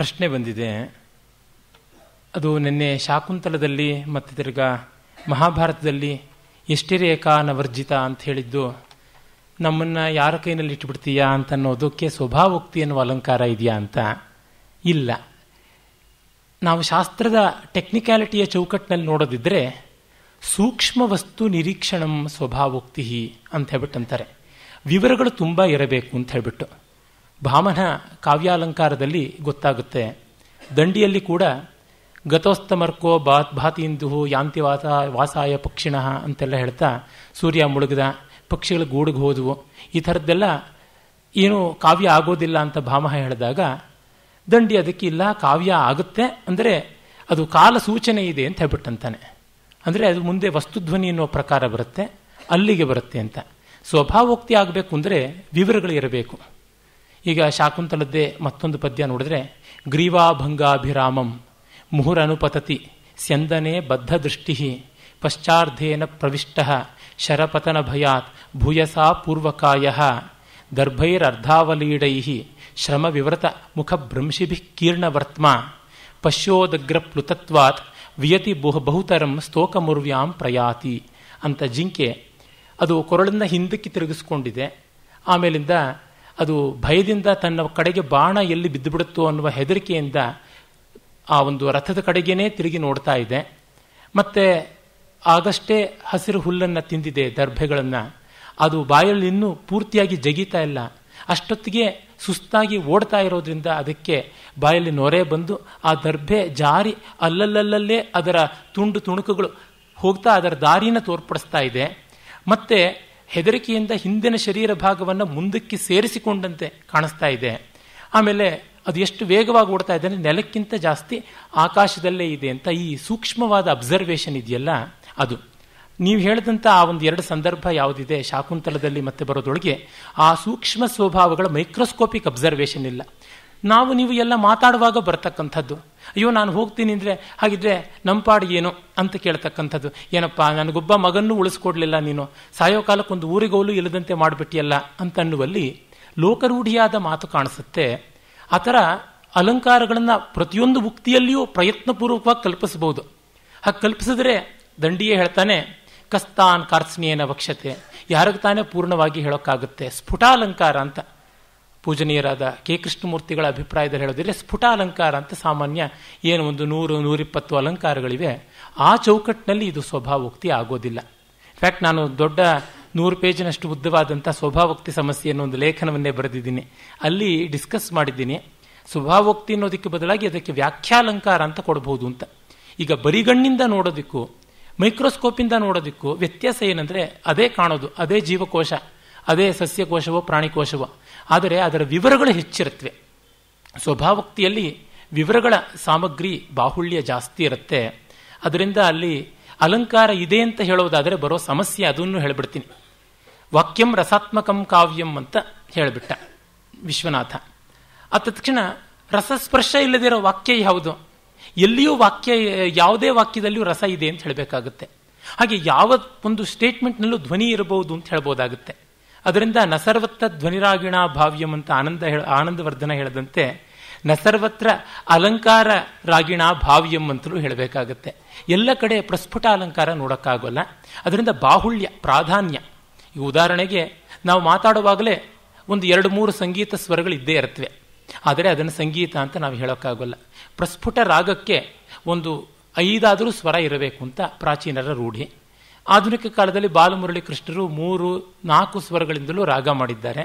ಪ್ರಶ್ನೆ ಬಂದಿದೆ ಅದು ನಿನ್ನೆ ಶಾಕುಂತಲದಲ್ಲಿ ಮತ್ತು ತಿರ್ಗ ಮಹಾಭಾರತದಲ್ಲಿ ಎಷ್ಟಿರೇಕಾ ನವರ್ಜಿತ ಅಂತ ಹೇಳಿದ್ದು ನಮ್ಮನ್ನು ಯಾರ ಕೈನಲ್ಲಿ ಇಟ್ಬಿಡ್ತೀಯಾ ಅನ್ನೋದಕ್ಕೆ ಸ್ವಭಾವೋಕ್ತಿ ಅನ್ನುವ ಅಲಂಕಾರ ಇದೆಯಾ ಅಂತ ಇಲ್ಲ ನಾವು ಶಾಸ್ತ್ರದ ಟೆಕ್ನಿಕ್ಯಾಲಿಟಿಯ ಚೌಕಟ್ಟಿನಲ್ಲಿ ನೋಡೋದಿದ್ರೆ ಸೂಕ್ಷ್ಮ ವಸ್ತು ನಿರೀಕ್ಷಣಂ ಸ್ವಭಾವೋಕ್ತಿ ಅಂತ ಅಂತಾರೆ ವಿವರಗಳು ತುಂಬ ಇರಬೇಕು ಅಂತ ಹೇಳ್ಬಿಟ್ಟು ಭಾಮನ ಕಾವ್ಯಾಲಂಕಾರದಲ್ಲಿ ಗೊತ್ತಾಗುತ್ತೆ ದಂಡಿಯಲ್ಲಿ ಕೂಡ ಗತೋಸ್ತಮರ್ಕೋ ಬಾತ್ ಭಾತಿ ಯಾಂತಿ ವಾಸ ವಾಸಾಯ ಪಕ್ಷಿಣ ಅಂತೆಲ್ಲ ಹೇಳ್ತಾ ಸೂರ್ಯ ಮುಳುಗದ ಪಕ್ಷಿಗಳು ಗೂಡುಗೆ ಹೋದವು ಈ ಥರದ್ದೆಲ್ಲ ಏನು ಕಾವ್ಯ ಆಗೋದಿಲ್ಲ ಅಂತ ಭಾಮಹ ಹೇಳಿದಾಗ ದಂಡಿ ಅದಕ್ಕೆ ಇಲ್ಲ ಕಾವ್ಯ ಆಗುತ್ತೆ ಅಂದರೆ ಅದು ಕಾಲ ಸೂಚನೆ ಇದೆ ಅಂತ ಹೇಳ್ಬಿಟ್ಟಂತಾನೆ ಅಂದರೆ ಅದು ಮುಂದೆ ವಸ್ತುಧ್ವನಿ ಅನ್ನೋ ಪ್ರಕಾರ ಬರುತ್ತೆ ಅಲ್ಲಿಗೆ ಬರುತ್ತೆ ಅಂತ ಸ್ವಭಾವೋಕ್ತಿ ಆಗಬೇಕು ಅಂದರೆ ವಿವರಗಳು ಇರಬೇಕು ಈಗ ಶಾಕುಂತಲದ್ದೇ ಮತ್ತೊಂದು ಪದ್ಯ ನೋಡಿದ್ರೆ ಗ್ರೀವಾಭಂಗಾಭಿರಾಮಂ ಮುಹುರನುಪತತಿ ಸ್ಯಂದನೆ ಬದ್ಧ ದೃಷ್ಟಿ ಪಶ್ಚಾರ್ಧೇನ ಪ್ರವಿಷ್ಟ ಶರಪತನ ಭಯಾತ್ ಭೂಯಸಾ ಪೂರ್ವಕಾಯ ದರ್ಭೈರರ್ಧಾವಲೀಡೈ ಶ್ರಮ ವಿವ್ರತ ಮುಖಭ್ರಂಶಿಭಿ ಕೀರ್ಣವರ್ತ್ಮ ಪಶ್ಯೋದಗ್ರ ಪ್ಲುತತ್ವಾತ್ ವಿಯತಿ ಬಹು ಬಹುತರಂ ಸ್ತೋಕಮುರ್ವ್ಯಾಂ ಪ್ರಯಾತಿ ಅಂತ ಜಿಂಕೆ ಅದು ಕೊರಳನ್ನ ಹಿಂದಕ್ಕೆ ತಿರುಗಿಸ್ಕೊಂಡಿದೆ ಆಮೇಲಿಂದ ಅದು ಭಯದಿಂದ ತನ್ನ ಕಡೆಗೆ ಬಾಣ ಎಲ್ಲಿ ಬಿಡುತ್ತೋ ಅನ್ನುವ ಹೆದರಿಕೆಯಿಂದ ಆ ಒಂದು ರಥದ ಕಡೆಗೇನೆ ತಿರುಗಿ ನೋಡ್ತಾ ಇದೆ ಮತ್ತೆ ಆಗಷ್ಟೇ ಹಸಿರು ಹುಲ್ಲನ್ನು ತಿಂದಿದೆ ದರ್ಭೆಗಳನ್ನು ಅದು ಬಾಯಲ್ಲಿ ಇನ್ನೂ ಪೂರ್ತಿಯಾಗಿ ಜಗೀತಾ ಇಲ್ಲ ಅಷ್ಟೊತ್ತಿಗೆ ಸುಸ್ತಾಗಿ ಓಡ್ತಾ ಇರೋದ್ರಿಂದ ಅದಕ್ಕೆ ಬಾಯಲ್ಲಿ ನೊರೆ ಬಂದು ಆ ದರ್ಭೆ ಜಾರಿ ಅಲ್ಲಲ್ಲಲ್ಲೇ ಅದರ ತುಂಡು ತುಣುಕುಗಳು ಹೋಗ್ತಾ ಅದರ ದಾರಿನ ತೋರ್ಪಡಿಸ್ತಾ ಇದೆ ಮತ್ತೆ ಹೆದರಿಕೆಯಿಂದ ಹಿಂದಿನ ಶರೀರ ಭಾಗವನ್ನು ಮುಂದಕ್ಕೆ ಸೇರಿಸಿಕೊಂಡಂತೆ ಕಾಣಿಸ್ತಾ ಇದೆ ಆಮೇಲೆ ಅದು ಎಷ್ಟು ವೇಗವಾಗಿ ಓಡ್ತಾ ಇದೆ ಅಂದರೆ ನೆಲಕ್ಕಿಂತ ಜಾಸ್ತಿ ಆಕಾಶದಲ್ಲೇ ಇದೆ ಅಂತ ಈ ಸೂಕ್ಷ್ಮವಾದ ಅಬ್ಸರ್ವೇಷನ್ ಇದೆಯಲ್ಲ ಅದು ನೀವು ಹೇಳಿದಂಥ ಆ ಒಂದು ಎರಡು ಸಂದರ್ಭ ಯಾವುದಿದೆ ಶಾಕುಂತಲದಲ್ಲಿ ಮತ್ತೆ ಬರೋದೊಳಗೆ ಆ ಸೂಕ್ಷ್ಮ ಸ್ವಭಾವಗಳ ಮೈಕ್ರೋಸ್ಕೋಪಿಕ್ ಅಬ್ಸರ್ವೇಷನ್ ಇಲ್ಲ ನಾವು ನೀವು ಎಲ್ಲ ಮಾತಾಡುವಾಗ ಬರ್ತಕ್ಕಂಥದ್ದು ಅಯ್ಯೋ ನಾನು ಹೋಗ್ತೀನಿ ಅಂದರೆ ಹಾಗಿದ್ರೆ ನಮ್ಮ ಏನು ಅಂತ ಕೇಳ್ತಕ್ಕಂಥದ್ದು ಏನಪ್ಪ ನನಗೊಬ್ಬ ಮಗನ್ನು ಉಳಿಸ್ಕೊಡ್ಲಿಲ್ಲ ನೀನು ಸಾಯೋ ಕಾಲಕ್ಕೊಂದು ಊರಿಗೋಲು ಇಲ್ಲದಂತೆ ಮಾಡಿಬಿಟ್ಟಿಯಲ್ಲ ಅಂತ ಅನ್ನುವಲ್ಲಿ ಲೋಕರೂಢಿಯಾದ ಮಾತು ಕಾಣಿಸುತ್ತೆ ಆ ಥರ ಅಲಂಕಾರಗಳನ್ನು ಪ್ರತಿಯೊಂದು ಉಕ್ತಿಯಲ್ಲಿಯೂ ಪ್ರಯತ್ನಪೂರ್ವಕವಾಗಿ ಕಲ್ಪಿಸಬಹುದು ಹಾಗೆ ಕಲ್ಪಿಸಿದ್ರೆ ದಂಡಿಯೇ ಹೇಳ್ತಾನೆ ಕಸ್ತಾನ್ ಕಾರ್ಸ್ನಿಯನ ವಕ್ಷತೆ ಯಾರಿಗೆ ತಾನೇ ಪೂರ್ಣವಾಗಿ ಹೇಳೋಕ್ಕಾಗುತ್ತೆ ಸ್ಫುಟಾಲಂಕಾರ ಅಂತ ಪೂಜನೀಯರಾದ ಕೆ ಕೃಷ್ಣಮೂರ್ತಿಗಳ ಅಭಿಪ್ರಾಯದಲ್ಲಿ ಹೇಳೋದಿದ್ರೆ ಸ್ಫುಟ ಅಲಂಕಾರ ಅಂತ ಸಾಮಾನ್ಯ ಏನು ಒಂದು ನೂರು ನೂರಿಪ್ಪತ್ತು ಅಲಂಕಾರಗಳಿವೆ ಆ ಚೌಕಟ್ಟಿನಲ್ಲಿ ಇದು ಸ್ವಭಾವೋಕ್ತಿ ಆಗೋದಿಲ್ಲ ಇನ್ಫ್ಯಾಕ್ಟ್ ನಾನು ದೊಡ್ಡ ನೂರು ಪೇಜಿನಷ್ಟು ಉದ್ದವಾದಂಥ ಸ್ವಭಾವೋಕ್ತಿ ಸಮಸ್ಯೆಯನ್ನು ಒಂದು ಲೇಖನವನ್ನೇ ಬರೆದಿದ್ದೀನಿ ಅಲ್ಲಿ ಡಿಸ್ಕಸ್ ಮಾಡಿದ್ದೀನಿ ಸ್ವಭಾವೋಕ್ತಿ ಅನ್ನೋದಕ್ಕೆ ಬದಲಾಗಿ ಅದಕ್ಕೆ ವ್ಯಾಖ್ಯಾಲಂಕಾರ ಅಂತ ಕೊಡಬಹುದು ಅಂತ ಈಗ ಬರಿಗಣ್ಣಿಂದ ನೋಡೋದಕ್ಕೂ ಮೈಕ್ರೋಸ್ಕೋಪಿಂದ ನೋಡೋದಕ್ಕೂ ವ್ಯತ್ಯಾಸ ಏನಂದರೆ ಅದೇ ಕಾಣೋದು ಅದೇ ಜೀವಕೋಶ ಅದೇ ಸಸ್ಯಕೋಶವೋ ಪ್ರಾಣಿಕೋಶವೋ ಆದರೆ ಅದರ ವಿವರಗಳು ಹೆಚ್ಚಿರುತ್ತವೆ ಸ್ವಭಾವಕ್ತಿಯಲ್ಲಿ ವಿವರಗಳ ಸಾಮಗ್ರಿ ಬಾಹುಳ್ಯ ಜಾಸ್ತಿ ಇರುತ್ತೆ ಅದರಿಂದ ಅಲ್ಲಿ ಅಲಂಕಾರ ಇದೆ ಅಂತ ಹೇಳೋದಾದರೆ ಬರೋ ಸಮಸ್ಯೆ ಅದನ್ನು ಹೇಳಿಬಿಡ್ತೀನಿ ವಾಕ್ಯಂ ರಸಾತ್ಮಕಂ ಕಾವ್ಯಂ ಅಂತ ಹೇಳಿಬಿಟ್ಟ ವಿಶ್ವನಾಥ ಅದ ತಕ್ಷಣ ರಸಸ್ಪರ್ಶ ಇಲ್ಲದಿರೋ ವಾಕ್ಯ ಯಾವುದು ಎಲ್ಲಿಯೂ ವಾಕ್ಯ ಯಾವುದೇ ವಾಕ್ಯದಲ್ಲಿಯೂ ರಸ ಇದೆ ಅಂತ ಹೇಳಬೇಕಾಗುತ್ತೆ ಹಾಗೆ ಯಾವ ಒಂದು ಸ್ಟೇಟ್ಮೆಂಟ್ನಲ್ಲೂ ಧ್ವನಿ ಇರಬಹುದು ಅಂತ ಹೇಳ್ಬೋದಾಗುತ್ತೆ ಅದರಿಂದ ನಸರ್ವತ್ರ ಧ್ವನಿರಾಗಿಣ ಭಾವ್ಯಂ ಅಂತ ಆನಂದ ಹೇಳ ಆನಂದವರ್ಧನ ಹೇಳದಂತೆ ನಸರ್ವತ್ರ ಅಲಂಕಾರ ರಾಗಿಣ ಭಾವ್ಯಂ ಅಂತಲೂ ಹೇಳಬೇಕಾಗತ್ತೆ ಎಲ್ಲ ಕಡೆ ಪ್ರಸ್ಫುಟ ಅಲಂಕಾರ ನೋಡೋಕ್ಕಾಗೋಲ್ಲ ಅದರಿಂದ ಬಾಹುಳ್ಯ ಪ್ರಾಧಾನ್ಯ ಈ ಉದಾಹರಣೆಗೆ ನಾವು ಮಾತಾಡುವಾಗಲೇ ಒಂದು ಎರಡು ಮೂರು ಸಂಗೀತ ಸ್ವರಗಳು ಇದ್ದೇ ಇರುತ್ತವೆ ಆದರೆ ಅದನ್ನು ಸಂಗೀತ ಅಂತ ನಾವು ಹೇಳೋಕ್ಕಾಗೋಲ್ಲ ಪ್ರಸ್ಫುಟ ರಾಗಕ್ಕೆ ಒಂದು ಐದಾದರೂ ಸ್ವರ ಇರಬೇಕು ಅಂತ ಪ್ರಾಚೀನರ ರೂಢಿ ಆಧುನಿಕ ಕಾಲದಲ್ಲಿ ಬಾಲಮುರಳಿ ಕೃಷ್ಣರು ಮೂರು ನಾಲ್ಕು ಸ್ವರಗಳಿಂದಲೂ ರಾಗ ಮಾಡಿದ್ದಾರೆ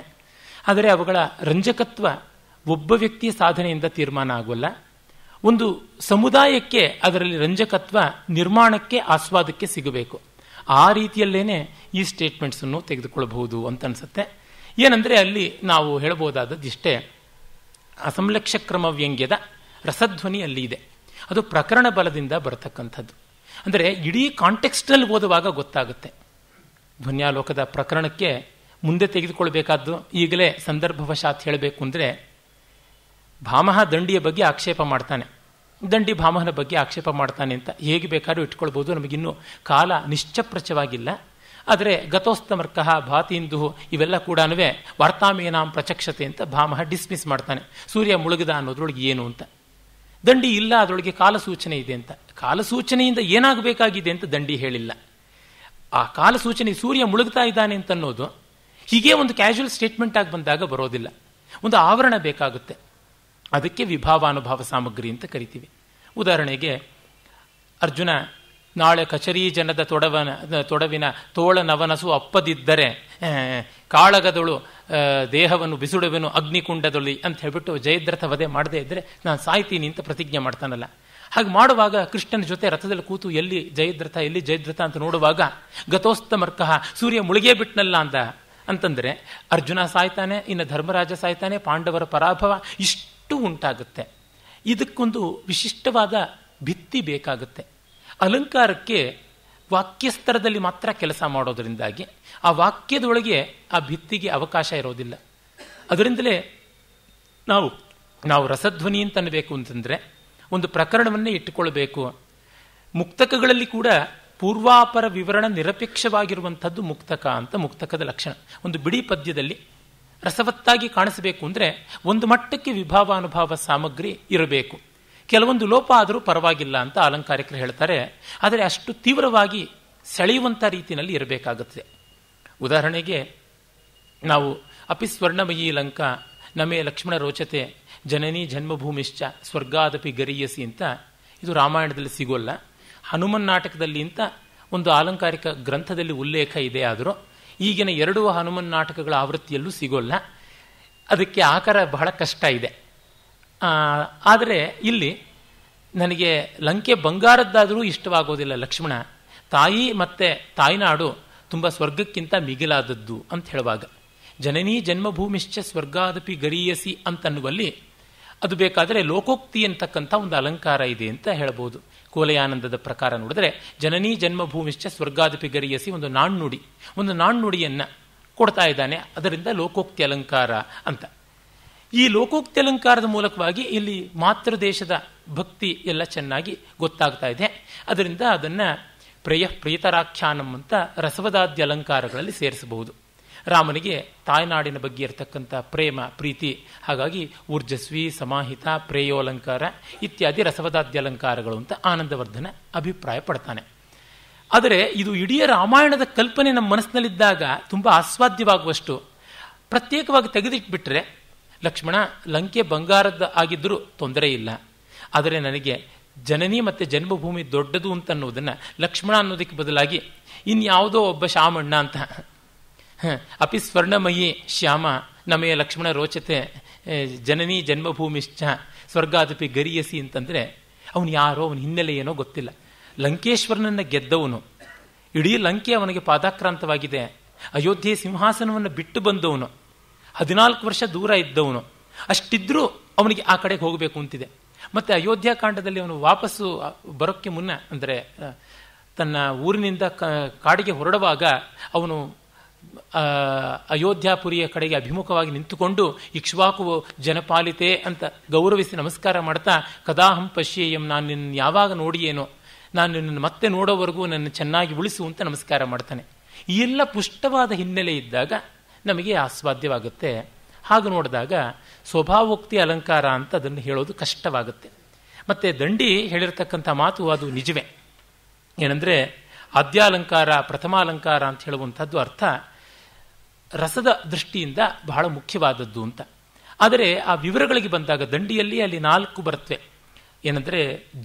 ಆದರೆ ಅವುಗಳ ರಂಜಕತ್ವ ಒಬ್ಬ ವ್ಯಕ್ತಿಯ ಸಾಧನೆಯಿಂದ ತೀರ್ಮಾನ ಆಗೋಲ್ಲ ಒಂದು ಸಮುದಾಯಕ್ಕೆ ಅದರಲ್ಲಿ ರಂಜಕತ್ವ ನಿರ್ಮಾಣಕ್ಕೆ ಆಸ್ವಾದಕ್ಕೆ ಸಿಗಬೇಕು ಆ ರೀತಿಯಲ್ಲೇನೆ ಈ ಸ್ಟೇಟ್ಮೆಂಟ್ಸನ್ನು ತೆಗೆದುಕೊಳ್ಳಬಹುದು ಅಂತ ಅನಿಸುತ್ತೆ ಏನಂದರೆ ಅಲ್ಲಿ ನಾವು ಹೇಳಬಹುದಾದದ್ದಿಷ್ಟೇ ಅಸಂಲಕ್ಷ್ಯ ಕ್ರಮ ವ್ಯಂಗ್ಯದ ರಸಧ್ವನಿ ಅಲ್ಲಿ ಇದೆ ಅದು ಪ್ರಕರಣ ಬಲದಿಂದ ಬರತಕ್ಕಂಥದ್ದು ಅಂದರೆ ಇಡೀ ಕಾಂಟೆಕ್ಸ್ಟಲ್ಲಿ ಓದುವಾಗ ಗೊತ್ತಾಗುತ್ತೆ ಧ್ವನ್ಯಾಲೋಕದ ಪ್ರಕರಣಕ್ಕೆ ಮುಂದೆ ತೆಗೆದುಕೊಳ್ಬೇಕಾದ್ದು ಈಗಲೇ ಸಂದರ್ಭವಶಾತ್ ಹೇಳಬೇಕು ಅಂದರೆ ಭಾಮಹ ದಂಡಿಯ ಬಗ್ಗೆ ಆಕ್ಷೇಪ ಮಾಡ್ತಾನೆ ದಂಡಿ ಭಾಮಹನ ಬಗ್ಗೆ ಆಕ್ಷೇಪ ಮಾಡ್ತಾನೆ ಅಂತ ಹೇಗೆ ಬೇಕಾದ್ರೂ ಇಟ್ಕೊಳ್ಬೋದು ನಮಗಿನ್ನೂ ಕಾಲ ನಿಶ್ಚಪ್ರಚವಾಗಿಲ್ಲ ಆದರೆ ಗತೋಸ್ತಮರ್ಕಃ ಭಾತಿಂದು ಇವೆಲ್ಲ ಕೂಡ ವಾರ್ತಾಮೇನಾಂ ಪ್ರಚಕ್ಷತೆ ಅಂತ ಭಾಮಹ ಡಿಸ್ಮಿಸ್ ಮಾಡ್ತಾನೆ ಸೂರ್ಯ ಮುಳುಗಿದ ಅನ್ನೋದ್ರೊಳಗೆ ಏನು ಅಂತ ದಂಡಿ ಇಲ್ಲ ಅದರೊಳಗೆ ಕಾಲಸೂಚನೆ ಇದೆ ಅಂತ ಕಾಲಸೂಚನೆಯಿಂದ ಏನಾಗಬೇಕಾಗಿದೆ ಅಂತ ದಂಡಿ ಹೇಳಿಲ್ಲ ಆ ಕಾಲಸೂಚನೆ ಸೂರ್ಯ ಮುಳುಗ್ತಾ ಇದ್ದಾನೆ ಅಂತ ಅನ್ನೋದು ಹೀಗೆ ಒಂದು ಕ್ಯಾಶುವಲ್ ಸ್ಟೇಟ್ಮೆಂಟ್ ಆಗಿ ಬಂದಾಗ ಬರೋದಿಲ್ಲ ಒಂದು ಆವರಣ ಬೇಕಾಗುತ್ತೆ ಅದಕ್ಕೆ ವಿಭಾವಾನುಭಾವ ಸಾಮಗ್ರಿ ಅಂತ ಕರಿತೀವಿ ಉದಾಹರಣೆಗೆ ಅರ್ಜುನ ನಾಳೆ ಕಚರಿ ಜನದ ತೊಡವನ ತೊಡವಿನ ತೋಳ ನವನಸು ಅಪ್ಪದಿದ್ದರೆ ಕಾಳಗದಳು ದೇಹವನ್ನು ಬಿಸುಡುವೆನು ಅಗ್ನಿಕುಂಡದೊಳಿ ಅಂತ ಹೇಳ್ಬಿಟ್ಟು ಜಯದ್ರಥ ವಧೆ ಮಾಡದೇ ಇದ್ದರೆ ನಾನು ಸಾಯ್ತೀನಿ ಅಂತ ಪ್ರತಿಜ್ಞೆ ಮಾಡ್ತಾನಲ್ಲ ಹಾಗೆ ಮಾಡುವಾಗ ಕೃಷ್ಣನ ಜೊತೆ ರಥದಲ್ಲಿ ಕೂತು ಎಲ್ಲಿ ಜಯದ್ರಥ ಎಲ್ಲಿ ಜಯದ್ರಥ ಅಂತ ನೋಡುವಾಗ ಗತೋಸ್ತಮರ್ಕಃ ಸೂರ್ಯ ಮುಳುಗೇ ಬಿಟ್ನಲ್ಲ ಅಂತ ಅಂತಂದರೆ ಅರ್ಜುನ ಸಾಯ್ತಾನೆ ಇನ್ನು ಧರ್ಮರಾಜ ಸಾಯ್ತಾನೆ ಪಾಂಡವರ ಪರಾಭವ ಇಷ್ಟು ಉಂಟಾಗುತ್ತೆ ಇದಕ್ಕೊಂದು ವಿಶಿಷ್ಟವಾದ ಭಿತ್ತಿ ಬೇಕಾಗುತ್ತೆ ಅಲಂಕಾರಕ್ಕೆ ವಾಕ್ಯಸ್ತರದಲ್ಲಿ ಮಾತ್ರ ಕೆಲಸ ಮಾಡೋದರಿಂದಾಗಿ ಆ ವಾಕ್ಯದೊಳಗೆ ಆ ಭಿತ್ತಿಗೆ ಅವಕಾಶ ಇರೋದಿಲ್ಲ ಅದರಿಂದಲೇ ನಾವು ನಾವು ರಸಧ್ವನಿ ಅಂತ ಅನ್ನಬೇಕು ಅಂತಂದರೆ ಒಂದು ಪ್ರಕರಣವನ್ನೇ ಇಟ್ಟುಕೊಳ್ಬೇಕು ಮುಕ್ತಕಗಳಲ್ಲಿ ಕೂಡ ಪೂರ್ವಾಪರ ವಿವರಣ ನಿರಪೇಕ್ಷವಾಗಿರುವಂಥದ್ದು ಮುಕ್ತಕ ಅಂತ ಮುಕ್ತಕದ ಲಕ್ಷಣ ಒಂದು ಬಿಡಿ ಪದ್ಯದಲ್ಲಿ ರಸವತ್ತಾಗಿ ಕಾಣಿಸಬೇಕು ಅಂದರೆ ಒಂದು ಮಟ್ಟಕ್ಕೆ ವಿಭಾವಾನುಭಾವ ಸಾಮಗ್ರಿ ಇರಬೇಕು ಕೆಲವೊಂದು ಲೋಪ ಆದರೂ ಪರವಾಗಿಲ್ಲ ಅಂತ ಅಲಂಕಾರಿಕರು ಹೇಳ್ತಾರೆ ಆದರೆ ಅಷ್ಟು ತೀವ್ರವಾಗಿ ಸೆಳೆಯುವಂಥ ರೀತಿಯಲ್ಲಿ ಇರಬೇಕಾಗುತ್ತದೆ ಉದಾಹರಣೆಗೆ ನಾವು ಅಪಿಸ್ವರ್ಣಮಯಿ ಲಂಕ ನಮೇ ಲಕ್ಷ್ಮಣ ರೋಚತೆ ಜನನಿ ಜನ್ಮಭೂಮಿಶ್ಚ ಸ್ವರ್ಗಾದಪಿ ಗರಿಯಸಿ ಅಂತ ಇದು ರಾಮಾಯಣದಲ್ಲಿ ಸಿಗೋಲ್ಲ ಹನುಮನ್ ನಾಟಕದಲ್ಲಿ ಅಂತ ಒಂದು ಅಲಂಕಾರಿಕ ಗ್ರಂಥದಲ್ಲಿ ಉಲ್ಲೇಖ ಇದೆ ಆದರೂ ಈಗಿನ ಎರಡು ಹನುಮನ್ ನಾಟಕಗಳ ಆವೃತ್ತಿಯಲ್ಲೂ ಸಿಗೋಲ್ಲ ಅದಕ್ಕೆ ಆಕಾರ ಬಹಳ ಕಷ್ಟ ಇದೆ ಆದರೆ ಇಲ್ಲಿ ನನಗೆ ಲಂಕೆ ಬಂಗಾರದ್ದಾದರೂ ಇಷ್ಟವಾಗೋದಿಲ್ಲ ಲಕ್ಷ್ಮಣ ತಾಯಿ ಮತ್ತು ತಾಯ್ನಾಡು ತುಂಬ ಸ್ವರ್ಗಕ್ಕಿಂತ ಮಿಗಿಲಾದದ್ದು ಅಂತ ಹೇಳುವಾಗ ಜನನೀ ಜನ್ಮಭೂಮಿಶ್ಚ ಸ್ವರ್ಗಾದಪಿ ಗರೀಯಸಿ ಅಂತನ್ನುವಲ್ಲಿ ಅದು ಬೇಕಾದರೆ ಲೋಕೋಕ್ತಿ ಅಂತಕ್ಕಂಥ ಒಂದು ಅಲಂಕಾರ ಇದೆ ಅಂತ ಹೇಳಬಹುದು ಕೋಲಯಾನಂದದ ಪ್ರಕಾರ ನೋಡಿದ್ರೆ ಜನನೀ ಜನ್ಮಭೂಮಿಶ್ಚ ಸ್ವರ್ಗಾದಪಿ ಗರಿಯಸಿ ಒಂದು ನಾಣ್ಣುಡಿ ಒಂದು ನಾಣ್ಣುಡಿಯನ್ನು ಕೊಡ್ತಾ ಇದ್ದಾನೆ ಅದರಿಂದ ಲೋಕೋಕ್ತಿ ಅಲಂಕಾರ ಅಂತ ಈ ಲೋಕೋಕ್ತಿ ಅಲಂಕಾರದ ಮೂಲಕವಾಗಿ ಇಲ್ಲಿ ಮಾತೃ ದೇಶದ ಭಕ್ತಿ ಎಲ್ಲ ಚೆನ್ನಾಗಿ ಗೊತ್ತಾಗ್ತಾ ಇದೆ ಅದರಿಂದ ಅದನ್ನ ಪ್ರಿಯ ಪ್ರೀತರಾಖ್ಯಾನಂ ಅಂತ ರಸವದಾದ್ಯ ಅಲಂಕಾರಗಳಲ್ಲಿ ಸೇರಿಸಬಹುದು ರಾಮನಿಗೆ ತಾಯ್ನಾಡಿನ ಬಗ್ಗೆ ಇರತಕ್ಕಂಥ ಪ್ರೇಮ ಪ್ರೀತಿ ಹಾಗಾಗಿ ಊರ್ಜಸ್ವಿ ಸಮಾಹಿತ ಪ್ರೇಯೋಲಂಕಾರ ಇತ್ಯಾದಿ ರಸವದಾದ್ಯ ಅಲಂಕಾರಗಳು ಅಂತ ಆನಂದವರ್ಧನ ಅಭಿಪ್ರಾಯ ಪಡ್ತಾನೆ ಆದರೆ ಇದು ಇಡೀ ರಾಮಾಯಣದ ಕಲ್ಪನೆ ನಮ್ಮ ಮನಸ್ಸಿನಲ್ಲಿದ್ದಾಗ ತುಂಬ ಆಸ್ವಾದ್ಯವಾಗುವಷ್ಟು ಪ್ರತ್ಯೇಕವಾಗಿ ತೆಗೆದಿಟ್ಬಿಟ್ರೆ ಲಕ್ಷ್ಮಣ ಲಂಕೆ ಬಂಗಾರದ ಆಗಿದ್ದರೂ ತೊಂದರೆ ಇಲ್ಲ ಆದರೆ ನನಗೆ ಜನನಿ ಮತ್ತು ಜನ್ಮಭೂಮಿ ದೊಡ್ಡದು ಅಂತ ಅನ್ನೋದನ್ನು ಲಕ್ಷ್ಮಣ ಅನ್ನೋದಕ್ಕೆ ಬದಲಾಗಿ ಇನ್ಯಾವುದೋ ಒಬ್ಬ ಶ್ಯಾಮಣ್ಣ ಅಂತ ಅಪಿ ಸ್ವರ್ಣಮಯಿ ಶ್ಯಾಮ ನಮಯ ಲಕ್ಷ್ಮಣ ರೋಚತೆ ಜನನಿ ಜನ್ಮಭೂಮಿಶ್ಚ ಸ್ವರ್ಗಾದಪಿ ಗರಿಯಸಿ ಅಂತಂದರೆ ಅವನು ಯಾರೋ ಅವನ ಹಿನ್ನೆಲೆ ಏನೋ ಗೊತ್ತಿಲ್ಲ ಲಂಕೇಶ್ವರನನ್ನು ಗೆದ್ದವನು ಇಡೀ ಲಂಕೆ ಅವನಿಗೆ ಪಾದಾಕ್ರಾಂತವಾಗಿದೆ ಅಯೋಧ್ಯೆ ಸಿಂಹಾಸನವನ್ನು ಬಿಟ್ಟು ಬಂದವನು ಹದಿನಾಲ್ಕು ವರ್ಷ ದೂರ ಇದ್ದವನು ಅಷ್ಟಿದ್ರೂ ಅವನಿಗೆ ಆ ಕಡೆಗೆ ಹೋಗಬೇಕು ಅಂತಿದೆ ಮತ್ತು ಅಯೋಧ್ಯಾಕಾಂಡದಲ್ಲಿ ಅವನು ವಾಪಸ್ಸು ಬರೋಕ್ಕೆ ಮುನ್ನ ಅಂದರೆ ತನ್ನ ಊರಿನಿಂದ ಕಾಡಿಗೆ ಹೊರಡುವಾಗ ಅವನು ಅಯೋಧ್ಯಾಪುರಿಯ ಕಡೆಗೆ ಅಭಿಮುಖವಾಗಿ ನಿಂತುಕೊಂಡು ಇಕ್ಷ್ವಾಕು ಜನಪಾಲಿತೆ ಅಂತ ಗೌರವಿಸಿ ನಮಸ್ಕಾರ ಮಾಡ್ತಾ ಕದಾಹಂ ಪಶ್ಯೇಯಂ ನಾನು ನಿನ್ನ ಯಾವಾಗ ನೋಡಿಯೇನೋ ನಾನು ನಿನ್ನನ್ನು ಮತ್ತೆ ನೋಡೋವರೆಗೂ ನನ್ನ ಚೆನ್ನಾಗಿ ಉಳಿಸು ಅಂತ ನಮಸ್ಕಾರ ಮಾಡ್ತಾನೆ ಈ ಎಲ್ಲ ಪುಷ್ಟವಾದ ಹಿನ್ನೆಲೆ ಇದ್ದಾಗ ನಮಗೆ ಆಸ್ವಾದ್ಯವಾಗುತ್ತೆ ಹಾಗೆ ನೋಡಿದಾಗ ಸ್ವಭಾವೋಕ್ತಿ ಅಲಂಕಾರ ಅಂತ ಅದನ್ನು ಹೇಳೋದು ಕಷ್ಟವಾಗುತ್ತೆ ಮತ್ತು ದಂಡಿ ಹೇಳಿರ್ತಕ್ಕಂಥ ಮಾತು ಅದು ನಿಜವೇ ಏನಂದರೆ ಆದ್ಯಾಲಂಕಾರ ಪ್ರಥಮಾಲಂಕಾರ ಅಂತ ಹೇಳುವಂಥದ್ದು ಅರ್ಥ ರಸದ ದೃಷ್ಟಿಯಿಂದ ಬಹಳ ಮುಖ್ಯವಾದದ್ದು ಅಂತ ಆದರೆ ಆ ವಿವರಗಳಿಗೆ ಬಂದಾಗ ದಂಡಿಯಲ್ಲಿ ಅಲ್ಲಿ ನಾಲ್ಕು ಬರುತ್ತವೆ ಏನಂದರೆ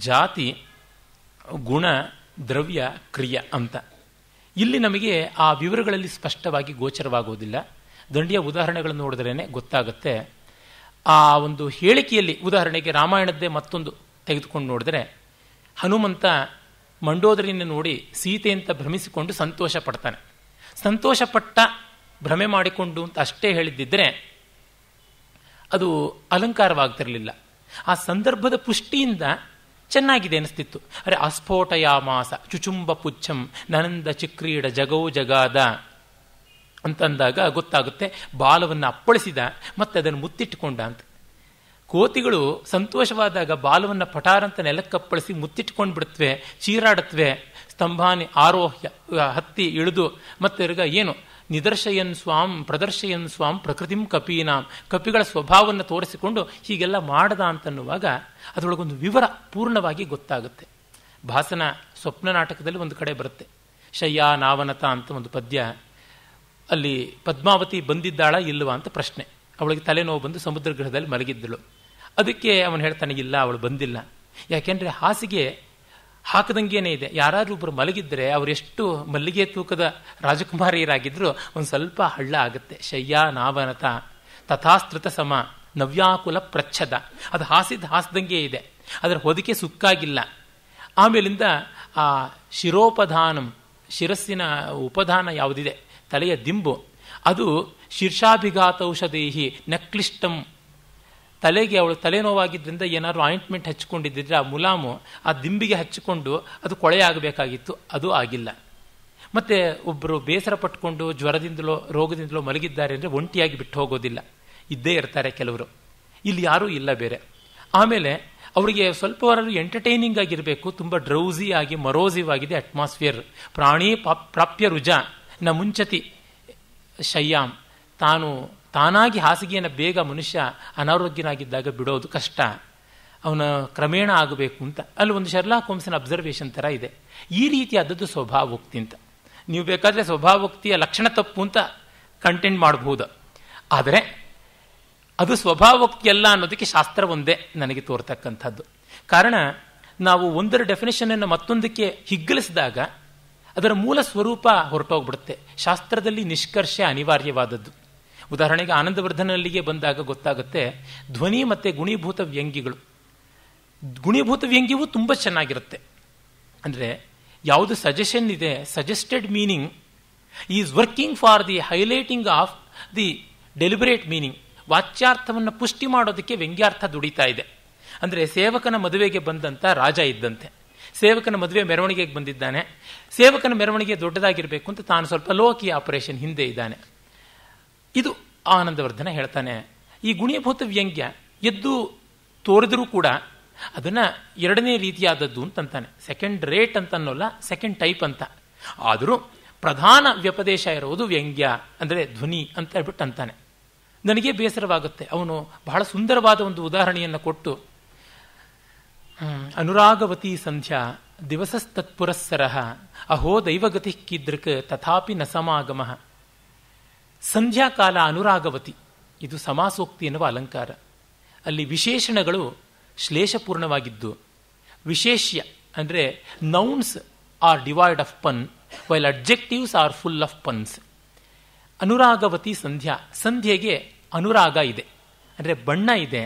ಜಾತಿ ಗುಣ ದ್ರವ್ಯ ಕ್ರಿಯ ಅಂತ ಇಲ್ಲಿ ನಮಗೆ ಆ ವಿವರಗಳಲ್ಲಿ ಸ್ಪಷ್ಟವಾಗಿ ಗೋಚರವಾಗುವುದಿಲ್ಲ ದಂಡಿಯ ಉದಾಹರಣೆಗಳನ್ನು ನೋಡಿದ್ರೇ ಗೊತ್ತಾಗುತ್ತೆ ಆ ಒಂದು ಹೇಳಿಕೆಯಲ್ಲಿ ಉದಾಹರಣೆಗೆ ರಾಮಾಯಣದ್ದೇ ಮತ್ತೊಂದು ತೆಗೆದುಕೊಂಡು ನೋಡಿದ್ರೆ ಹನುಮಂತ ಮಂಡೋದರಿಯನ್ನು ನೋಡಿ ಸೀತೆ ಅಂತ ಭ್ರಮಿಸಿಕೊಂಡು ಸಂತೋಷ ಪಡ್ತಾನೆ ಸಂತೋಷಪಟ್ಟ ಭ್ರಮೆ ಮಾಡಿಕೊಂಡು ಅಂತ ಅಷ್ಟೇ ಹೇಳಿದ್ದಿದ್ರೆ ಅದು ಅಲಂಕಾರವಾಗ್ತಿರಲಿಲ್ಲ ಆ ಸಂದರ್ಭದ ಪುಷ್ಟಿಯಿಂದ ಚೆನ್ನಾಗಿದೆ ಅನಿಸ್ತಿತ್ತು ಅರೆ ಮಾಸ ಚುಚುಂಬ ಪುಚ್ಛಂ ನನಂದ ಚಿಕ್ರೀಡ ಜಗೌ ಜಗಾದ ಅಂತಂದಾಗ ಗೊತ್ತಾಗುತ್ತೆ ಬಾಲವನ್ನು ಅಪ್ಪಳಿಸಿದ ಮತ್ತೆ ಅದನ್ನು ಮುತ್ತಿಟ್ಟುಕೊಂಡ ಅಂತ ಕೋತಿಗಳು ಸಂತೋಷವಾದಾಗ ಬಾಲವನ್ನು ಪಠಾರಂತ ನೆಲಕ್ಕಪ್ಪಳಿಸಿ ಮುತ್ತಿಟ್ಕೊಂಡು ಬಿಡುತ್ತವೆ ಚೀರಾಡತ್ವೆ ಸ್ತಂಭಾನಿ ಆರೋಹ್ಯ ಹತ್ತಿ ಇಳಿದು ಮತ್ತೆ ಏನು ನಿದರ್ಶಯನ್ ಸ್ವಾಂ ಪ್ರದರ್ಶಯನ್ ಸ್ವಾಂ ಪ್ರಕೃತಿಂ ಕಪೀನಾಂ ಕಪಿಗಳ ಸ್ವಭಾವವನ್ನು ತೋರಿಸಿಕೊಂಡು ಹೀಗೆಲ್ಲ ಮಾಡದ ಅಂತನ್ನುವಾಗ ಅದರೊಳಗೊಂದು ವಿವರ ಪೂರ್ಣವಾಗಿ ಗೊತ್ತಾಗುತ್ತೆ ಭಾಸನ ಸ್ವಪ್ನ ನಾಟಕದಲ್ಲಿ ಒಂದು ಕಡೆ ಬರುತ್ತೆ ಶಯ್ಯ ನಾವನತ ಅಂತ ಒಂದು ಪದ್ಯ ಅಲ್ಲಿ ಪದ್ಮಾವತಿ ಬಂದಿದ್ದಾಳ ಇಲ್ಲವ ಅಂತ ಪ್ರಶ್ನೆ ಅವಳಿಗೆ ತಲೆನೋವು ಬಂದು ಸಮುದ್ರ ಗೃಹದಲ್ಲಿ ಮಲಗಿದ್ದಳು ಅದಕ್ಕೆ ಅವನು ಹೇಳ್ತಾನೆ ಇಲ್ಲ ಅವಳು ಬಂದಿಲ್ಲ ಯಾಕೆಂದರೆ ಹಾಸಿಗೆ ಹಾಕದಂಗೇನೆ ಇದೆ ಯಾರಾದ್ರೂ ಒಬ್ಬರು ಮಲಗಿದ್ರೆ ಅವರೆಷ್ಟು ಮಲ್ಲಿಗೆ ತೂಕದ ರಾಜಕುಮಾರಿಯರಾಗಿದ್ರು ಒಂದು ಸ್ವಲ್ಪ ಹಳ್ಳ ಆಗುತ್ತೆ ಶಯ್ಯ ನಾವನತ ತಥಾಸ್ತೃತ ಸಮ ನವ್ಯಾಕುಲ ಪ್ರಚ್ಛದ ಅದು ಹಾಸಿದ ಹಾಸ್ದಂಗೆ ಇದೆ ಅದರ ಹೊದಿಕೆ ಸುಕ್ಕಾಗಿಲ್ಲ ಆಮೇಲಿಂದ ಆ ಶಿರೋಪಧಾನಂ ಶಿರಸ್ಸಿನ ಉಪಧಾನ ಯಾವುದಿದೆ ತಲೆಯ ದಿಂಬು ಅದು ಶೀರ್ಷಾಭಿಘಾತ ನಕ್ಲಿಷ್ಟಂ ತಲೆಗೆ ಅವಳು ತಲೆನೋವಾಗಿದ್ದರಿಂದ ಏನಾದರೂ ಆಯಿಂಟ್ಮೆಂಟ್ ಹಚ್ಚಿಕೊಂಡಿದ್ದರೆ ಆ ಮುಲಾಮು ಆ ದಿಂಬಿಗೆ ಹಚ್ಚಿಕೊಂಡು ಅದು ಕೊಳೆ ಆಗಬೇಕಾಗಿತ್ತು ಅದು ಆಗಿಲ್ಲ ಮತ್ತು ಒಬ್ಬರು ಬೇಸರ ಪಟ್ಟುಕೊಂಡು ಜ್ವರದಿಂದಲೋ ರೋಗದಿಂದಲೋ ಮಲಗಿದ್ದಾರೆ ಅಂದರೆ ಒಂಟಿಯಾಗಿ ಬಿಟ್ಟು ಹೋಗೋದಿಲ್ಲ ಇದ್ದೇ ಇರ್ತಾರೆ ಕೆಲವರು ಇಲ್ಲಿ ಯಾರೂ ಇಲ್ಲ ಬೇರೆ ಆಮೇಲೆ ಅವರಿಗೆ ಸ್ವಲ್ಪವರಾದರೂ ಎಂಟರ್ಟೈನಿಂಗ್ ಆಗಿರಬೇಕು ತುಂಬ ಡ್ರೌಸಿ ಆಗಿ ಮರೋಸಿವ್ ಆಗಿದೆ ಅಟ್ಮಾಸ್ಫಿಯರ್ ಪ್ರಾಣಿ ಪಾಪ್ ಪ್ರಾಪ್ಯ ರುಜ ನ ಮುಂಚತಿ ಶಯ್ಯಾಮ್ ತಾನು ತಾನಾಗಿ ಹಾಸಿಗೆಯನ್ನು ಬೇಗ ಮನುಷ್ಯ ಅನಾರೋಗ್ಯನಾಗಿದ್ದಾಗ ಬಿಡೋದು ಕಷ್ಟ ಅವನ ಕ್ರಮೇಣ ಆಗಬೇಕು ಅಂತ ಅಲ್ಲಿ ಒಂದು ಶರ್ಲಾ ಕೋಮ್ಸನ್ ಅಬ್ಸರ್ವೇಷನ್ ಥರ ಇದೆ ಈ ರೀತಿಯಾದದ್ದು ಸ್ವಭಾವೋಕ್ತಿ ಅಂತ ನೀವು ಬೇಕಾದರೆ ಸ್ವಭಾವೋಕ್ತಿಯ ಲಕ್ಷಣ ತಪ್ಪು ಅಂತ ಕಂಟೆಂಟ್ ಮಾಡಬಹುದು ಆದರೆ ಅದು ಸ್ವಭಾವೋಕ್ತಿ ಅಲ್ಲ ಅನ್ನೋದಕ್ಕೆ ಶಾಸ್ತ್ರ ಒಂದೇ ನನಗೆ ತೋರ್ತಕ್ಕಂಥದ್ದು ಕಾರಣ ನಾವು ಒಂದರ ಡೆಫಿನೇಷನನ್ನು ಮತ್ತೊಂದಕ್ಕೆ ಹಿಗ್ಗಲಿಸಿದಾಗ ಅದರ ಮೂಲ ಸ್ವರೂಪ ಹೊರಟೋಗ್ಬಿಡುತ್ತೆ ಶಾಸ್ತ್ರದಲ್ಲಿ ನಿಷ್ಕರ್ಷ ಅನಿವಾರ್ಯವಾದದ್ದು ಉದಾಹರಣೆಗೆ ಆನಂದವರ್ಧನಲ್ಲಿಗೆ ಬಂದಾಗ ಗೊತ್ತಾಗುತ್ತೆ ಧ್ವನಿ ಮತ್ತು ಗುಣೀಭೂತ ವ್ಯಂಗ್ಯಗಳು ಗುಣೀಭೂತ ವ್ಯಂಗ್ಯವೂ ತುಂಬ ಚೆನ್ನಾಗಿರುತ್ತೆ ಅಂದರೆ ಯಾವುದು ಸಜೆಷನ್ ಇದೆ suggested meaning is working for the highlighting of the deliberate meaning ವಾಚ್ಯಾರ್ಥವನ್ನು ಪುಷ್ಟಿ ಮಾಡೋದಕ್ಕೆ ವ್ಯಂಗ್ಯಾರ್ಥ ದುಡಿತಾ ಇದೆ ಅಂದರೆ ಸೇವಕನ ಮದುವೆಗೆ ಬಂದಂಥ ರಾಜ ಇದ್ದಂತೆ ಸೇವಕನ ಮದುವೆ ಮೆರವಣಿಗೆಗೆ ಬಂದಿದ್ದಾನೆ ಸೇವಕನ ಮೆರವಣಿಗೆ ದೊಡ್ಡದಾಗಿರಬೇಕು ಅಂತ ತಾನು ಸ್ವಲ್ಪ ಲೋಕಿ ಆಪರೇಷನ್ ಹಿಂದೆ ಇದ್ದಾನೆ ಇದು ಆನಂದವರ್ಧನ ಹೇಳ್ತಾನೆ ಈ ಗುಣೀಭೂತ ವ್ಯಂಗ್ಯ ಎದ್ದು ತೋರಿದರೂ ಕೂಡ ಅದನ್ನು ಎರಡನೇ ರೀತಿಯಾದದ್ದು ಅಂತಂತಾನೆ ಸೆಕೆಂಡ್ ರೇಟ್ ಅಂತ ಅನ್ನೋಲ್ಲ ಸೆಕೆಂಡ್ ಟೈಪ್ ಅಂತ ಆದರೂ ಪ್ರಧಾನ ವ್ಯಪದೇಶ ಇರೋದು ವ್ಯಂಗ್ಯ ಅಂದರೆ ಧ್ವನಿ ಅಂತ ಹೇಳ್ಬಿಟ್ಟು ಅಂತಾನೆ ನನಗೆ ಬೇಸರವಾಗುತ್ತೆ ಅವನು ಬಹಳ ಸುಂದರವಾದ ಒಂದು ಉದಾಹರಣೆಯನ್ನು ಕೊಟ್ಟು ಅನುರಾಗವತಿ ಸಂಧ್ಯಾ ದಿವಸಸ್ತತ್ಪುರಸ್ಸರ ಅಹೋ ದೈವಗತಿ ಕೀದೃಕ್ ತಥಾಪಿ ನ ಸಮಾಗಮಃ ಸಂಧ್ಯಾಕಾಲ ಅನುರಾಗವತಿ ಇದು ಸಮಾಸೋಕ್ತಿ ಎನ್ನುವ ಅಲಂಕಾರ ಅಲ್ಲಿ ವಿಶೇಷಣಗಳು ಶ್ಲೇಷಪೂರ್ಣವಾಗಿದ್ದು ವಿಶೇಷ್ಯ ಅಂದರೆ nouns are divide of pun while adjectives are full of puns ಅನುರಾಗವತಿ ಸಂಧ್ಯಾ ಸಂಧ್ಯೆಗೆ ಅನುರಾಗ ಇದೆ ಅಂದರೆ ಬಣ್ಣ ಇದೆ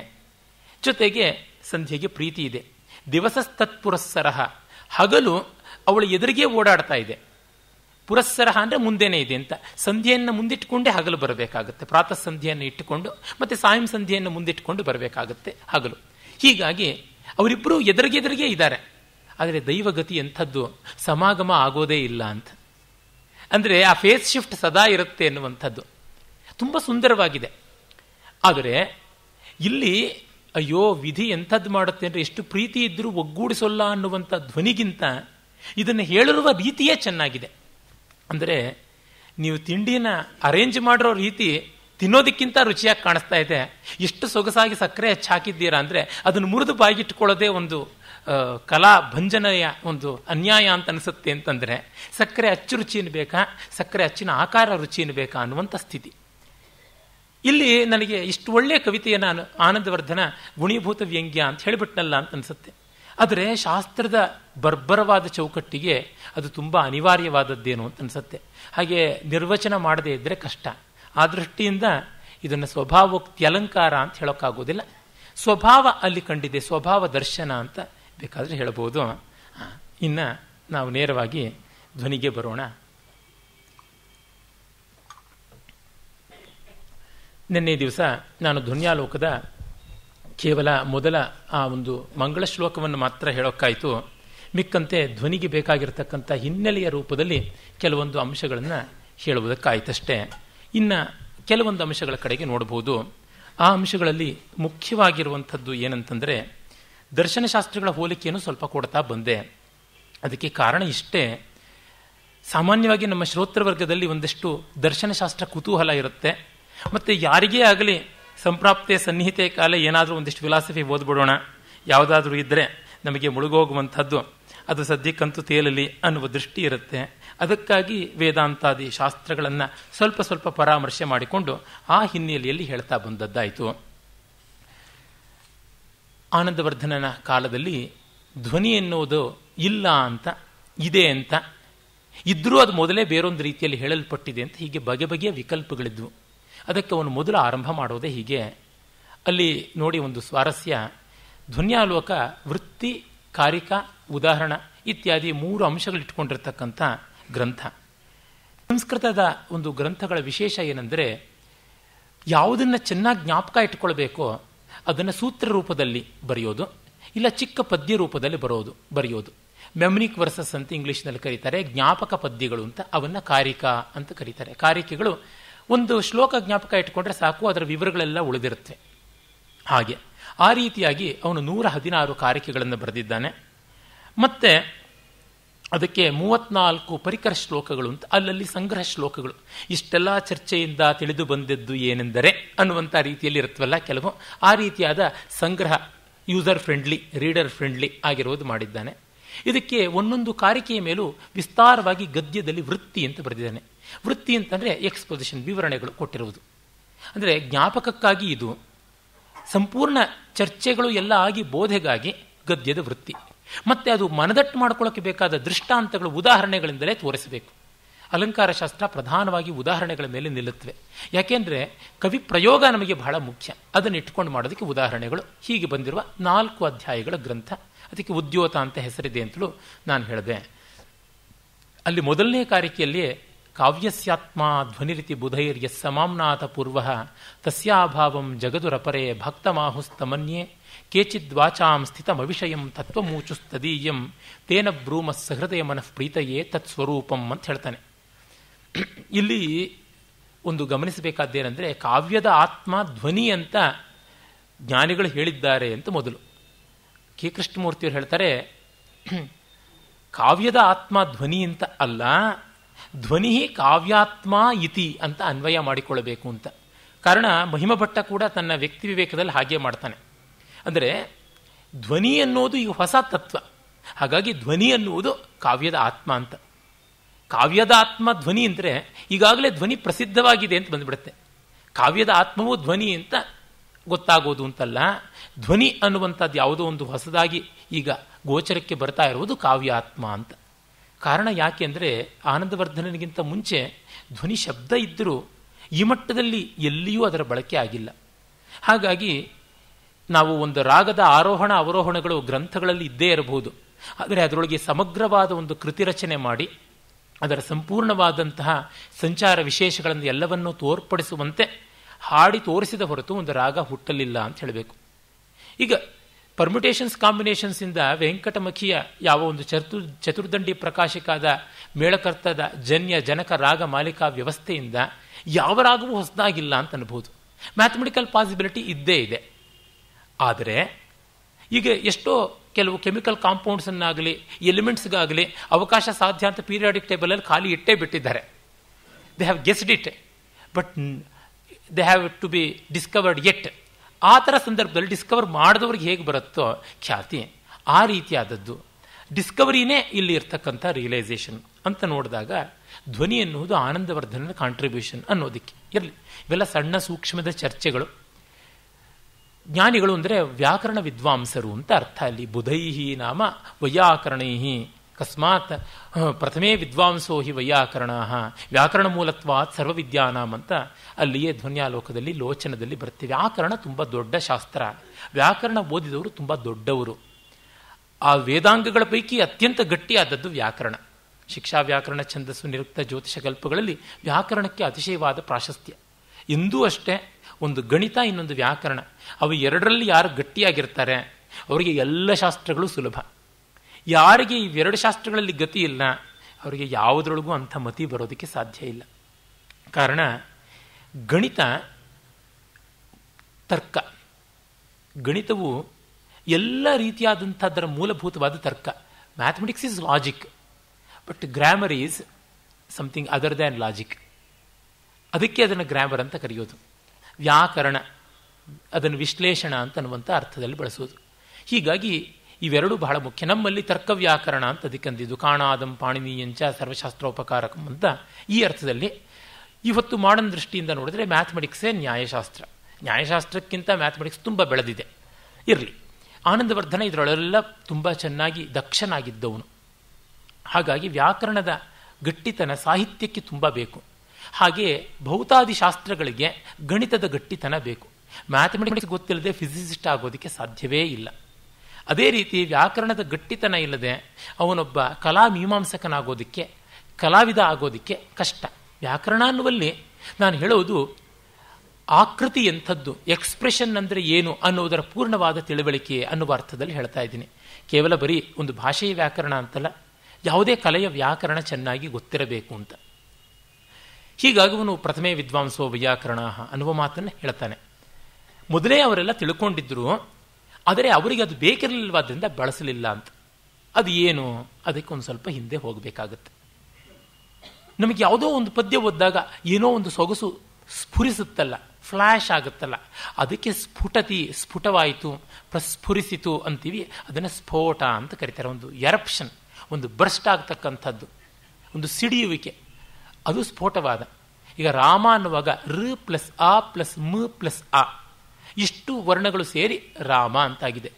ಜೊತೆಗೆ ಸಂಧ್ಯೆಗೆ ಪ್ರೀತಿ ಇದೆ ದಿವಸಸ್ತತ್ಪುರಸ್ಸರಹ ಹಗಲು ಅವಳು ಎದುರಿಗೆ ಓಡಾಡ್ತಾ ಇದೆ ಪುರಸ್ಸರ ಅಂದರೆ ಮುಂದೆನೇ ಇದೆ ಅಂತ ಸಂಧಿಯನ್ನು ಮುಂದಿಟ್ಟುಕೊಂಡೇ ಹಗಲು ಬರಬೇಕಾಗುತ್ತೆ ಪ್ರಾತಃ ಸಂಧಿಯನ್ನು ಇಟ್ಟುಕೊಂಡು ಮತ್ತು ಸಾಯಂ ಸಂಧಿಯನ್ನು ಮುಂದಿಟ್ಟುಕೊಂಡು ಬರಬೇಕಾಗುತ್ತೆ ಹಗಲು ಹೀಗಾಗಿ ಅವರಿಬ್ಬರು ಎದುರಿಗೆದುರಿಗೆ ಇದ್ದಾರೆ ಆದರೆ ದೈವಗತಿ ಎಂಥದ್ದು ಸಮಾಗಮ ಆಗೋದೇ ಇಲ್ಲ ಅಂತ ಅಂದರೆ ಆ ಫೇಸ್ ಶಿಫ್ಟ್ ಸದಾ ಇರುತ್ತೆ ಎನ್ನುವಂಥದ್ದು ತುಂಬ ಸುಂದರವಾಗಿದೆ ಆದರೆ ಇಲ್ಲಿ ಅಯ್ಯೋ ವಿಧಿ ಎಂಥದ್ದು ಮಾಡುತ್ತೆ ಅಂದರೆ ಎಷ್ಟು ಪ್ರೀತಿ ಇದ್ದರೂ ಒಗ್ಗೂಡಿಸೋಲ್ಲ ಅನ್ನುವಂಥ ಧ್ವನಿಗಿಂತ ಇದನ್ನು ಹೇಳಿರುವ ರೀತಿಯೇ ಚೆನ್ನಾಗಿದೆ ಅಂದರೆ ನೀವು ತಿಂಡಿನ ಅರೇಂಜ್ ಮಾಡಿರೋ ರೀತಿ ತಿನ್ನೋದಕ್ಕಿಂತ ರುಚಿಯಾಗಿ ಕಾಣಿಸ್ತಾ ಇದೆ ಎಷ್ಟು ಸೊಗಸಾಗಿ ಸಕ್ಕರೆ ಹಾಕಿದ್ದೀರಾ ಅಂದರೆ ಅದನ್ನು ಮುರಿದು ಬಾಯಿಗಿಟ್ಕೊಳ್ಳೋದೇ ಒಂದು ಕಲಾ ಭಂಜನೆಯ ಒಂದು ಅನ್ಯಾಯ ಅಂತ ಅನಿಸುತ್ತೆ ಅಂತಂದರೆ ಸಕ್ಕರೆ ಅಚ್ಚು ರುಚಿಯನ್ನು ಬೇಕಾ ಸಕ್ಕರೆ ಅಚ್ಚಿನ ಆಕಾರ ರುಚಿಯನ್ನು ಬೇಕಾ ಅನ್ನುವಂಥ ಸ್ಥಿತಿ ಇಲ್ಲಿ ನನಗೆ ಇಷ್ಟು ಒಳ್ಳೆಯ ಕವಿತೆಯನ್ನು ಆನಂದವರ್ಧನ ಗುಣೀಭೂತ ವ್ಯಂಗ್ಯ ಅಂತ ಹೇಳಿಬಿಟ್ನಲ್ಲ ಅಂತ ಅನಿಸುತ್ತೆ ಆದರೆ ಶಾಸ್ತ್ರದ ಬರ್ಬರವಾದ ಚೌಕಟ್ಟಿಗೆ ಅದು ತುಂಬ ಅನಿವಾರ್ಯವಾದದ್ದೇನು ಅಂತ ಅನಿಸುತ್ತೆ ಹಾಗೆ ನಿರ್ವಚನ ಮಾಡದೇ ಇದ್ದರೆ ಕಷ್ಟ ಆ ದೃಷ್ಟಿಯಿಂದ ಇದನ್ನು ಸ್ವಭಾವೋಕ್ತಿ ಅಲಂಕಾರ ಅಂತ ಹೇಳೋಕ್ಕಾಗೋದಿಲ್ಲ ಸ್ವಭಾವ ಅಲ್ಲಿ ಕಂಡಿದೆ ಸ್ವಭಾವ ದರ್ಶನ ಅಂತ ಬೇಕಾದರೆ ಹೇಳ್ಬೋದು ಇನ್ನು ನಾವು ನೇರವಾಗಿ ಧ್ವನಿಗೆ ಬರೋಣ ನಿನ್ನೆ ದಿವಸ ನಾನು ಧ್ವನ್ಯಾಲೋಕದ ಕೇವಲ ಮೊದಲ ಆ ಒಂದು ಮಂಗಳ ಶ್ಲೋಕವನ್ನು ಮಾತ್ರ ಹೇಳೋಕ್ಕಾಯಿತು ಮಿಕ್ಕಂತೆ ಧ್ವನಿಗೆ ಬೇಕಾಗಿರ್ತಕ್ಕಂಥ ಹಿನ್ನೆಲೆಯ ರೂಪದಲ್ಲಿ ಕೆಲವೊಂದು ಅಂಶಗಳನ್ನು ಹೇಳುವುದಕ್ಕಾಯ್ತಷ್ಟೇ ಇನ್ನು ಕೆಲವೊಂದು ಅಂಶಗಳ ಕಡೆಗೆ ನೋಡಬಹುದು ಆ ಅಂಶಗಳಲ್ಲಿ ಮುಖ್ಯವಾಗಿರುವಂಥದ್ದು ಏನಂತಂದರೆ ದರ್ಶನಶಾಸ್ತ್ರಗಳ ಹೋಲಿಕೆಯನ್ನು ಸ್ವಲ್ಪ ಕೊಡ್ತಾ ಬಂದೆ ಅದಕ್ಕೆ ಕಾರಣ ಇಷ್ಟೇ ಸಾಮಾನ್ಯವಾಗಿ ನಮ್ಮ ವರ್ಗದಲ್ಲಿ ಒಂದಷ್ಟು ದರ್ಶನಶಾಸ್ತ್ರ ಕುತೂಹಲ ಇರುತ್ತೆ ಮತ್ತು ಯಾರಿಗೇ ಆಗಲಿ ಸಂಪ್ರಾಪ್ತೆ ಸನ್ನಿಹಿತೆ ಕಾಲ ಏನಾದರೂ ಒಂದಿಷ್ಟು ಫಿಲಾಸಫಿ ಓದ್ಬಿಡೋಣ ಯಾವುದಾದ್ರೂ ಇದ್ದರೆ ನಮಗೆ ಮುಳುಗೋಗುವಂಥದ್ದು ಅದು ಸದ್ಯಕ್ಕಂತೂ ತೇಲಲಿ ಅನ್ನುವ ದೃಷ್ಟಿ ಇರುತ್ತೆ ಅದಕ್ಕಾಗಿ ವೇದಾಂತಾದಿ ಶಾಸ್ತ್ರಗಳನ್ನು ಸ್ವಲ್ಪ ಸ್ವಲ್ಪ ಪರಾಮರ್ಶೆ ಮಾಡಿಕೊಂಡು ಆ ಹಿನ್ನೆಲೆಯಲ್ಲಿ ಹೇಳ್ತಾ ಬಂದದ್ದಾಯಿತು ಆನಂದವರ್ಧನನ ಕಾಲದಲ್ಲಿ ಧ್ವನಿ ಎನ್ನುವುದು ಇಲ್ಲ ಅಂತ ಇದೆ ಅಂತ ಇದ್ದರೂ ಅದು ಮೊದಲೇ ಬೇರೊಂದು ರೀತಿಯಲ್ಲಿ ಹೇಳಲ್ಪಟ್ಟಿದೆ ಅಂತ ಹೀಗೆ ಬಗೆ ಬಗೆಯ ವಿಕಲ್ಪಗಳಿದ್ವು ಅದಕ್ಕೆ ಅವನು ಮೊದಲು ಆರಂಭ ಮಾಡೋದೇ ಹೀಗೆ ಅಲ್ಲಿ ನೋಡಿ ಒಂದು ಸ್ವಾರಸ್ಯ ಧ್ವನ್ಯಾಲೋಕ ವೃತ್ತಿ ಕಾರಿಕ ಉದಾಹರಣ ಇತ್ಯಾದಿ ಮೂರು ಅಂಶಗಳಿಟ್ಕೊಂಡಿರ್ತಕ್ಕಂಥ ಗ್ರಂಥ ಸಂಸ್ಕೃತದ ಒಂದು ಗ್ರಂಥಗಳ ವಿಶೇಷ ಏನೆಂದರೆ ಯಾವುದನ್ನು ಚೆನ್ನಾಗಿ ಜ್ಞಾಪಕ ಇಟ್ಕೊಳ್ಬೇಕೋ ಅದನ್ನು ಸೂತ್ರ ರೂಪದಲ್ಲಿ ಬರೆಯೋದು ಇಲ್ಲ ಚಿಕ್ಕ ಪದ್ಯ ರೂಪದಲ್ಲಿ ಬರೋದು ಬರೆಯೋದು ಮೆಮ್ರಿಕ್ ವರ್ಸಸ್ ಅಂತ ಇಂಗ್ಲೀಷ್ನಲ್ಲಿ ಕರೀತಾರೆ ಜ್ಞಾಪಕ ಪದ್ಯಗಳು ಅಂತ ಅವನ್ನ ಕಾರಿಕಾ ಅಂತ ಕರೀತಾರೆ ಕಾರಿಕೆಗಳು ಒಂದು ಶ್ಲೋಕ ಜ್ಞಾಪಕ ಇಟ್ಕೊಂಡ್ರೆ ಸಾಕು ಅದರ ವಿವರಗಳೆಲ್ಲ ಉಳಿದಿರುತ್ತೆ ಹಾಗೆ ಆ ರೀತಿಯಾಗಿ ಅವನು ನೂರ ಹದಿನಾರು ಕಾರಿಕೆಗಳನ್ನು ಬರೆದಿದ್ದಾನೆ ಮತ್ತೆ ಅದಕ್ಕೆ ಮೂವತ್ನಾಲ್ಕು ಪರಿಕರ ಶ್ಲೋಕಗಳು ಅಂತ ಅಲ್ಲಲ್ಲಿ ಸಂಗ್ರಹ ಶ್ಲೋಕಗಳು ಇಷ್ಟೆಲ್ಲ ಚರ್ಚೆಯಿಂದ ತಿಳಿದು ಬಂದದ್ದು ಏನೆಂದರೆ ಅನ್ನುವಂಥ ರೀತಿಯಲ್ಲಿ ಇರುತ್ತವಲ್ಲ ಕೆಲವು ಆ ರೀತಿಯಾದ ಸಂಗ್ರಹ ಯೂಸರ್ ಫ್ರೆಂಡ್ಲಿ ರೀಡರ್ ಫ್ರೆಂಡ್ಲಿ ಆಗಿರೋದು ಮಾಡಿದ್ದಾನೆ ಇದಕ್ಕೆ ಒಂದೊಂದು ಕಾರಿಕೆಯ ಮೇಲೂ ವಿಸ್ತಾರವಾಗಿ ಗದ್ಯದಲ್ಲಿ ವೃತ್ತಿ ಅಂತ ಬರೆದಿದ್ದಾನೆ ವೃತ್ತಿ ಅಂತಂದರೆ ಎಕ್ಸ್ಪೊಸಿಷನ್ ವಿವರಣೆಗಳು ಕೊಟ್ಟಿರುವುದು ಅಂದರೆ ಜ್ಞಾಪಕಕ್ಕಾಗಿ ಇದು ಸಂಪೂರ್ಣ ಚರ್ಚೆಗಳು ಎಲ್ಲ ಆಗಿ ಬೋಧೆಗಾಗಿ ಗದ್ಯದ ವೃತ್ತಿ ಮತ್ತು ಅದು ಮನದಟ್ಟು ಮಾಡ್ಕೊಳ್ಳೋಕೆ ಬೇಕಾದ ದೃಷ್ಟಾಂತಗಳು ಉದಾಹರಣೆಗಳಿಂದಲೇ ತೋರಿಸಬೇಕು ಅಲಂಕಾರ ಶಾಸ್ತ್ರ ಪ್ರಧಾನವಾಗಿ ಉದಾಹರಣೆಗಳ ಮೇಲೆ ನಿಲ್ಲುತ್ತವೆ ಯಾಕೆಂದರೆ ಕವಿ ಪ್ರಯೋಗ ನಮಗೆ ಬಹಳ ಮುಖ್ಯ ಅದನ್ನು ಇಟ್ಕೊಂಡು ಮಾಡೋದಕ್ಕೆ ಉದಾಹರಣೆಗಳು ಹೀಗೆ ಬಂದಿರುವ ನಾಲ್ಕು ಅಧ್ಯಾಯಗಳ ಗ್ರಂಥ ಅದಕ್ಕೆ ಉದ್ಯೋತ ಅಂತ ಹೆಸರಿದೆ ಅಂತಲೂ ನಾನು ಹೇಳಿದೆ ಅಲ್ಲಿ ಮೊದಲನೇ ಕಾರಿಕೆಯಲ್ಲಿಯೇ ಕಾವ್ಯಸ್ಯಾತ್ಮ ಧ್ವನಿರಿತಿ ಬುಧೈರ್ಯ ಸಮಾಮ್ನಾಥ ಪೂರ್ವ ತಸ್ಯಾಭಾವಂ ಜಗದುರಪರೆ ಭಕ್ತಮಾಹುಸ್ತಮನ್ಯೆ ಕೇಚಿದ್ವಾಚಾಂ ಸ್ಥಿತಮವಿಷಯಂ ತತ್ವಮೂಚುಸ್ತದೀಯಂ ತೇನ ಬ್ರೂಮ ಸಹೃದಯ ಮನಃ ಪ್ರೀತಯೇ ಸ್ವರೂಪಂ ಅಂತ ಹೇಳ್ತಾನೆ ಇಲ್ಲಿ ಒಂದು ಗಮನಿಸಬೇಕಾದ್ದೇನೆಂದರೆ ಕಾವ್ಯದ ಆತ್ಮ ಧ್ವನಿ ಅಂತ ಜ್ಞಾನಿಗಳು ಹೇಳಿದ್ದಾರೆ ಅಂತ ಮೊದಲು ಕೆ ಕೃಷ್ಣಮೂರ್ತಿಯವರು ಹೇಳ್ತಾರೆ ಕಾವ್ಯದ ಆತ್ಮ ಧ್ವನಿ ಅಂತ ಅಲ್ಲ ಧ್ವನಿ ಕಾವ್ಯಾತ್ಮ ಇತಿ ಅಂತ ಅನ್ವಯ ಮಾಡಿಕೊಳ್ಳಬೇಕು ಅಂತ ಕಾರಣ ಮಹಿಮಭಟ್ಟ ಕೂಡ ತನ್ನ ವ್ಯಕ್ತಿ ವಿವೇಕದಲ್ಲಿ ಹಾಗೆ ಮಾಡ್ತಾನೆ ಅಂದರೆ ಧ್ವನಿ ಅನ್ನೋದು ಈ ಹೊಸ ತತ್ವ ಹಾಗಾಗಿ ಧ್ವನಿ ಅನ್ನುವುದು ಕಾವ್ಯದ ಆತ್ಮ ಅಂತ ಕಾವ್ಯದ ಆತ್ಮ ಧ್ವನಿ ಅಂದರೆ ಈಗಾಗಲೇ ಧ್ವನಿ ಪ್ರಸಿದ್ಧವಾಗಿದೆ ಅಂತ ಬಂದುಬಿಡುತ್ತೆ ಕಾವ್ಯದ ಆತ್ಮವು ಧ್ವನಿ ಅಂತ ಗೊತ್ತಾಗೋದು ಅಂತಲ್ಲ ಧ್ವನಿ ಅನ್ನುವಂಥದ್ದು ಯಾವುದೋ ಒಂದು ಹೊಸದಾಗಿ ಈಗ ಗೋಚರಕ್ಕೆ ಬರ್ತಾ ಇರುವುದು ಕಾವ್ಯಾತ್ಮ ಅಂತ ಕಾರಣ ಯಾಕೆ ಅಂದರೆ ಆನಂದವರ್ಧನನಿಗಿಂತ ಮುಂಚೆ ಧ್ವನಿ ಶಬ್ದ ಇದ್ದರೂ ಈ ಮಟ್ಟದಲ್ಲಿ ಎಲ್ಲಿಯೂ ಅದರ ಬಳಕೆ ಆಗಿಲ್ಲ ಹಾಗಾಗಿ ನಾವು ಒಂದು ರಾಗದ ಆರೋಹಣ ಅವರೋಹಣಗಳು ಗ್ರಂಥಗಳಲ್ಲಿ ಇದ್ದೇ ಇರಬಹುದು ಆದರೆ ಅದರೊಳಗೆ ಸಮಗ್ರವಾದ ಒಂದು ಕೃತಿ ರಚನೆ ಮಾಡಿ ಅದರ ಸಂಪೂರ್ಣವಾದಂತಹ ಸಂಚಾರ ವಿಶೇಷಗಳನ್ನು ಎಲ್ಲವನ್ನೂ ತೋರ್ಪಡಿಸುವಂತೆ ಹಾಡಿ ತೋರಿಸಿದ ಹೊರತು ಒಂದು ರಾಗ ಹುಟ್ಟಲಿಲ್ಲ ಅಂತ ಹೇಳಬೇಕು ಈಗ ಪರ್ಮುಟೇಷನ್ಸ್ ಕಾಂಬಿನೇಷನ್ಸಿಂದ ವೆಂಕಟಮಖಿಯ ಯಾವ ಒಂದು ಚತುರ್ ಚತುರ್ದಂಡಿ ಪ್ರಕಾಶಿಕಾದ ಮೇಳಕರ್ತದ ಜನ್ಯ ಜನಕ ರಾಗ ಮಾಲಿಕಾ ವ್ಯವಸ್ಥೆಯಿಂದ ಯಾವ ರಾಗವೂ ಹೊಸದಾಗಿಲ್ಲ ಅಂತ ಅನ್ಬೋದು ಮ್ಯಾಥಮೆಟಿಕಲ್ ಪಾಸಿಬಿಲಿಟಿ ಇದ್ದೇ ಇದೆ ಆದರೆ ಈಗ ಎಷ್ಟೋ ಕೆಲವು ಕೆಮಿಕಲ್ ಕಾಂಪೌಂಡ್ಸನ್ನಾಗಲಿ ಎಲಿಮೆಂಟ್ಸ್ಗಾಗಲಿ ಅವಕಾಶ ಸಾಧ್ಯ ಅಂತ ಪೀರಿಯಾಡಿಕ್ ಟೇಬಲಲ್ಲಿ ಖಾಲಿ ಇಟ್ಟೇ ಬಿಟ್ಟಿದ್ದಾರೆ they have guessed it but they have to be discovered at ಆ ಥರ ಸಂದರ್ಭದಲ್ಲಿ ಡಿಸ್ಕವರ್ ಮಾಡಿದವ್ರಿಗೆ ಹೇಗೆ ಬರುತ್ತೋ ಖ್ಯಾತಿ ಆ ರೀತಿಯಾದದ್ದು ಡಿಸ್ಕವರಿನೇ ಇಲ್ಲಿ ಇರ್ತಕ್ಕಂಥ ರಿಯಲೈಸೇಷನ್ ಅಂತ ನೋಡಿದಾಗ ಧ್ವನಿ ಎನ್ನುವುದು ಆನಂದವರ್ಧನ ಕಾಂಟ್ರಿಬ್ಯೂಷನ್ ಅನ್ನೋದಕ್ಕೆ ಇರಲಿ ಇವೆಲ್ಲ ಸಣ್ಣ ಸೂಕ್ಷ್ಮದ ಚರ್ಚೆಗಳು ಜ್ಞಾನಿಗಳು ಅಂದರೆ ವ್ಯಾಕರಣ ವಿದ್ವಾಂಸರು ಅಂತ ಅರ್ಥ ಅಲ್ಲಿ ಬುಧೈಹಿ ನಾಮ ವೈಯಾಕರಣೈಹಿ ಕಸ್ಮಾತ್ ಪ್ರಥಮೇ ವಿದ್ವಾಂಸೋ ಹಿ ವೈಯಾಕರಣ ವ್ಯಾಕರಣ ಮೂಲತ್ವಾತ್ ಸರ್ವವಿದ್ಯಾನಾಂ ಅಂತ ಅಲ್ಲಿಯೇ ಧ್ವನ್ಯಾಲೋಕದಲ್ಲಿ ಲೋಚನದಲ್ಲಿ ಬರುತ್ತೆ ವ್ಯಾಕರಣ ತುಂಬ ದೊಡ್ಡ ಶಾಸ್ತ್ರ ವ್ಯಾಕರಣ ಓದಿದವರು ತುಂಬ ದೊಡ್ಡವರು ಆ ವೇದಾಂಗಗಳ ಪೈಕಿ ಅತ್ಯಂತ ಗಟ್ಟಿಯಾದದ್ದು ವ್ಯಾಕರಣ ಶಿಕ್ಷಾ ವ್ಯಾಕರಣ ಛಂದಸ್ಸು ನಿರುಕ್ತ ಜ್ಯೋತಿಷ ಕಲ್ಪಗಳಲ್ಲಿ ವ್ಯಾಕರಣಕ್ಕೆ ಅತಿಶಯವಾದ ಪ್ರಾಶಸ್ತ್ಯ ಇಂದೂ ಅಷ್ಟೇ ಒಂದು ಗಣಿತ ಇನ್ನೊಂದು ವ್ಯಾಕರಣ ಅವು ಎರಡರಲ್ಲಿ ಯಾರು ಗಟ್ಟಿಯಾಗಿರ್ತಾರೆ ಅವರಿಗೆ ಎಲ್ಲ ಶಾಸ್ತ್ರಗಳು ಸುಲಭ ಯಾರಿಗೆ ಇವೆರಡು ಶಾಸ್ತ್ರಗಳಲ್ಲಿ ಗತಿ ಇಲ್ಲ ಅವರಿಗೆ ಯಾವುದ್ರೊಳಗೂ ಅಂಥ ಮತಿ ಬರೋದಕ್ಕೆ ಸಾಧ್ಯ ಇಲ್ಲ ಕಾರಣ ಗಣಿತ ತರ್ಕ ಗಣಿತವು ಎಲ್ಲ ರೀತಿಯಾದಂಥದ್ದರ ಮೂಲಭೂತವಾದ ತರ್ಕ mathematics is logic but grammar is something other than logic ಅದಕ್ಕೆ ಅದನ್ನು ಗ್ರಾಮರ್ ಅಂತ ಕರೆಯೋದು ವ್ಯಾಕರಣ ಅದನ್ನು ವಿಶ್ಲೇಷಣ ಅಂತ ಅನ್ನುವಂಥ ಅರ್ಥದಲ್ಲಿ ಬಳಸೋದು ಹೀಗಾಗಿ ಇವೆರಡು ಬಹಳ ಮುಖ್ಯ ನಮ್ಮಲ್ಲಿ ತರ್ಕ ವ್ಯಾಕರಣ ಅಂತ ಅದಕ್ಕಂದಿದ್ದು ಕಾಣಾದಂ ಪಾಣಿನೀಯಂಚ ಸರ್ವಶಾಸ್ತ್ರೋಪಕಾರಕಂ ಅಂತ ಈ ಅರ್ಥದಲ್ಲಿ ಇವತ್ತು ಮಾಡನ್ ದೃಷ್ಟಿಯಿಂದ ನೋಡಿದ್ರೆ ಮ್ಯಾಥಮೆಟಿಕ್ಸೇ ನ್ಯಾಯಶಾಸ್ತ್ರ ನ್ಯಾಯಶಾಸ್ತ್ರಕ್ಕಿಂತ ಮ್ಯಾಥಮೆಟಿಕ್ಸ್ ತುಂಬ ಬೆಳೆದಿದೆ ಇರಲಿ ಆನಂದವರ್ಧನ ಇದರೊಳೆಲ್ಲ ತುಂಬ ಚೆನ್ನಾಗಿ ದಕ್ಷನಾಗಿದ್ದವನು ಹಾಗಾಗಿ ವ್ಯಾಕರಣದ ಗಟ್ಟಿತನ ಸಾಹಿತ್ಯಕ್ಕೆ ತುಂಬ ಬೇಕು ಹಾಗೆ ಭೌತಾದಿ ಶಾಸ್ತ್ರಗಳಿಗೆ ಗಣಿತದ ಗಟ್ಟಿತನ ಬೇಕು ಮ್ಯಾಥಮೆಟಿಕ್ಸ್ ಗೊತ್ತಿಲ್ಲದೆ ಫಿಸಿಸಿಸ್ಟ್ ಆಗೋದಕ್ಕೆ ಸಾಧ್ಯವೇ ಇಲ್ಲ ಅದೇ ರೀತಿ ವ್ಯಾಕರಣದ ಗಟ್ಟಿತನ ಇಲ್ಲದೆ ಅವನೊಬ್ಬ ಕಲಾ ಮೀಮಾಂಸಕನಾಗೋದಕ್ಕೆ ಕಲಾವಿದ ಆಗೋದಕ್ಕೆ ಕಷ್ಟ ವ್ಯಾಕರಣ ಅನ್ನುವಲ್ಲಿ ನಾನು ಹೇಳೋದು ಆಕೃತಿ ಎಂಥದ್ದು ಎಕ್ಸ್ಪ್ರೆಷನ್ ಅಂದರೆ ಏನು ಅನ್ನುವುದರ ಪೂರ್ಣವಾದ ತಿಳುವಳಿಕೆ ಅನ್ನುವ ಅರ್ಥದಲ್ಲಿ ಹೇಳ್ತಾ ಇದ್ದೀನಿ ಕೇವಲ ಬರೀ ಒಂದು ಭಾಷೆಯ ವ್ಯಾಕರಣ ಅಂತಲ್ಲ ಯಾವುದೇ ಕಲೆಯ ವ್ಯಾಕರಣ ಚೆನ್ನಾಗಿ ಗೊತ್ತಿರಬೇಕು ಅಂತ ಹೀಗಾಗಿ ಅವನು ಪ್ರಥಮೆ ವಿದ್ವಾಂಸೋ ವ್ಯಾಕರಣ ಅನ್ನುವ ಮಾತನ್ನು ಹೇಳ್ತಾನೆ ಮೊದಲೇ ಅವರೆಲ್ಲ ತಿಳ್ಕೊಂಡಿದ್ರು ಆದರೆ ಅವರಿಗೆ ಅದು ಬೇಕಿರಲಿಲ್ಲವಾದ್ರಿಂದ ಬಳಸಲಿಲ್ಲ ಅಂತ ಅದು ಏನು ಅದಕ್ಕೆ ಒಂದು ಸ್ವಲ್ಪ ಹಿಂದೆ ಹೋಗಬೇಕಾಗತ್ತೆ ನಮಗೆ ಯಾವುದೋ ಒಂದು ಪದ್ಯ ಓದಿದಾಗ ಏನೋ ಒಂದು ಸೊಗಸು ಸ್ಫುರಿಸುತ್ತಲ್ಲ ಫ್ಲ್ಯಾಶ್ ಆಗುತ್ತಲ್ಲ ಅದಕ್ಕೆ ಸ್ಫುಟತಿ ಸ್ಫುಟವಾಯಿತು ಪ್ರಸ್ಫುರಿಸಿತು ಅಂತೀವಿ ಅದನ್ನು ಸ್ಫೋಟ ಅಂತ ಕರೀತಾರೆ ಒಂದು ಎರಪ್ಷನ್ ಒಂದು ಬ್ರಸ್ಟ್ ಆಗ್ತಕ್ಕಂಥದ್ದು ಒಂದು ಸಿಡಿಯುವಿಕೆ ಅದು ಸ್ಫೋಟವಾದ ಈಗ ರಾಮ ಅನ್ನುವಾಗ ಋ ಪ್ಲಸ್ ಆ ಪ್ಲಸ್ ಮ ಪ್ಲಸ್ ಆ ಇಷ್ಟು ವರ್ಣಗಳು ಸೇರಿ ರಾಮ ಅಂತಾಗಿದೆ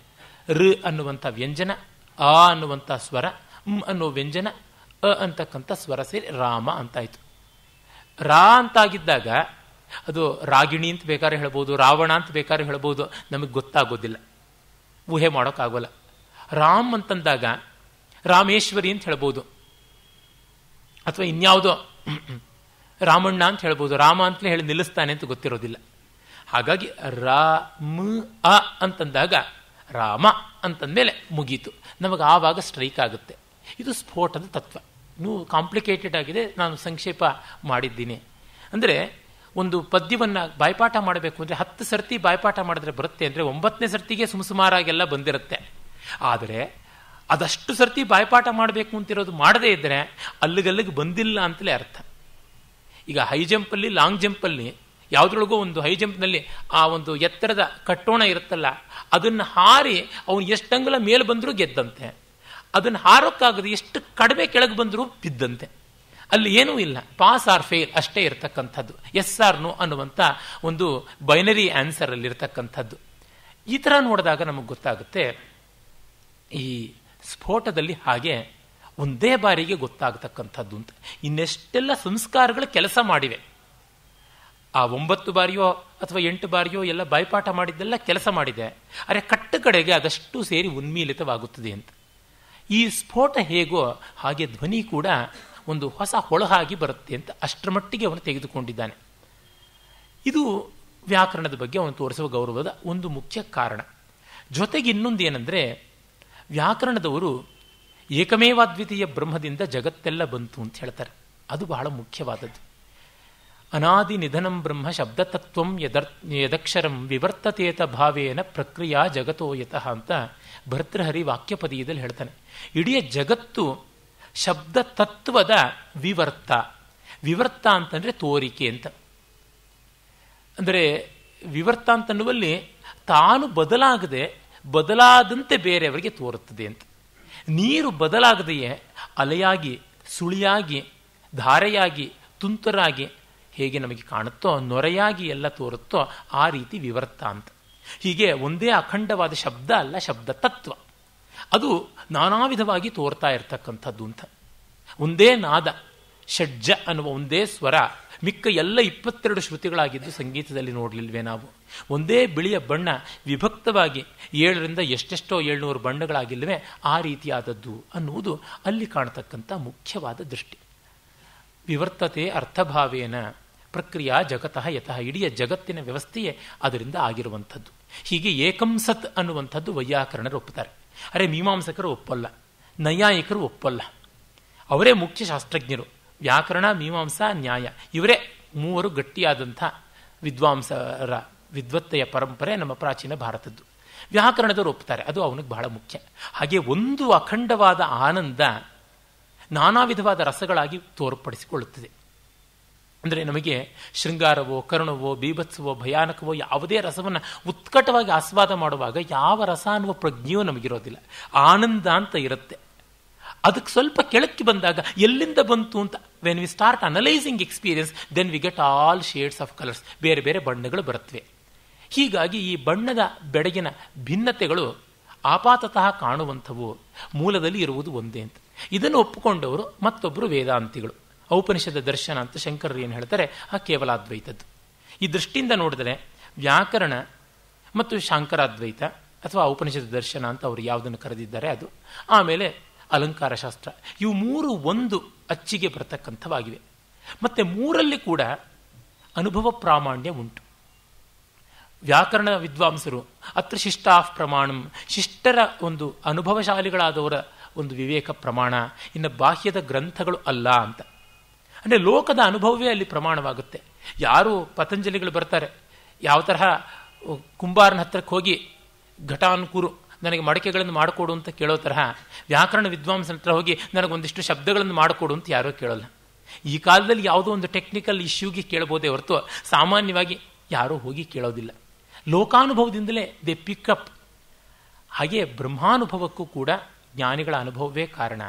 ಋ ಅನ್ನುವಂಥ ವ್ಯಂಜನ ಆ ಅನ್ನುವಂಥ ಸ್ವರ ಮ್ ಅನ್ನೋ ವ್ಯಂಜನ ಅ ಅಂತಕ್ಕಂಥ ಸ್ವರ ಸೇರಿ ರಾಮ ಅಂತಾಯಿತು ರಾ ಅಂತಾಗಿದ್ದಾಗ ಅದು ರಾಗಿಣಿ ಅಂತ ಬೇಕಾದ್ರೆ ಹೇಳ್ಬೋದು ರಾವಣ ಅಂತ ಬೇಕಾದ್ರೆ ಹೇಳ್ಬೋದು ನಮಗೆ ಗೊತ್ತಾಗೋದಿಲ್ಲ ಊಹೆ ಮಾಡೋಕ್ಕಾಗೋಲ್ಲ ರಾಮ್ ಅಂತಂದಾಗ ರಾಮೇಶ್ವರಿ ಅಂತ ಹೇಳ್ಬೋದು ಅಥವಾ ಇನ್ಯಾವುದೋ ರಾಮಣ್ಣ ಅಂತ ಹೇಳ್ಬೋದು ರಾಮ ಅಂತಲೇ ಹೇಳಿ ನಿಲ್ಲಿಸ್ತಾನೆ ಅಂತ ಗೊತ್ತಿರೋದಿಲ್ಲ ಹಾಗಾಗಿ ರಾ ಮ ಅ ಅಂತಂದಾಗ ರಾಮ ಅಂತಂದಮೇಲೆ ಮುಗೀತು ನಮಗೆ ಆವಾಗ ಸ್ಟ್ರೈಕ್ ಆಗುತ್ತೆ ಇದು ಸ್ಫೋಟದ ತತ್ವ ಇನ್ನೂ ಕಾಂಪ್ಲಿಕೇಟೆಡ್ ಆಗಿದೆ ನಾನು ಸಂಕ್ಷೇಪ ಮಾಡಿದ್ದೀನಿ ಅಂದರೆ ಒಂದು ಪದ್ಯವನ್ನು ಬಾಯ್ಪಾಠ ಮಾಡಬೇಕು ಅಂದರೆ ಹತ್ತು ಸರ್ತಿ ಬಾಯ್ಪಾಠ ಮಾಡಿದ್ರೆ ಬರುತ್ತೆ ಅಂದರೆ ಒಂಬತ್ತನೇ ಸರ್ತಿಗೆ ಸುಮಸುಮಾರಾಗೆಲ್ಲ ಬಂದಿರುತ್ತೆ ಆದರೆ ಅದಷ್ಟು ಸರ್ತಿ ಬಾಯ್ಪಾಠ ಮಾಡಬೇಕು ಅಂತಿರೋದು ಮಾಡದೇ ಇದ್ದರೆ ಅಲ್ಲಿಗಲ್ಲಿಗೆ ಬಂದಿಲ್ಲ ಅಂತಲೇ ಅರ್ಥ ಈಗ ಹೈ ಜಂಪಲ್ಲಿ ಲಾಂಗ್ ಜಂಪಲ್ಲಿ ಯಾವುದ್ರೊಳಗೂ ಒಂದು ಹೈ ಜಂಪ್ನಲ್ಲಿ ಆ ಒಂದು ಎತ್ತರದ ಕಟ್ಟೋಣ ಇರುತ್ತಲ್ಲ ಅದನ್ನು ಹಾರಿ ಅವನು ಎಷ್ಟು ಅಂಗಲ ಮೇಲೆ ಬಂದರೂ ಗೆದ್ದಂತೆ ಅದನ್ನು ಹಾರೋಕ್ಕಾಗದೆ ಎಷ್ಟು ಕಡಿಮೆ ಕೆಳಗೆ ಬಂದರೂ ಬಿದ್ದಂತೆ ಅಲ್ಲಿ ಏನೂ ಇಲ್ಲ ಪಾಸ್ ಆರ್ ಫೇಲ್ ಅಷ್ಟೇ ಇರತಕ್ಕಂಥದ್ದು ಎಸ್ ಆರ್ ನೋ ಅನ್ನುವಂಥ ಒಂದು ಬೈನರಿ ಆನ್ಸರ್ ಅಲ್ಲಿ ಇರತಕ್ಕಂಥದ್ದು ಈ ಥರ ನೋಡಿದಾಗ ನಮಗೆ ಗೊತ್ತಾಗುತ್ತೆ ಈ ಸ್ಫೋಟದಲ್ಲಿ ಹಾಗೆ ಒಂದೇ ಬಾರಿಗೆ ಗೊತ್ತಾಗತಕ್ಕಂಥದ್ದು ಅಂತ ಇನ್ನೆಷ್ಟೆಲ್ಲ ಸಂಸ್ಕಾರಗಳು ಕೆಲಸ ಮಾಡಿವೆ ಆ ಒಂಬತ್ತು ಬಾರಿಯೋ ಅಥವಾ ಎಂಟು ಬಾರಿಯೋ ಎಲ್ಲ ಬಾಯ್ಪಾಠ ಮಾಡಿದ್ದೆಲ್ಲ ಕೆಲಸ ಮಾಡಿದೆ ಅರೆ ಕಟ್ಟು ಕಡೆಗೆ ಅದಷ್ಟು ಸೇರಿ ಉನ್ಮೀಲಿತವಾಗುತ್ತದೆ ಅಂತ ಈ ಸ್ಫೋಟ ಹೇಗೋ ಹಾಗೆ ಧ್ವನಿ ಕೂಡ ಒಂದು ಹೊಸ ಹೊಳಹಾಗಿ ಬರುತ್ತೆ ಅಂತ ಅಷ್ಟರ ಮಟ್ಟಿಗೆ ಅವನು ತೆಗೆದುಕೊಂಡಿದ್ದಾನೆ ಇದು ವ್ಯಾಕರಣದ ಬಗ್ಗೆ ಅವನು ತೋರಿಸುವ ಗೌರವದ ಒಂದು ಮುಖ್ಯ ಕಾರಣ ಜೊತೆಗೆ ಇನ್ನೊಂದು ಏನಂದರೆ ವ್ಯಾಕರಣದವರು ಏಕಮೇವಾದ್ವಿತೀಯ ಬ್ರಹ್ಮದಿಂದ ಜಗತ್ತೆಲ್ಲ ಬಂತು ಅಂತ ಹೇಳ್ತಾರೆ ಅದು ಬಹಳ ಮುಖ್ಯವಾದದ್ದು ಅನಾದಿ ನಿಧನಂ ಬ್ರಹ್ಮ ಶಬ್ದತತ್ವಂ ಯದರ್ ಯದಕ್ಷರಂ ವಿವರ್ತತೇತ ಭಾವೇನ ಪ್ರಕ್ರಿಯಾ ಜಗತೋ ಯತಃ ಅಂತ ಭರ್ತೃಹರಿ ವಾಕ್ಯಪದೀಯದಲ್ಲಿ ಹೇಳ್ತಾನೆ ಇಡೀ ಜಗತ್ತು ಶಬ್ದ ತತ್ವದ ವಿವರ್ತ ವಿವರ್ತ ಅಂತಂದರೆ ತೋರಿಕೆ ಅಂತ ಅಂದರೆ ವಿವರ್ತ ಅಂತನ್ನುವಲ್ಲಿ ತಾನು ಬದಲಾಗದೆ ಬದಲಾದಂತೆ ಬೇರೆಯವರಿಗೆ ತೋರುತ್ತದೆ ಅಂತ ನೀರು ಬದಲಾಗದೆಯೇ ಅಲೆಯಾಗಿ ಸುಳಿಯಾಗಿ ಧಾರೆಯಾಗಿ ತುಂತುರಾಗಿ ಹೇಗೆ ನಮಗೆ ಕಾಣುತ್ತೋ ನೊರೆಯಾಗಿ ಎಲ್ಲ ತೋರುತ್ತೋ ಆ ರೀತಿ ವಿವರ್ತ ಅಂತ ಹೀಗೆ ಒಂದೇ ಅಖಂಡವಾದ ಶಬ್ದ ಅಲ್ಲ ಶಬ್ದ ತತ್ವ ಅದು ನಾನಾ ವಿಧವಾಗಿ ತೋರ್ತಾ ಇರತಕ್ಕಂಥದ್ದು ಅಂತ ಒಂದೇ ನಾದ ಷಡ್ಜ ಅನ್ನುವ ಒಂದೇ ಸ್ವರ ಮಿಕ್ಕ ಎಲ್ಲ ಇಪ್ಪತ್ತೆರಡು ಶ್ರುತಿಗಳಾಗಿದ್ದು ಸಂಗೀತದಲ್ಲಿ ನೋಡಲಿಲ್ವೇ ನಾವು ಒಂದೇ ಬಿಳಿಯ ಬಣ್ಣ ವಿಭಕ್ತವಾಗಿ ಏಳರಿಂದ ಎಷ್ಟೆಷ್ಟೋ ಏಳ್ನೂರು ಬಣ್ಣಗಳಾಗಿಲ್ವೇ ಆ ರೀತಿಯಾದದ್ದು ಅನ್ನುವುದು ಅಲ್ಲಿ ಕಾಣತಕ್ಕಂಥ ಮುಖ್ಯವಾದ ದೃಷ್ಟಿ ವಿವರ್ತತೆ ಅರ್ಥಭಾವೇನ ಪ್ರಕ್ರಿಯಾ ಜಗತಃ ಯಥ ಇಡೀ ಜಗತ್ತಿನ ವ್ಯವಸ್ಥೆಯೇ ಅದರಿಂದ ಆಗಿರುವಂಥದ್ದು ಹೀಗೆ ಏಕಂ ಸತ್ ಅನ್ನುವಂಥದ್ದು ವೈಯಾಕರಣರು ಒಪ್ಪುತ್ತಾರೆ ಅರೆ ಮೀಮಾಂಸಕರು ಒಪ್ಪಲ್ಲ ನೈಯಾಯಿಕರು ಒಪ್ಪಲ್ಲ ಅವರೇ ಮುಖ್ಯ ಶಾಸ್ತ್ರಜ್ಞರು ವ್ಯಾಕರಣ ಮೀಮಾಂಸಾ ನ್ಯಾಯ ಇವರೇ ಮೂವರು ಗಟ್ಟಿಯಾದಂಥ ವಿದ್ವಾಂಸರ ವಿದ್ವತ್ತೆಯ ಪರಂಪರೆ ನಮ್ಮ ಪ್ರಾಚೀನ ಭಾರತದ್ದು ವ್ಯಾಕರಣದವರು ಒಪ್ಪುತ್ತಾರೆ ಅದು ಅವನಿಗೆ ಬಹಳ ಮುಖ್ಯ ಹಾಗೆ ಒಂದು ಅಖಂಡವಾದ ಆನಂದ ನಾನಾ ವಿಧವಾದ ರಸಗಳಾಗಿ ತೋರ್ಪಡಿಸಿಕೊಳ್ಳುತ್ತದೆ ಅಂದರೆ ನಮಗೆ ಶೃಂಗಾರವೋ ಕರುಣವೋ ಬೀಭತ್ಸವೋ ಭಯಾನಕವೋ ಯಾವುದೇ ರಸವನ್ನು ಉತ್ಕಟವಾಗಿ ಆಸ್ವಾದ ಮಾಡುವಾಗ ಯಾವ ರಸ ಅನ್ನುವ ಪ್ರಜ್ಞೆಯೂ ನಮಗಿರೋದಿಲ್ಲ ಆನಂದ ಅಂತ ಇರುತ್ತೆ ಅದಕ್ಕೆ ಸ್ವಲ್ಪ ಕೆಳಕ್ಕೆ ಬಂದಾಗ ಎಲ್ಲಿಂದ ಬಂತು ಅಂತ when we start analysing experience then we get all shades of colours ಬೇರೆ ಬೇರೆ ಬಣ್ಣಗಳು ಬರುತ್ತವೆ ಹೀಗಾಗಿ ಈ ಬಣ್ಣದ ಬೆಡಗಿನ ಭಿನ್ನತೆಗಳು ಆಪಾತತಃ ಕಾಣುವಂಥವು ಮೂಲದಲ್ಲಿ ಇರುವುದು ಒಂದೇ ಅಂತ ಇದನ್ನು ಒಪ್ಪಿಕೊಂಡವರು ಮತ್ತೊಬ್ಬರು ವೇದಾಂತಿಗಳು ಔಪನಿಷದ ದರ್ಶನ ಅಂತ ಶಂಕರರು ಏನು ಹೇಳ್ತಾರೆ ಆ ಕೇವಲ ಅದ್ವೈತದ್ದು ಈ ದೃಷ್ಟಿಯಿಂದ ನೋಡಿದರೆ ವ್ಯಾಕರಣ ಮತ್ತು ಶಾಂಕರಾದ್ವೈತ ಅಥವಾ ಔಪನಿಷದ ದರ್ಶನ ಅಂತ ಅವರು ಯಾವುದನ್ನು ಕರೆದಿದ್ದಾರೆ ಅದು ಆಮೇಲೆ ಅಲಂಕಾರ ಶಾಸ್ತ್ರ ಇವು ಮೂರು ಒಂದು ಅಚ್ಚಿಗೆ ಬರತಕ್ಕಂಥವಾಗಿವೆ ಮತ್ತು ಮೂರಲ್ಲಿ ಕೂಡ ಅನುಭವ ಪ್ರಾಮಾಣ್ಯ ಉಂಟು ವ್ಯಾಕರಣ ವಿದ್ವಾಂಸರು ಅತ್ರ ಶಿಷ್ಟಾಫ್ ಪ್ರಮಾಣಂ ಶಿಷ್ಟರ ಒಂದು ಅನುಭವಶಾಲಿಗಳಾದವರ ಒಂದು ವಿವೇಕ ಪ್ರಮಾಣ ಇನ್ನು ಬಾಹ್ಯದ ಗ್ರಂಥಗಳು ಅಲ್ಲ ಅಂತ ಅಂದರೆ ಲೋಕದ ಅನುಭವವೇ ಅಲ್ಲಿ ಪ್ರಮಾಣವಾಗುತ್ತೆ ಯಾರು ಪತಂಜಲಿಗಳು ಬರ್ತಾರೆ ಯಾವ ತರಹ ಕುಂಬಾರನ ಹತ್ರಕ್ಕೆ ಹೋಗಿ ಘಟಾನುಕೂರು ನನಗೆ ಮಡಕೆಗಳನ್ನು ಮಾಡಿಕೊಡು ಅಂತ ಕೇಳೋ ತರಹ ವ್ಯಾಕರಣ ವಿದ್ವಾಂಸನ ಹತ್ರ ಹೋಗಿ ನನಗೊಂದಿಷ್ಟು ಶಬ್ದಗಳನ್ನು ಮಾಡಿಕೊಡು ಅಂತ ಯಾರೂ ಕೇಳೋಲ್ಲ ಈ ಕಾಲದಲ್ಲಿ ಯಾವುದೋ ಒಂದು ಟೆಕ್ನಿಕಲ್ ಇಶ್ಯೂಗೆ ಕೇಳಬಹುದೇ ಹೊರತು ಸಾಮಾನ್ಯವಾಗಿ ಯಾರೂ ಹೋಗಿ ಕೇಳೋದಿಲ್ಲ ಲೋಕಾನುಭವದಿಂದಲೇ ದೇ ಅಪ್ ಹಾಗೆ ಬ್ರಹ್ಮಾನುಭವಕ್ಕೂ ಕೂಡ ಜ್ಞಾನಿಗಳ ಅನುಭವವೇ ಕಾರಣ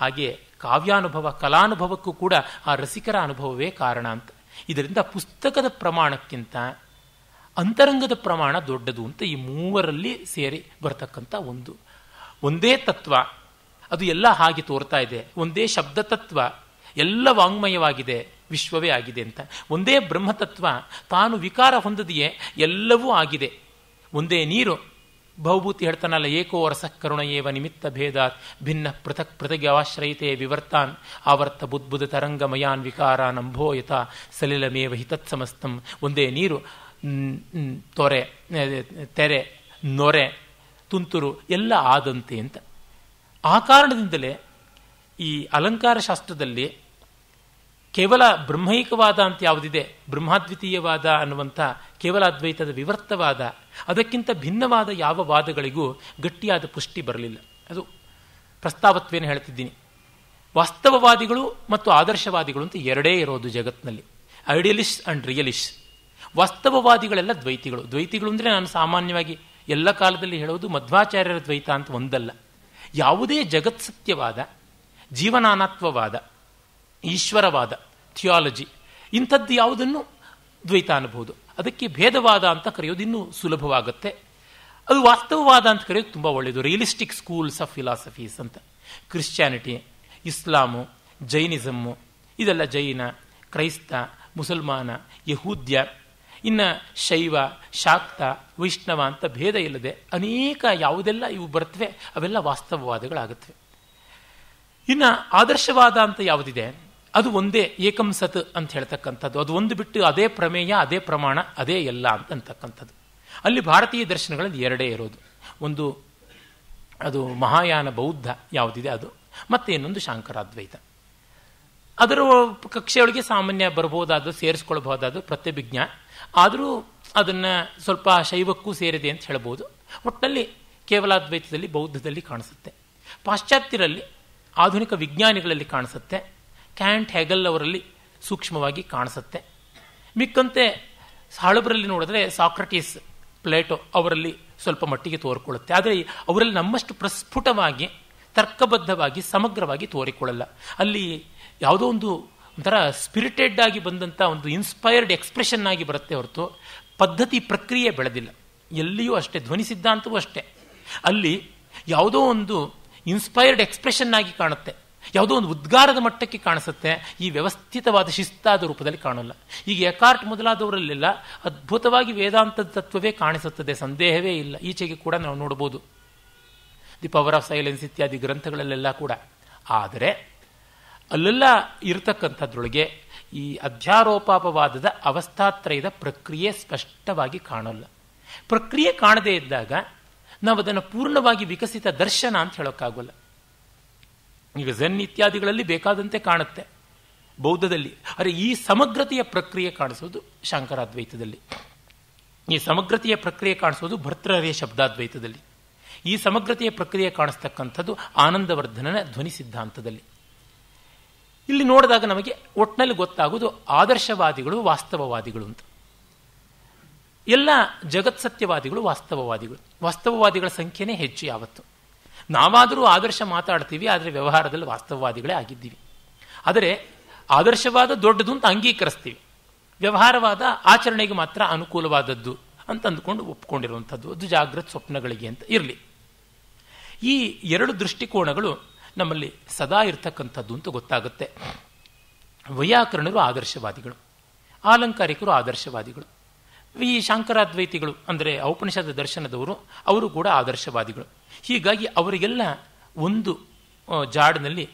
ಹಾಗೆ ಕಾವ್ಯಾನುಭವ ಕಲಾನುಭವಕ್ಕೂ ಕೂಡ ಆ ರಸಿಕರ ಅನುಭವವೇ ಕಾರಣ ಅಂತ ಇದರಿಂದ ಪುಸ್ತಕದ ಪ್ರಮಾಣಕ್ಕಿಂತ ಅಂತರಂಗದ ಪ್ರಮಾಣ ದೊಡ್ಡದು ಅಂತ ಈ ಮೂವರಲ್ಲಿ ಸೇರಿ ಬರತಕ್ಕಂಥ ಒಂದು ಒಂದೇ ತತ್ವ ಅದು ಎಲ್ಲ ಹಾಗೆ ತೋರ್ತಾ ಇದೆ ಒಂದೇ ಶಬ್ದ ತತ್ವ ಎಲ್ಲ ವಾಂಗ್ಮಯವಾಗಿದೆ ವಿಶ್ವವೇ ಆಗಿದೆ ಅಂತ ಒಂದೇ ಬ್ರಹ್ಮತತ್ವ ತಾನು ವಿಕಾರ ಹೊಂದದೆಯೇ ಎಲ್ಲವೂ ಆಗಿದೆ ಒಂದೇ ನೀರು ಬಹುಭೂತಿ ಹೇಳ್ತಾನಲ್ಲ ಏಕೋ ಕರುಣಯೇವ ನಿಮಿತ್ತ ಭೇದಾತ್ ಭಿನ್ನ ಪೃಥಕ್ ಆಶ್ರಯಿತೇ ವಿವರ್ತಾನ್ ಆವರ್ತ ಮಯಾನ್ ತರಂಗಮಯಾನ್ ವಿಕಾರಾನ್ ಅಂಭೋಯತ ಸಲಿಲಮೇವ ಸಮಸ್ತಂ ಒಂದೇ ನೀರು ತೊರೆ ತೆರೆ ನೊರೆ ತುಂತುರು ಎಲ್ಲ ಆದಂತೆ ಅಂತ ಆ ಕಾರಣದಿಂದಲೇ ಈ ಅಲಂಕಾರ ಶಾಸ್ತ್ರದಲ್ಲಿ ಕೇವಲ ಬ್ರಹ್ಮೈಕವಾದ ಅಂತ ಯಾವುದಿದೆ ಬ್ರಹ್ಮಾದ್ವಿತೀಯವಾದ ಅನ್ನುವಂಥ ಕೇವಲ ಅದ್ವೈತದ ವಿವರ್ತವಾದ ಅದಕ್ಕಿಂತ ಭಿನ್ನವಾದ ಯಾವ ವಾದಗಳಿಗೂ ಗಟ್ಟಿಯಾದ ಪುಷ್ಟಿ ಬರಲಿಲ್ಲ ಅದು ಪ್ರಸ್ತಾವತ್ವೇನ ಹೇಳ್ತಿದ್ದೀನಿ ವಾಸ್ತವವಾದಿಗಳು ಮತ್ತು ಆದರ್ಶವಾದಿಗಳು ಅಂತ ಎರಡೇ ಇರೋದು ಜಗತ್ತಿನಲ್ಲಿ ಐಡಿಯಲಿಸ್ಟ್ ಆ್ಯಂಡ್ ರಿಯಲಿಸ್ಟ್ ವಾಸ್ತವವಾದಿಗಳೆಲ್ಲ ದ್ವೈತಿಗಳು ದ್ವೈತಿಗಳು ಅಂದರೆ ನಾನು ಸಾಮಾನ್ಯವಾಗಿ ಎಲ್ಲ ಕಾಲದಲ್ಲಿ ಹೇಳೋದು ಮಧ್ವಾಚಾರ್ಯರ ದ್ವೈತ ಅಂತ ಒಂದಲ್ಲ ಯಾವುದೇ ಜಗತ್ಸತ್ಯವಾದ ಜೀವನಾನತ್ವವಾದ ಈಶ್ವರವಾದ ಥಿಯಾಲಜಿ ಇಂಥದ್ದು ಯಾವುದನ್ನು ದ್ವೈತ ಅನ್ಬೋದು ಅದಕ್ಕೆ ಭೇದವಾದ ಅಂತ ಕರೆಯೋದು ಇನ್ನೂ ಸುಲಭವಾಗುತ್ತೆ ಅದು ವಾಸ್ತವವಾದ ಅಂತ ಕರೆಯೋದು ತುಂಬ ಒಳ್ಳೆಯದು ರಿಯಲಿಸ್ಟಿಕ್ ಸ್ಕೂಲ್ಸ್ ಆಫ್ ಫಿಲಾಸಫೀಸ್ ಅಂತ ಕ್ರಿಶ್ಚಿಯಾನಿಟಿ ಇಸ್ಲಾಮು ಜೈನಿಸಮ್ಮು ಇದೆಲ್ಲ ಜೈನ ಕ್ರೈಸ್ತ ಮುಸಲ್ಮಾನ ಯಹೂದ್ಯ ಇನ್ನು ಶೈವ ಶಾಕ್ತ ವೈಷ್ಣವ ಅಂತ ಭೇದ ಇಲ್ಲದೆ ಅನೇಕ ಯಾವುದೆಲ್ಲ ಇವು ಬರ್ತವೆ ಅವೆಲ್ಲ ವಾಸ್ತವವಾದಗಳಾಗುತ್ತವೆ ಇನ್ನು ಆದರ್ಶವಾದ ಅಂತ ಯಾವುದಿದೆ ಅದು ಒಂದೇ ಏಕಂ ಸತ್ ಅಂತ ಹೇಳ್ತಕ್ಕಂಥದ್ದು ಅದು ಒಂದು ಬಿಟ್ಟು ಅದೇ ಪ್ರಮೇಯ ಅದೇ ಪ್ರಮಾಣ ಅದೇ ಎಲ್ಲ ಅಂತಕ್ಕಂಥದ್ದು ಅಲ್ಲಿ ಭಾರತೀಯ ದರ್ಶನಗಳಲ್ಲಿ ಎರಡೇ ಇರೋದು ಒಂದು ಅದು ಮಹಾಯಾನ ಬೌದ್ಧ ಯಾವುದಿದೆ ಅದು ಮತ್ತೆ ಇನ್ನೊಂದು ಶಾಂಕರಾದ್ವೈತ ಅದರ ಕಕ್ಷೆಯೊಳಗೆ ಸಾಮಾನ್ಯ ಬರಬಹುದಾದ ಸೇರಿಸ್ಕೊಳ್ಬಹುದಾದ ಪ್ರತ್ಯಭಿಜ್ಞ ಆದರೂ ಅದನ್ನು ಸ್ವಲ್ಪ ಶೈವಕ್ಕೂ ಸೇರಿದೆ ಅಂತ ಹೇಳ್ಬೋದು ಒಟ್ಟಿನಲ್ಲಿ ಕೇವಲ ಅದ್ವೈತದಲ್ಲಿ ಬೌದ್ಧದಲ್ಲಿ ಕಾಣಿಸುತ್ತೆ ಪಾಶ್ಚಾತ್ಯರಲ್ಲಿ ಆಧುನಿಕ ವಿಜ್ಞಾನಿಗಳಲ್ಲಿ ಕಾಣಿಸುತ್ತೆ ಕ್ಯಾಂಟ್ ಹೆಗಲ್ ಅವರಲ್ಲಿ ಸೂಕ್ಷ್ಮವಾಗಿ ಕಾಣಿಸುತ್ತೆ ಮಿಕ್ಕಂತೆ ಹಳಬರಲ್ಲಿ ನೋಡಿದ್ರೆ ಸಾಕ್ರಟೀಸ್ ಪ್ಲೇಟೋ ಅವರಲ್ಲಿ ಸ್ವಲ್ಪ ಮಟ್ಟಿಗೆ ತೋರಿಕೊಳ್ಳುತ್ತೆ ಆದರೆ ಅವರಲ್ಲಿ ನಮ್ಮಷ್ಟು ಪ್ರಸ್ಫುಟವಾಗಿ ತರ್ಕಬದ್ಧವಾಗಿ ಸಮಗ್ರವಾಗಿ ತೋರಿಕೊಳ್ಳಲ್ಲ ಅಲ್ಲಿ ಯಾವುದೋ ಒಂದು ಒಂಥರ ಸ್ಪಿರಿಟೆಡ್ ಆಗಿ ಬಂದಂಥ ಒಂದು ಇನ್ಸ್ಪೈರ್ಡ್ ಎಕ್ಸ್ಪ್ರೆಷನ್ ಆಗಿ ಬರುತ್ತೆ ಹೊರತು ಪದ್ಧತಿ ಪ್ರಕ್ರಿಯೆ ಬೆಳೆದಿಲ್ಲ ಎಲ್ಲಿಯೂ ಅಷ್ಟೇ ಧ್ವನಿ ಸಿದ್ಧಾಂತವೂ ಅಷ್ಟೇ ಅಲ್ಲಿ ಯಾವುದೋ ಒಂದು ಇನ್ಸ್ಪೈರ್ಡ್ ಎಕ್ಸ್ಪ್ರೆಷನ್ ಆಗಿ ಕಾಣುತ್ತೆ ಯಾವುದೋ ಒಂದು ಉದ್ಗಾರದ ಮಟ್ಟಕ್ಕೆ ಕಾಣಿಸುತ್ತೆ ಈ ವ್ಯವಸ್ಥಿತವಾದ ಶಿಸ್ತಾದ ರೂಪದಲ್ಲಿ ಕಾಣಲ್ಲ ಈಗ ಎಕಾರ್ಟ್ ಮೊದಲಾದವರಲ್ಲೆಲ್ಲ ಅದ್ಭುತವಾಗಿ ವೇದಾಂತದ ತತ್ವವೇ ಕಾಣಿಸುತ್ತದೆ ಸಂದೇಹವೇ ಇಲ್ಲ ಈಚೆಗೆ ಕೂಡ ನಾವು ನೋಡಬಹುದು ದಿ ಪವರ್ ಆಫ್ ಸೈಲೆನ್ಸ್ ಇತ್ಯಾದಿ ಗ್ರಂಥಗಳಲ್ಲೆಲ್ಲ ಕೂಡ ಆದರೆ ಅಲ್ಲೆಲ್ಲ ಇರತಕ್ಕಂಥದ್ರೊಳಗೆ ಈ ಅಧ್ಯಾರೋಪಾಪವಾದದ ಅವಸ್ಥಾತ್ರಯದ ಪ್ರಕ್ರಿಯೆ ಸ್ಪಷ್ಟವಾಗಿ ಕಾಣಲ್ಲ ಪ್ರಕ್ರಿಯೆ ಕಾಣದೇ ಇದ್ದಾಗ ನಾವು ಅದನ್ನು ಪೂರ್ಣವಾಗಿ ವಿಕಸಿತ ದರ್ಶನ ಅಂತ ಹೇಳೋಕ್ಕಾಗಲ್ಲ ಈಗ ಝೆನ್ ಇತ್ಯಾದಿಗಳಲ್ಲಿ ಬೇಕಾದಂತೆ ಕಾಣುತ್ತೆ ಬೌದ್ಧದಲ್ಲಿ ಅರೆ ಈ ಸಮಗ್ರತೆಯ ಪ್ರಕ್ರಿಯೆ ಕಾಣಿಸೋದು ಶಾಂಕರಾದ್ವೈತದಲ್ಲಿ ಈ ಸಮಗ್ರತೆಯ ಪ್ರಕ್ರಿಯೆ ಕಾಣಿಸೋದು ಭರ್ತೃಹರಿಯ ಶಬ್ದಾದ್ವೈತದಲ್ಲಿ ಈ ಸಮಗ್ರತೆಯ ಪ್ರಕ್ರಿಯೆ ಕಾಣಿಸ್ತಕ್ಕಂಥದ್ದು ಆನಂದವರ್ಧನನ ಧ್ವನಿ ಸಿದ್ಧಾಂತದಲ್ಲಿ ಇಲ್ಲಿ ನೋಡಿದಾಗ ನಮಗೆ ಒಟ್ಟಿನಲ್ಲಿ ಗೊತ್ತಾಗುವುದು ಆದರ್ಶವಾದಿಗಳು ವಾಸ್ತವವಾದಿಗಳು ಅಂತ ಎಲ್ಲ ಜಗತ್ಸತ್ಯವಾದಿಗಳು ವಾಸ್ತವವಾದಿಗಳು ವಾಸ್ತವವಾದಿಗಳ ಸಂಖ್ಯೆನೇ ಹೆಚ್ಚು ಯಾವತ್ತು ನಾವಾದರೂ ಆದರ್ಶ ಮಾತಾಡ್ತೀವಿ ಆದರೆ ವ್ಯವಹಾರದಲ್ಲಿ ವಾಸ್ತವವಾದಿಗಳೇ ಆಗಿದ್ದೀವಿ ಆದರೆ ಆದರ್ಶವಾದ ದೊಡ್ಡದು ಅಂತ ಅಂಗೀಕರಿಸ್ತೀವಿ ವ್ಯವಹಾರವಾದ ಆಚರಣೆಗೆ ಮಾತ್ರ ಅನುಕೂಲವಾದದ್ದು ಅಂತ ಅಂದ್ಕೊಂಡು ಒಪ್ಕೊಂಡಿರುವಂಥದ್ದು ಅದು ಜಾಗೃತ ಸ್ವಪ್ನಗಳಿಗೆ ಅಂತ ಇರಲಿ ಈ ಎರಡು ದೃಷ್ಟಿಕೋನಗಳು ನಮ್ಮಲ್ಲಿ ಸದಾ ಇರ್ತಕ್ಕಂಥದ್ದು ಅಂತ ಗೊತ್ತಾಗುತ್ತೆ ವೈಯಾಕರಣರು ಆದರ್ಶವಾದಿಗಳು ಆಲಂಕಾರಿಕರು ಆದರ್ಶವಾದಿಗಳು ಈ ಶಾಂಕರಾದ್ವೈತಿಗಳು ಅಂದರೆ ಔಪನಿಷದ ದರ್ಶನದವರು ಅವರು ಕೂಡ ಆದರ್ಶವಾದಿಗಳು ಹೀಗಾಗಿ ಅವರಿಗೆಲ್ಲ ಒಂದು ಜಾಡಿನಲ್ಲಿ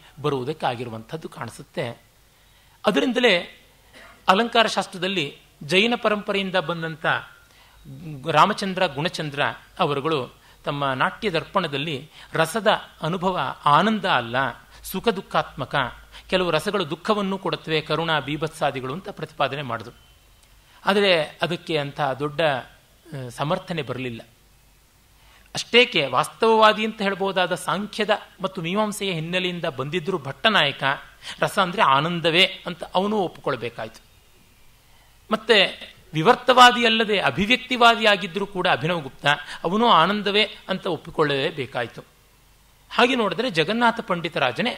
ಆಗಿರುವಂಥದ್ದು ಕಾಣಿಸುತ್ತೆ ಅದರಿಂದಲೇ ಅಲಂಕಾರ ಶಾಸ್ತ್ರದಲ್ಲಿ ಜೈನ ಪರಂಪರೆಯಿಂದ ಬಂದಂಥ ರಾಮಚಂದ್ರ ಗುಣಚಂದ್ರ ಅವರುಗಳು ತಮ್ಮ ನಾಟ್ಯ ದರ್ಪಣದಲ್ಲಿ ರಸದ ಅನುಭವ ಆನಂದ ಅಲ್ಲ ಸುಖ ದುಃಖಾತ್ಮಕ ಕೆಲವು ರಸಗಳು ದುಃಖವನ್ನು ಕೊಡುತ್ತವೆ ಕರುಣ ಬೀಭತ್ಸಾದಿಗಳು ಅಂತ ಪ್ರತಿಪಾದನೆ ಮಾಡಿದ್ರು ಆದರೆ ಅದಕ್ಕೆ ಅಂಥ ದೊಡ್ಡ ಸಮರ್ಥನೆ ಬರಲಿಲ್ಲ ಅಷ್ಟೇಕೆ ವಾಸ್ತವವಾದಿ ಅಂತ ಹೇಳ್ಬೋದಾದ ಸಾಂಖ್ಯದ ಮತ್ತು ಮೀಮಾಂಸೆಯ ಹಿನ್ನೆಲೆಯಿಂದ ಬಂದಿದ್ದರೂ ಭಟ್ಟನಾಯಕ ರಸ ಅಂದರೆ ಆನಂದವೇ ಅಂತ ಅವನು ಒಪ್ಪಿಕೊಳ್ಬೇಕಾಯಿತು ಮತ್ತೆ ವಿವರ್ತವಾದಿ ಅಲ್ಲದೆ ಅಭಿವ್ಯಕ್ತಿವಾದಿ ಆಗಿದ್ದರೂ ಕೂಡ ಅಭಿನವ್ ಗುಪ್ತ ಅವನು ಆನಂದವೇ ಅಂತ ಒಪ್ಪಿಕೊಳ್ಳಲೇಬೇಕಾಯಿತು ಹಾಗೆ ನೋಡಿದರೆ ಜಗನ್ನಾಥ ಪಂಡಿತರಾಜನೇ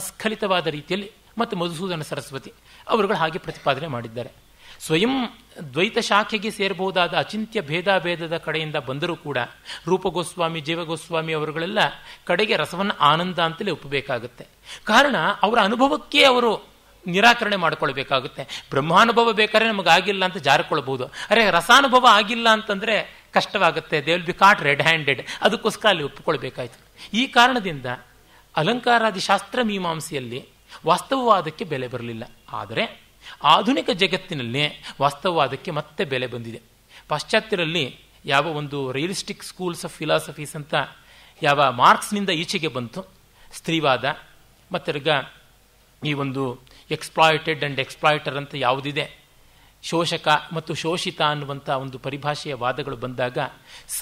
ಅಸ್ಖಲಿತವಾದ ರೀತಿಯಲ್ಲಿ ಮತ್ತು ಮಧುಸೂದನ ಸರಸ್ವತಿ ಅವರುಗಳು ಹಾಗೆ ಪ್ರತಿಪಾದನೆ ಮಾಡಿದ್ದಾರೆ ಸ್ವಯಂ ದ್ವೈತ ಶಾಖೆಗೆ ಸೇರಬಹುದಾದ ಅಚಿಂತ್ಯ ಭೇದ ಭೇದದ ಕಡೆಯಿಂದ ಬಂದರೂ ಕೂಡ ರೂಪಗೋಸ್ವಾಮಿ ಜೀವಗೋಸ್ವಾಮಿ ಅವರುಗಳೆಲ್ಲ ಕಡೆಗೆ ರಸವನ್ನು ಆನಂದ ಅಂತಲೇ ಒಪ್ಪಬೇಕಾಗುತ್ತೆ ಕಾರಣ ಅವರ ಅನುಭವಕ್ಕೆ ಅವರು ನಿರಾಕರಣೆ ಮಾಡಿಕೊಳ್ಬೇಕಾಗುತ್ತೆ ಬ್ರಹ್ಮಾನುಭವ ಬೇಕಾದ್ರೆ ನಮಗಾಗಿಲ್ಲ ಅಂತ ಜಾರಿಕೊಳ್ಬಹುದು ಅರೆ ರಸಾನುಭವ ಆಗಿಲ್ಲ ಅಂತಂದರೆ ಕಷ್ಟವಾಗುತ್ತೆ they will be caught red handed ಅದಕ್ಕೋಸ್ಕರ ಅಲ್ಲಿ ಒಪ್ಪಿಕೊಳ್ಬೇಕಾಯ್ತು ಈ ಕಾರಣದಿಂದ ಅಲಂಕಾರಾದಿ ಶಾಸ್ತ್ರ ಮೀಮಾಂಸೆಯಲ್ಲಿ ವಾಸ್ತವವಾದಕ್ಕೆ ಬೆಲೆ ಬರಲಿಲ್ಲ ಆದರೆ ಆಧುನಿಕ ಜಗತ್ತಿನಲ್ಲಿ ವಾಸ್ತವವಾದಕ್ಕೆ ಮತ್ತೆ ಬೆಲೆ ಬಂದಿದೆ ಪಾಶ್ಚಾತ್ಯರಲ್ಲಿ ಯಾವ ಒಂದು ರಿಯಲಿಸ್ಟಿಕ್ ಸ್ಕೂಲ್ಸ್ ಆಫ್ ಫಿಲಾಸಫೀಸ್ ಅಂತ ಯಾವ ಮಾರ್ಕ್ಸ್ನಿಂದ ಈಚೆಗೆ ಬಂತು ಸ್ತ್ರೀವಾದ ಮತ್ತೆರ್ಗ ಈ ಒಂದು ಎಕ್ಸ್ಪ್ಲಾಯಿಟೆಡ್ ಆ್ಯಂಡ್ ಎಕ್ಸ್ಪ್ಲಾಯಿಟರ್ ಅಂತ ಯಾವುದಿದೆ ಶೋಷಕ ಮತ್ತು ಶೋಷಿತ ಅನ್ನುವಂಥ ಒಂದು ಪರಿಭಾಷೆಯ ವಾದಗಳು ಬಂದಾಗ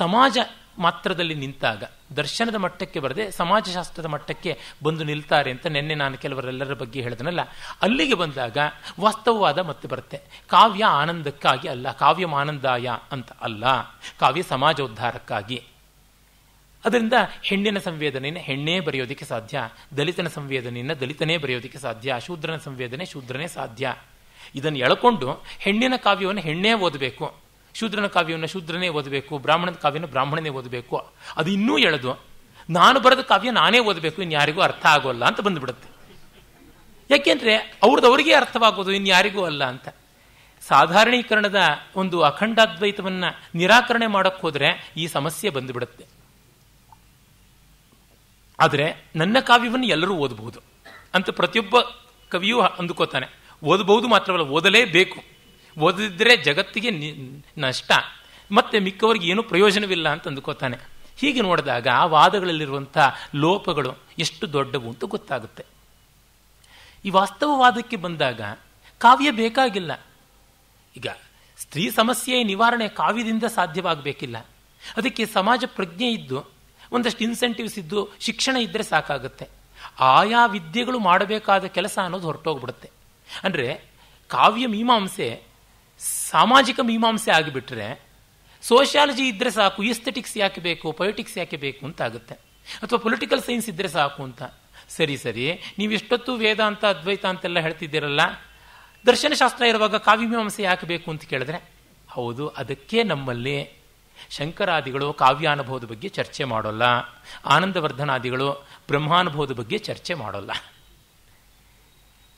ಸಮಾಜ ಮಾತ್ರದಲ್ಲಿ ನಿಂತಾಗ ದರ್ಶನದ ಮಟ್ಟಕ್ಕೆ ಬರದೆ ಸಮಾಜಶಾಸ್ತ್ರದ ಮಟ್ಟಕ್ಕೆ ಬಂದು ನಿಲ್ತಾರೆ ಅಂತ ನಿನ್ನೆ ನಾನು ಕೆಲವರೆಲ್ಲರ ಬಗ್ಗೆ ಹೇಳಿದನಲ್ಲ ಅಲ್ಲಿಗೆ ಬಂದಾಗ ವಾಸ್ತವವಾದ ಮತ್ತೆ ಬರುತ್ತೆ ಕಾವ್ಯ ಆನಂದಕ್ಕಾಗಿ ಅಲ್ಲ ಕಾವ್ಯ ಆನಂದಾಯ ಅಂತ ಅಲ್ಲ ಕಾವ್ಯ ಸಮಾಜೋದ್ಧಾರಕ್ಕಾಗಿ ಅದರಿಂದ ಹೆಣ್ಣಿನ ಸಂವೇದನೆಯನ್ನು ಹೆಣ್ಣೇ ಬರೆಯೋದಕ್ಕೆ ಸಾಧ್ಯ ದಲಿತನ ಸಂವೇದನೆಯನ್ನು ದಲಿತನೇ ಬರೆಯೋದಕ್ಕೆ ಸಾಧ್ಯ ಶೂದ್ರನ ಸಂವೇದನೆ ಶೂದ್ರನೇ ಸಾಧ್ಯ ಇದನ್ನು ಎಳಕೊಂಡು ಹೆಣ್ಣಿನ ಕಾವ್ಯವನ್ನು ಹೆಣ್ಣೇ ಓದಬೇಕು ಶೂದ್ರನ ಕಾವ್ಯವನ್ನು ಶೂದ್ರನೇ ಓದಬೇಕು ಬ್ರಾಹ್ಮಣನ ಕಾವ್ಯನ ಬ್ರಾಹ್ಮಣನೇ ಓದಬೇಕು ಅದು ಇನ್ನೂ ಎಳೆದು ನಾನು ಬರೆದ ಕಾವ್ಯ ನಾನೇ ಓದಬೇಕು ಇನ್ಯಾರಿಗೂ ಅರ್ಥ ಆಗೋಲ್ಲ ಅಂತ ಬಂದುಬಿಡುತ್ತೆ ಯಾಕೆಂದರೆ ಅವ್ರದವರಿಗೆ ಅರ್ಥವಾಗೋದು ಇನ್ಯಾರಿಗೂ ಅಲ್ಲ ಅಂತ ಸಾಧಾರಣೀಕರಣದ ಒಂದು ಅಖಂಡಾದ್ವೈತವನ್ನು ನಿರಾಕರಣೆ ಮಾಡಕ್ಕೆ ಹೋದರೆ ಈ ಸಮಸ್ಯೆ ಬಂದುಬಿಡುತ್ತೆ ಆದರೆ ನನ್ನ ಕಾವ್ಯವನ್ನು ಎಲ್ಲರೂ ಓದಬಹುದು ಅಂತ ಪ್ರತಿಯೊಬ್ಬ ಕವಿಯೂ ಅಂದುಕೋತಾನೆ ಓದಬಹುದು ಮಾತ್ರವಲ್ಲ ಓದಲೇಬೇಕು ಓದಿದ್ರೆ ಜಗತ್ತಿಗೆ ನಷ್ಟ ಮತ್ತೆ ಮಿಕ್ಕವರಿಗೆ ಏನೂ ಪ್ರಯೋಜನವಿಲ್ಲ ಅಂತ ಅಂದುಕೋತಾನೆ ಹೀಗೆ ನೋಡಿದಾಗ ಆ ವಾದಗಳಲ್ಲಿರುವಂಥ ಲೋಪಗಳು ಎಷ್ಟು ದೊಡ್ಡವು ಅಂತ ಗೊತ್ತಾಗುತ್ತೆ ಈ ವಾಸ್ತವವಾದಕ್ಕೆ ಬಂದಾಗ ಕಾವ್ಯ ಬೇಕಾಗಿಲ್ಲ ಈಗ ಸ್ತ್ರೀ ಸಮಸ್ಯೆ ನಿವಾರಣೆ ಕಾವ್ಯದಿಂದ ಸಾಧ್ಯವಾಗಬೇಕಿಲ್ಲ ಅದಕ್ಕೆ ಸಮಾಜ ಪ್ರಜ್ಞೆ ಇದ್ದು ಒಂದಷ್ಟು ಇನ್ಸೆಂಟಿವ್ಸ್ ಇದ್ದು ಶಿಕ್ಷಣ ಇದ್ದರೆ ಸಾಕಾಗುತ್ತೆ ಆಯಾ ವಿದ್ಯೆಗಳು ಮಾಡಬೇಕಾದ ಕೆಲಸ ಅನ್ನೋದು ಹೊರಟೋಗ್ಬಿಡುತ್ತೆ ಅಂದರೆ ಕಾವ್ಯ ಮೀಮಾಂಸೆ ಸಾಮಾಜಿಕ ಮೀಮಾಂಸೆ ಆಗಿಬಿಟ್ರೆ ಸೋಷಿಯಾಲಜಿ ಇದ್ದರೆ ಸಾಕು ಇಸ್ತೆಟಿಕ್ಸ್ ಯಾಕೆ ಬೇಕು ಪೊಲಿಟಿಕ್ಸ್ ಯಾಕೆ ಬೇಕು ಅಂತ ಆಗುತ್ತೆ ಅಥವಾ ಪೊಲಿಟಿಕಲ್ ಸೈನ್ಸ್ ಇದ್ದರೆ ಸಾಕು ಅಂತ ಸರಿ ಸರಿ ನೀವು ಎಷ್ಟೊತ್ತು ವೇದಾಂತ ಅದ್ವೈತ ಅಂತೆಲ್ಲ ಹೇಳ್ತಿದ್ದೀರಲ್ಲ ದರ್ಶನಶಾಸ್ತ್ರ ಇರುವಾಗ ಕಾವ್ಯಮೀಮಾಂಸೆ ಯಾಕೆ ಬೇಕು ಅಂತ ಕೇಳಿದ್ರೆ ಹೌದು ಅದಕ್ಕೆ ನಮ್ಮಲ್ಲಿ ಶಂಕರಾದಿಗಳು ಕಾವ್ಯಾನುಭವದ ಬಗ್ಗೆ ಚರ್ಚೆ ಮಾಡೋಲ್ಲ ಆನಂದವರ್ಧನಾದಿಗಳು ಬ್ರಹ್ಮಾನುಭವದ ಬಗ್ಗೆ ಚರ್ಚೆ ಮಾಡೋಲ್ಲ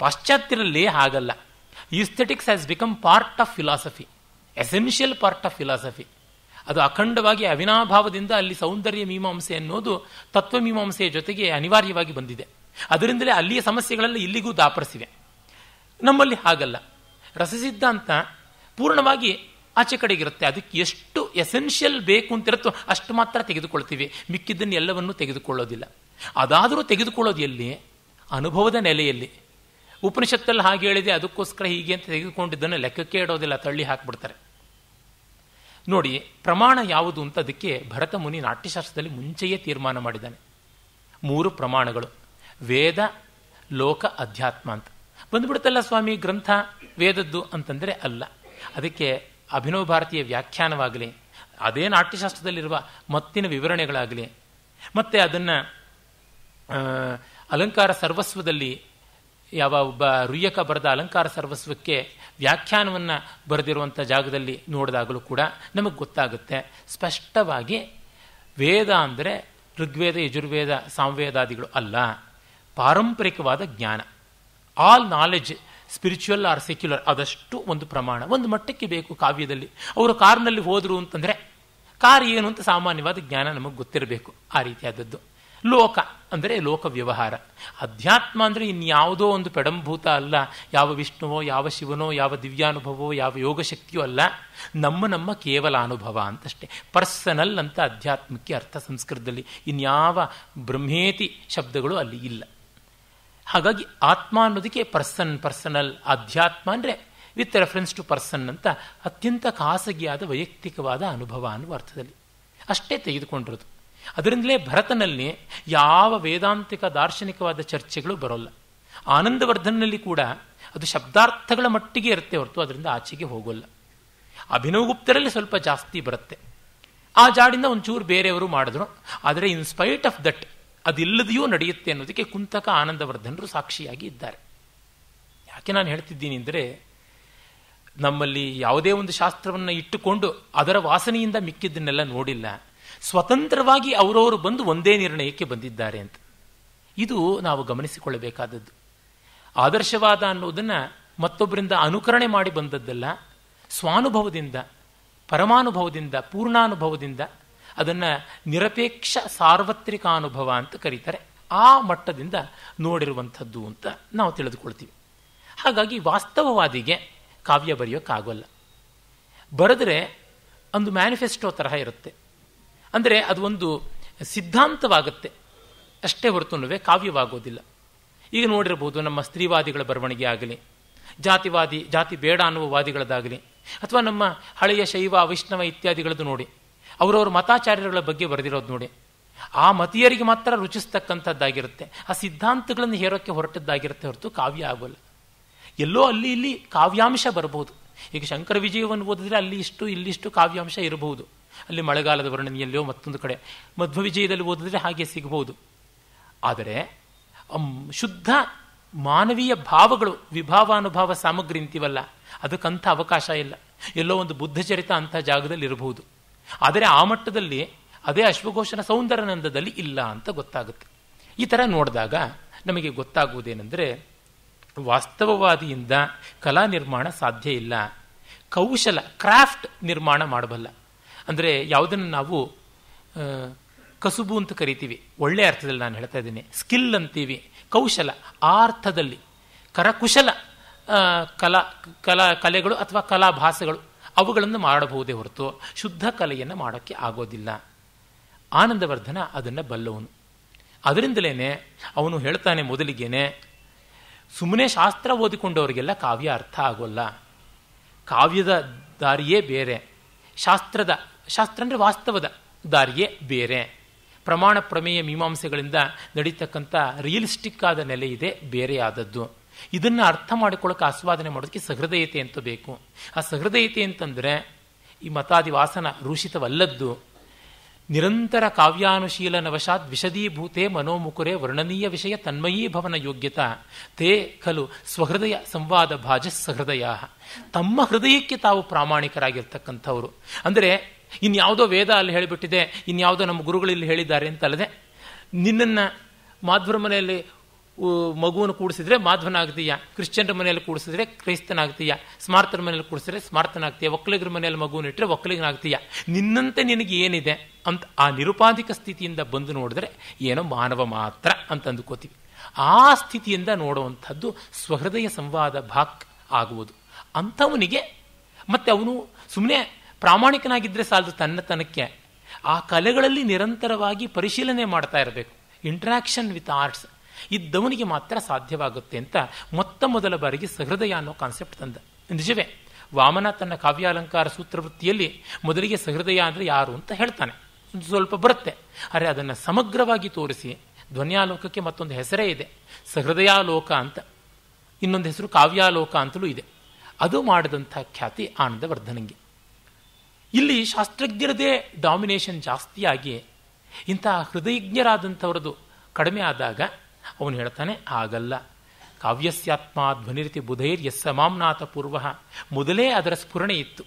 ಪಾಶ್ಚಾತ್ಯರಲ್ಲಿ ಹಾಗಲ್ಲ aesthetics has become part of philosophy essential part of philosophy ಅದು ಅಖಂಡವಾಗಿ ಅವಿನಾಭಾವದಿಂದ ಅಲ್ಲಿ ಸೌಂದರ್ಯ ಮೀಮಾಂಸೆ ಅನ್ನೋದು ತತ್ವ ಮೀಮಾಂಸೆಯ ಜೊತೆಗೆ ಅನಿವಾರ್ಯವಾಗಿ ಬಂದಿದೆ ಅದರಿಂದಲೇ ಅಲ್ಲಿಯ ಸಮಸ್ಯೆಗಳೆಲ್ಲ ಇಲ್ಲಿಗೂ ದಾಪರಿಸಿವೆ ನಮ್ಮಲ್ಲಿ ಹಾಗಲ್ಲ ರಸಸಿದ್ಧಾಂತ ಪೂರ್ಣವಾಗಿ ಆಚೆ ಕಡೆಗಿರುತ್ತೆ ಅದಕ್ಕೆ ಎಷ್ಟು ಎಸೆನ್ಷಿಯಲ್ ಬೇಕು ಅಂತಿರುತ್ತೋ ಅಷ್ಟು ಮಾತ್ರ ತೆಗೆದುಕೊಳ್ತೀವಿ ಮಿಕ್ಕಿದ್ದನ್ನು ಎಲ್ಲವನ್ನೂ ತೆಗೆದುಕೊಳ್ಳೋದಿಲ್ಲ ಅದಾದರೂ ತೆಗೆದುಕೊಳ್ಳೋದು ಎಲ್ಲಿ ಅನುಭವದ ನೆಲೆಯಲ್ಲಿ ಉಪನಿಷತ್ತಲ್ಲಿ ಹಾಗೆ ಹೇಳಿದೆ ಅದಕ್ಕೋಸ್ಕರ ಹೀಗೆ ಅಂತ ತೆಗೆದುಕೊಂಡಿದ್ದನ್ನು ಲೆಕ್ಕಕ್ಕೆ ಇಡೋದಿಲ್ಲ ತಳ್ಳಿ ಹಾಕಿಬಿಡ್ತಾರೆ ನೋಡಿ ಪ್ರಮಾಣ ಯಾವುದು ಅಂತ ಅದಕ್ಕೆ ಭರತ ಮುನಿ ನಾಟ್ಯಶಾಸ್ತ್ರದಲ್ಲಿ ಮುಂಚೆಯೇ ತೀರ್ಮಾನ ಮಾಡಿದ್ದಾನೆ ಮೂರು ಪ್ರಮಾಣಗಳು ವೇದ ಲೋಕ ಅಧ್ಯಾತ್ಮ ಅಂತ ಬಂದ್ಬಿಡುತ್ತಲ್ಲ ಸ್ವಾಮಿ ಗ್ರಂಥ ವೇದದ್ದು ಅಂತಂದರೆ ಅಲ್ಲ ಅದಕ್ಕೆ ಅಭಿನವ ಭಾರತೀಯ ವ್ಯಾಖ್ಯಾನವಾಗಲಿ ಅದೇ ನಾಟ್ಯಶಾಸ್ತ್ರದಲ್ಲಿರುವ ಮತ್ತಿನ ವಿವರಣೆಗಳಾಗಲಿ ಮತ್ತೆ ಅದನ್ನು ಅಲಂಕಾರ ಸರ್ವಸ್ವದಲ್ಲಿ ಯಾವ ಒಬ್ಬ ರುಯ್ಯಕ ಬರೆದ ಅಲಂಕಾರ ಸರ್ವಸ್ವಕ್ಕೆ ವ್ಯಾಖ್ಯಾನವನ್ನು ಬರೆದಿರುವಂಥ ಜಾಗದಲ್ಲಿ ನೋಡಿದಾಗಲೂ ಕೂಡ ನಮಗೆ ಗೊತ್ತಾಗುತ್ತೆ ಸ್ಪಷ್ಟವಾಗಿ ವೇದ ಅಂದರೆ ಋಗ್ವೇದ ಯಜುರ್ವೇದ ಸಾಂವೇದಾದಿಗಳು ಅಲ್ಲ ಪಾರಂಪರಿಕವಾದ ಜ್ಞಾನ all knowledge spiritual or secular ಆದಷ್ಟು ಒಂದು ಪ್ರಮಾಣ ಒಂದು ಮಟ್ಟಕ್ಕೆ ಬೇಕು ಕಾವ್ಯದಲ್ಲಿ ಅವರು ಕಾರ್ನಲ್ಲಿ ಹೋದರು ಅಂತಂದರೆ ಕಾರ್ ಏನು ಅಂತ ಸಾಮಾನ್ಯವಾದ ಜ್ಞಾನ ನಮಗೆ ಗೊತ್ತಿರಬೇಕು ಆ ರೀತಿಯಾದದ್ದು ಲೋಕ ಅಂದರೆ ಲೋಕ ವ್ಯವಹಾರ ಅಧ್ಯಾತ್ಮ ಅಂದರೆ ಇನ್ಯಾವುದೋ ಒಂದು ಪೆಡಂಭೂತ ಅಲ್ಲ ಯಾವ ವಿಷ್ಣುವೋ ಯಾವ ಶಿವನೋ ಯಾವ ದಿವ್ಯಾನುಭವೋ ಯಾವ ಯೋಗಶಕ್ತಿಯೋ ಅಲ್ಲ ನಮ್ಮ ನಮ್ಮ ಕೇವಲ ಅನುಭವ ಅಂತಷ್ಟೇ ಪರ್ಸನಲ್ ಅಂತ ಅಧ್ಯಾತ್ಮಕ್ಕೆ ಅರ್ಥ ಸಂಸ್ಕೃತದಲ್ಲಿ ಇನ್ಯಾವ ಬ್ರಹ್ಮೇತಿ ಶಬ್ದಗಳು ಅಲ್ಲಿ ಇಲ್ಲ ಹಾಗಾಗಿ ಆತ್ಮ ಅನ್ನೋದಕ್ಕೆ ಪರ್ಸನ್ ಪರ್ಸನಲ್ ಅಧ್ಯಾತ್ಮ ಅಂದರೆ ವಿತ್ ರೆಫರೆನ್ಸ್ ಟು ಪರ್ಸನ್ ಅಂತ ಅತ್ಯಂತ ಖಾಸಗಿಯಾದ ವೈಯಕ್ತಿಕವಾದ ಅನುಭವ ಅನ್ನುವ ಅರ್ಥದಲ್ಲಿ ಅಷ್ಟೇ ತೆಗೆದುಕೊಂಡಿರೋದು ಅದರಿಂದಲೇ ಭರತನಲ್ಲಿ ಯಾವ ವೇದಾಂತಿಕ ದಾರ್ಶನಿಕವಾದ ಚರ್ಚೆಗಳು ಬರೋಲ್ಲ ಆನಂದವರ್ಧನಲ್ಲಿ ಕೂಡ ಅದು ಶಬ್ದಾರ್ಥಗಳ ಮಟ್ಟಿಗೆ ಇರುತ್ತೆ ಹೊರತು ಅದರಿಂದ ಆಚೆಗೆ ಹೋಗೋಲ್ಲ ಅಭಿನವಗುಪ್ತರಲ್ಲಿ ಸ್ವಲ್ಪ ಜಾಸ್ತಿ ಬರುತ್ತೆ ಆ ಜಾಡಿಂದ ಒಂಚೂರು ಬೇರೆಯವರು ಮಾಡಿದ್ರು ಆದರೆ ಇನ್ಸ್ಪೈಟ್ ಆಫ್ ದಟ್ ಅದಿಲ್ಲದೆಯೂ ನಡೆಯುತ್ತೆ ಅನ್ನೋದಕ್ಕೆ ಕುಂತಕ ಆನಂದವರ್ಧನರು ಸಾಕ್ಷಿಯಾಗಿ ಇದ್ದಾರೆ ಯಾಕೆ ನಾನು ಹೇಳ್ತಿದ್ದೀನಿ ಅಂದರೆ ನಮ್ಮಲ್ಲಿ ಯಾವುದೇ ಒಂದು ಶಾಸ್ತ್ರವನ್ನು ಇಟ್ಟುಕೊಂಡು ಅದರ ವಾಸನೆಯಿಂದ ಮಿಕ್ಕಿದ್ದನ್ನೆಲ್ಲ ನೋಡಿಲ್ಲ ಸ್ವತಂತ್ರವಾಗಿ ಅವರವರು ಬಂದು ಒಂದೇ ನಿರ್ಣಯಕ್ಕೆ ಬಂದಿದ್ದಾರೆ ಅಂತ ಇದು ನಾವು ಗಮನಿಸಿಕೊಳ್ಳಬೇಕಾದದ್ದು ಆದರ್ಶವಾದ ಅನ್ನೋದನ್ನು ಮತ್ತೊಬ್ಬರಿಂದ ಅನುಕರಣೆ ಮಾಡಿ ಬಂದದ್ದಲ್ಲ ಸ್ವಾನುಭವದಿಂದ ಪರಮಾನುಭವದಿಂದ ಪೂರ್ಣಾನುಭವದಿಂದ ಅದನ್ನು ನಿರಪೇಕ್ಷ ಸಾರ್ವತ್ರಿಕ ಅನುಭವ ಅಂತ ಕರೀತಾರೆ ಆ ಮಟ್ಟದಿಂದ ನೋಡಿರುವಂಥದ್ದು ಅಂತ ನಾವು ತಿಳಿದುಕೊಳ್ತೀವಿ ಹಾಗಾಗಿ ವಾಸ್ತವವಾದಿಗೆ ಕಾವ್ಯ ಬರೆಯೋಕ್ಕಾಗೋಲ್ಲ ಬರೆದ್ರೆ ಒಂದು ಮ್ಯಾನಿಫೆಸ್ಟೋ ತರಹ ಇರುತ್ತೆ ಅಂದರೆ ಅದು ಒಂದು ಸಿದ್ಧಾಂತವಾಗುತ್ತೆ ಅಷ್ಟೇ ಹೊರತುನುವೆ ಕಾವ್ಯವಾಗೋದಿಲ್ಲ ಈಗ ನೋಡಿರಬಹುದು ನಮ್ಮ ಸ್ತ್ರೀವಾದಿಗಳ ಬರವಣಿಗೆ ಆಗಲಿ ಜಾತಿವಾದಿ ಜಾತಿ ಬೇಡ ಅನ್ನುವ ವಾದಿಗಳದ್ದಾಗಲಿ ಅಥವಾ ನಮ್ಮ ಹಳೆಯ ಶೈವ ವೈಷ್ಣವ ಇತ್ಯಾದಿಗಳದ್ದು ನೋಡಿ ಅವರವ್ರ ಮತಾಚಾರ್ಯರುಗಳ ಬಗ್ಗೆ ಬರೆದಿರೋದು ನೋಡಿ ಆ ಮತೀಯರಿಗೆ ಮಾತ್ರ ರುಚಿಸ್ತಕ್ಕಂಥದ್ದಾಗಿರುತ್ತೆ ಆ ಸಿದ್ಧಾಂತಗಳನ್ನು ಹೇರೋಕ್ಕೆ ಹೊರಟದ್ದಾಗಿರುತ್ತೆ ಹೊರತು ಕಾವ್ಯ ಆಗೋಲ್ಲ ಎಲ್ಲೋ ಅಲ್ಲಿ ಇಲ್ಲಿ ಕಾವ್ಯಾಂಶ ಬರಬಹುದು ಈಗ ಶಂಕರ ವಿಜಯವನ್ನು ಓದಿದ್ರೆ ಅಲ್ಲಿ ಇಷ್ಟು ಇಲ್ಲಿಷ್ಟು ಕಾವ್ಯಾಂಶ ಇರಬಹುದು ಅಲ್ಲಿ ಮಳೆಗಾಲದ ವರ್ಣನೆಯಲ್ಲಿಯೋ ಮತ್ತೊಂದು ಕಡೆ ಮಧ್ವ ವಿಜಯದಲ್ಲಿ ಓದಿದ್ರೆ ಹಾಗೆ ಸಿಗಬಹುದು ಆದರೆ ಶುದ್ಧ ಮಾನವೀಯ ಭಾವಗಳು ವಿಭಾವಾನುಭಾವ ಸಾಮಗ್ರಿ ಅಂತೀವಲ್ಲ ಅದಕ್ಕಂಥ ಅವಕಾಶ ಇಲ್ಲ ಎಲ್ಲೋ ಒಂದು ಬುದ್ಧಚರಿತ ಅಂಥ ಜಾಗದಲ್ಲಿ ಇರಬಹುದು ಆದರೆ ಆ ಮಟ್ಟದಲ್ಲಿ ಅದೇ ಅಶ್ವಘೋಷನ ಸೌಂದರ್ಯನಂದದಲ್ಲಿ ಇಲ್ಲ ಅಂತ ಗೊತ್ತಾಗುತ್ತೆ ಈ ಥರ ನೋಡಿದಾಗ ನಮಗೆ ಗೊತ್ತಾಗುವುದೇನೆಂದರೆ ವಾಸ್ತವವಾದಿಯಿಂದ ಕಲಾ ನಿರ್ಮಾಣ ಸಾಧ್ಯ ಇಲ್ಲ ಕೌಶಲ ಕ್ರಾಫ್ಟ್ ನಿರ್ಮಾಣ ಮಾಡಬಲ್ಲ ಅಂದರೆ ಯಾವುದನ್ನು ನಾವು ಕಸುಬು ಅಂತ ಕರಿತೀವಿ ಒಳ್ಳೆಯ ಅರ್ಥದಲ್ಲಿ ನಾನು ಹೇಳ್ತಾ ಇದ್ದೀನಿ ಸ್ಕಿಲ್ ಅಂತೀವಿ ಕೌಶಲ ಆ ಅರ್ಥದಲ್ಲಿ ಕರಕುಶಲ ಕಲಾ ಕಲಾ ಕಲೆಗಳು ಅಥವಾ ಕಲಾಭಾಸಗಳು ಅವುಗಳನ್ನು ಮಾಡಬಹುದೇ ಹೊರತು ಶುದ್ಧ ಕಲೆಯನ್ನು ಮಾಡೋಕ್ಕೆ ಆಗೋದಿಲ್ಲ ಆನಂದವರ್ಧನ ಅದನ್ನು ಬಲ್ಲವನು ಅದರಿಂದಲೇ ಅವನು ಹೇಳ್ತಾನೆ ಮೊದಲಿಗೇನೆ ಸುಮ್ಮನೆ ಶಾಸ್ತ್ರ ಓದಿಕೊಂಡವರಿಗೆಲ್ಲ ಕಾವ್ಯ ಅರ್ಥ ಆಗೋಲ್ಲ ಕಾವ್ಯದ ದಾರಿಯೇ ಬೇರೆ ಶಾಸ್ತ್ರದ ಶಾಸ್ತ್ರ ಅಂದರೆ ವಾಸ್ತವದ ದಾರಿಯೇ ಬೇರೆ ಪ್ರಮಾಣ ಪ್ರಮೇಯ ಮೀಮಾಂಸೆಗಳಿಂದ ನಡೀತಕ್ಕಂಥ ರಿಯಲಿಸ್ಟಿಕ್ ಆದ ನೆಲೆ ಇದೆ ಬೇರೆಯಾದದ್ದು ಇದನ್ನು ಅರ್ಥ ಮಾಡಿಕೊಳ್ಳೋಕೆ ಆಸ್ವಾದನೆ ಮಾಡೋದಕ್ಕೆ ಸಹೃದಯತೆ ಅಂತ ಬೇಕು ಆ ಸಹೃದಯತೆ ಅಂತಂದರೆ ಈ ಮತಾದಿ ವಾಸನ ರೂಷಿತವಲ್ಲದ್ದು ನಿರಂತರ ಕಾವ್ಯಾನುಶೀಲನ ವಿಶದೀಭೂತೆ ವಿಷದೀಭೂತೆ ಮನೋಮುಕುರೆ ವರ್ಣನೀಯ ವಿಷಯ ತನ್ಮಯೀ ಭವನ ಯೋಗ್ಯತ ತೇ ಖಲು ಸ್ವಹೃದಯ ಸಂವಾದ ಭಾಜ ಸಹೃದಯ ತಮ್ಮ ಹೃದಯಕ್ಕೆ ತಾವು ಪ್ರಾಮಾಣಿಕರಾಗಿರ್ತಕ್ಕಂಥವ್ರು ಅಂದರೆ ಇನ್ಯಾವುದೋ ವೇದ ಅಲ್ಲಿ ಹೇಳಿಬಿಟ್ಟಿದೆ ಇನ್ಯಾವುದೋ ನಮ್ಮ ಗುರುಗಳು ಇಲ್ಲಿ ಹೇಳಿದ್ದಾರೆ ಅಂತಲ್ಲದೆ ನಿನ್ನನ್ನು ಮಾಧ್ವರ ಮನೆಯಲ್ಲಿ ಮಗುವನ್ನು ಕೂಡಿಸಿದ್ರೆ ಮಾಧ್ವನಾಗ್ತೀಯ ಕ್ರಿಶ್ಚಿಯನ್ರ ಮನೆಯಲ್ಲಿ ಕೂಡಿಸಿದ್ರೆ ಕ್ರೈಸ್ತನಾಗ್ತೀಯಾ ಸ್ಮಾರ್ಥರ ಮನೆಯಲ್ಲಿ ಕೂಡಿಸಿದ್ರೆ ಸ್ಮಾರತನಾಗ್ತೀಯಾ ಒಕ್ಕಲಿಗರ ಮನೆಯಲ್ಲಿ ಮಗುವನ್ನು ಇಟ್ಟರೆ ಒಕ್ಕಲಿಗನಾಗ್ತೀಯ ನಿನ್ನಂತೆ ನಿನಗೆ ಏನಿದೆ ಅಂತ ಆ ನಿರುಪಾಧಿಕ ಸ್ಥಿತಿಯಿಂದ ಬಂದು ನೋಡಿದ್ರೆ ಏನೋ ಮಾನವ ಮಾತ್ರ ಅಂತ ಅಂದುಕೋತೀವಿ ಆ ಸ್ಥಿತಿಯಿಂದ ನೋಡುವಂಥದ್ದು ಸ್ವಹೃದಯ ಸಂವಾದ ಭಾಕ್ ಆಗುವುದು ಅಂಥವನಿಗೆ ಮತ್ತೆ ಅವನು ಸುಮ್ಮನೆ ಪ್ರಾಮಾಣಿಕನಾಗಿದ್ದರೆ ಸಾಲದು ತನ್ನತನಕ್ಕೆ ಆ ಕಲೆಗಳಲ್ಲಿ ನಿರಂತರವಾಗಿ ಪರಿಶೀಲನೆ ಮಾಡ್ತಾ ಇರಬೇಕು ಇಂಟ್ರಾಕ್ಷನ್ ವಿತ್ ಆರ್ಟ್ಸ್ ಇದ್ದವನಿಗೆ ಮಾತ್ರ ಸಾಧ್ಯವಾಗುತ್ತೆ ಅಂತ ಮೊತ್ತ ಮೊದಲ ಬಾರಿಗೆ ಸಹೃದಯ ಅನ್ನೋ ಕಾನ್ಸೆಪ್ಟ್ ತಂದ ನಿಜವೇ ವಾಮನ ತನ್ನ ಕಾವ್ಯಾಲಂಕಾರ ಸೂತ್ರವೃತ್ತಿಯಲ್ಲಿ ಮೊದಲಿಗೆ ಸಹೃದಯ ಅಂದರೆ ಯಾರು ಅಂತ ಹೇಳ್ತಾನೆ ಸ್ವಲ್ಪ ಬರುತ್ತೆ ಆದರೆ ಅದನ್ನು ಸಮಗ್ರವಾಗಿ ತೋರಿಸಿ ಧ್ವನಿಯಾಲೋಕಕ್ಕೆ ಮತ್ತೊಂದು ಹೆಸರೇ ಇದೆ ಸಹೃದಯಾಲೋಕ ಅಂತ ಇನ್ನೊಂದು ಹೆಸರು ಕಾವ್ಯಾಲೋಕ ಅಂತಲೂ ಇದೆ ಅದು ಮಾಡಿದಂಥ ಖ್ಯಾತಿ ಆನಂದವರ್ಧನಂಗೆ ಇಲ್ಲಿ ಶಾಸ್ತ್ರಜ್ಞರದೇ ಡಾಮಿನೇಷನ್ ಜಾಸ್ತಿಯಾಗಿ ಇಂಥ ಹೃದಯಜ್ಞರಾದಂಥವ್ರದ್ದು ಕಡಿಮೆ ಆದಾಗ ಅವನು ಹೇಳ್ತಾನೆ ಆಗಲ್ಲ ಕಾವ್ಯಸ್ಯಾತ್ಮ ಧ್ವನಿರತಿ ಬುಧೈರ್ ಎಸ್ ಮಾಮ್ನಾಥ ಪೂರ್ವ ಮೊದಲೇ ಅದರ ಸ್ಫುರಣೆ ಇತ್ತು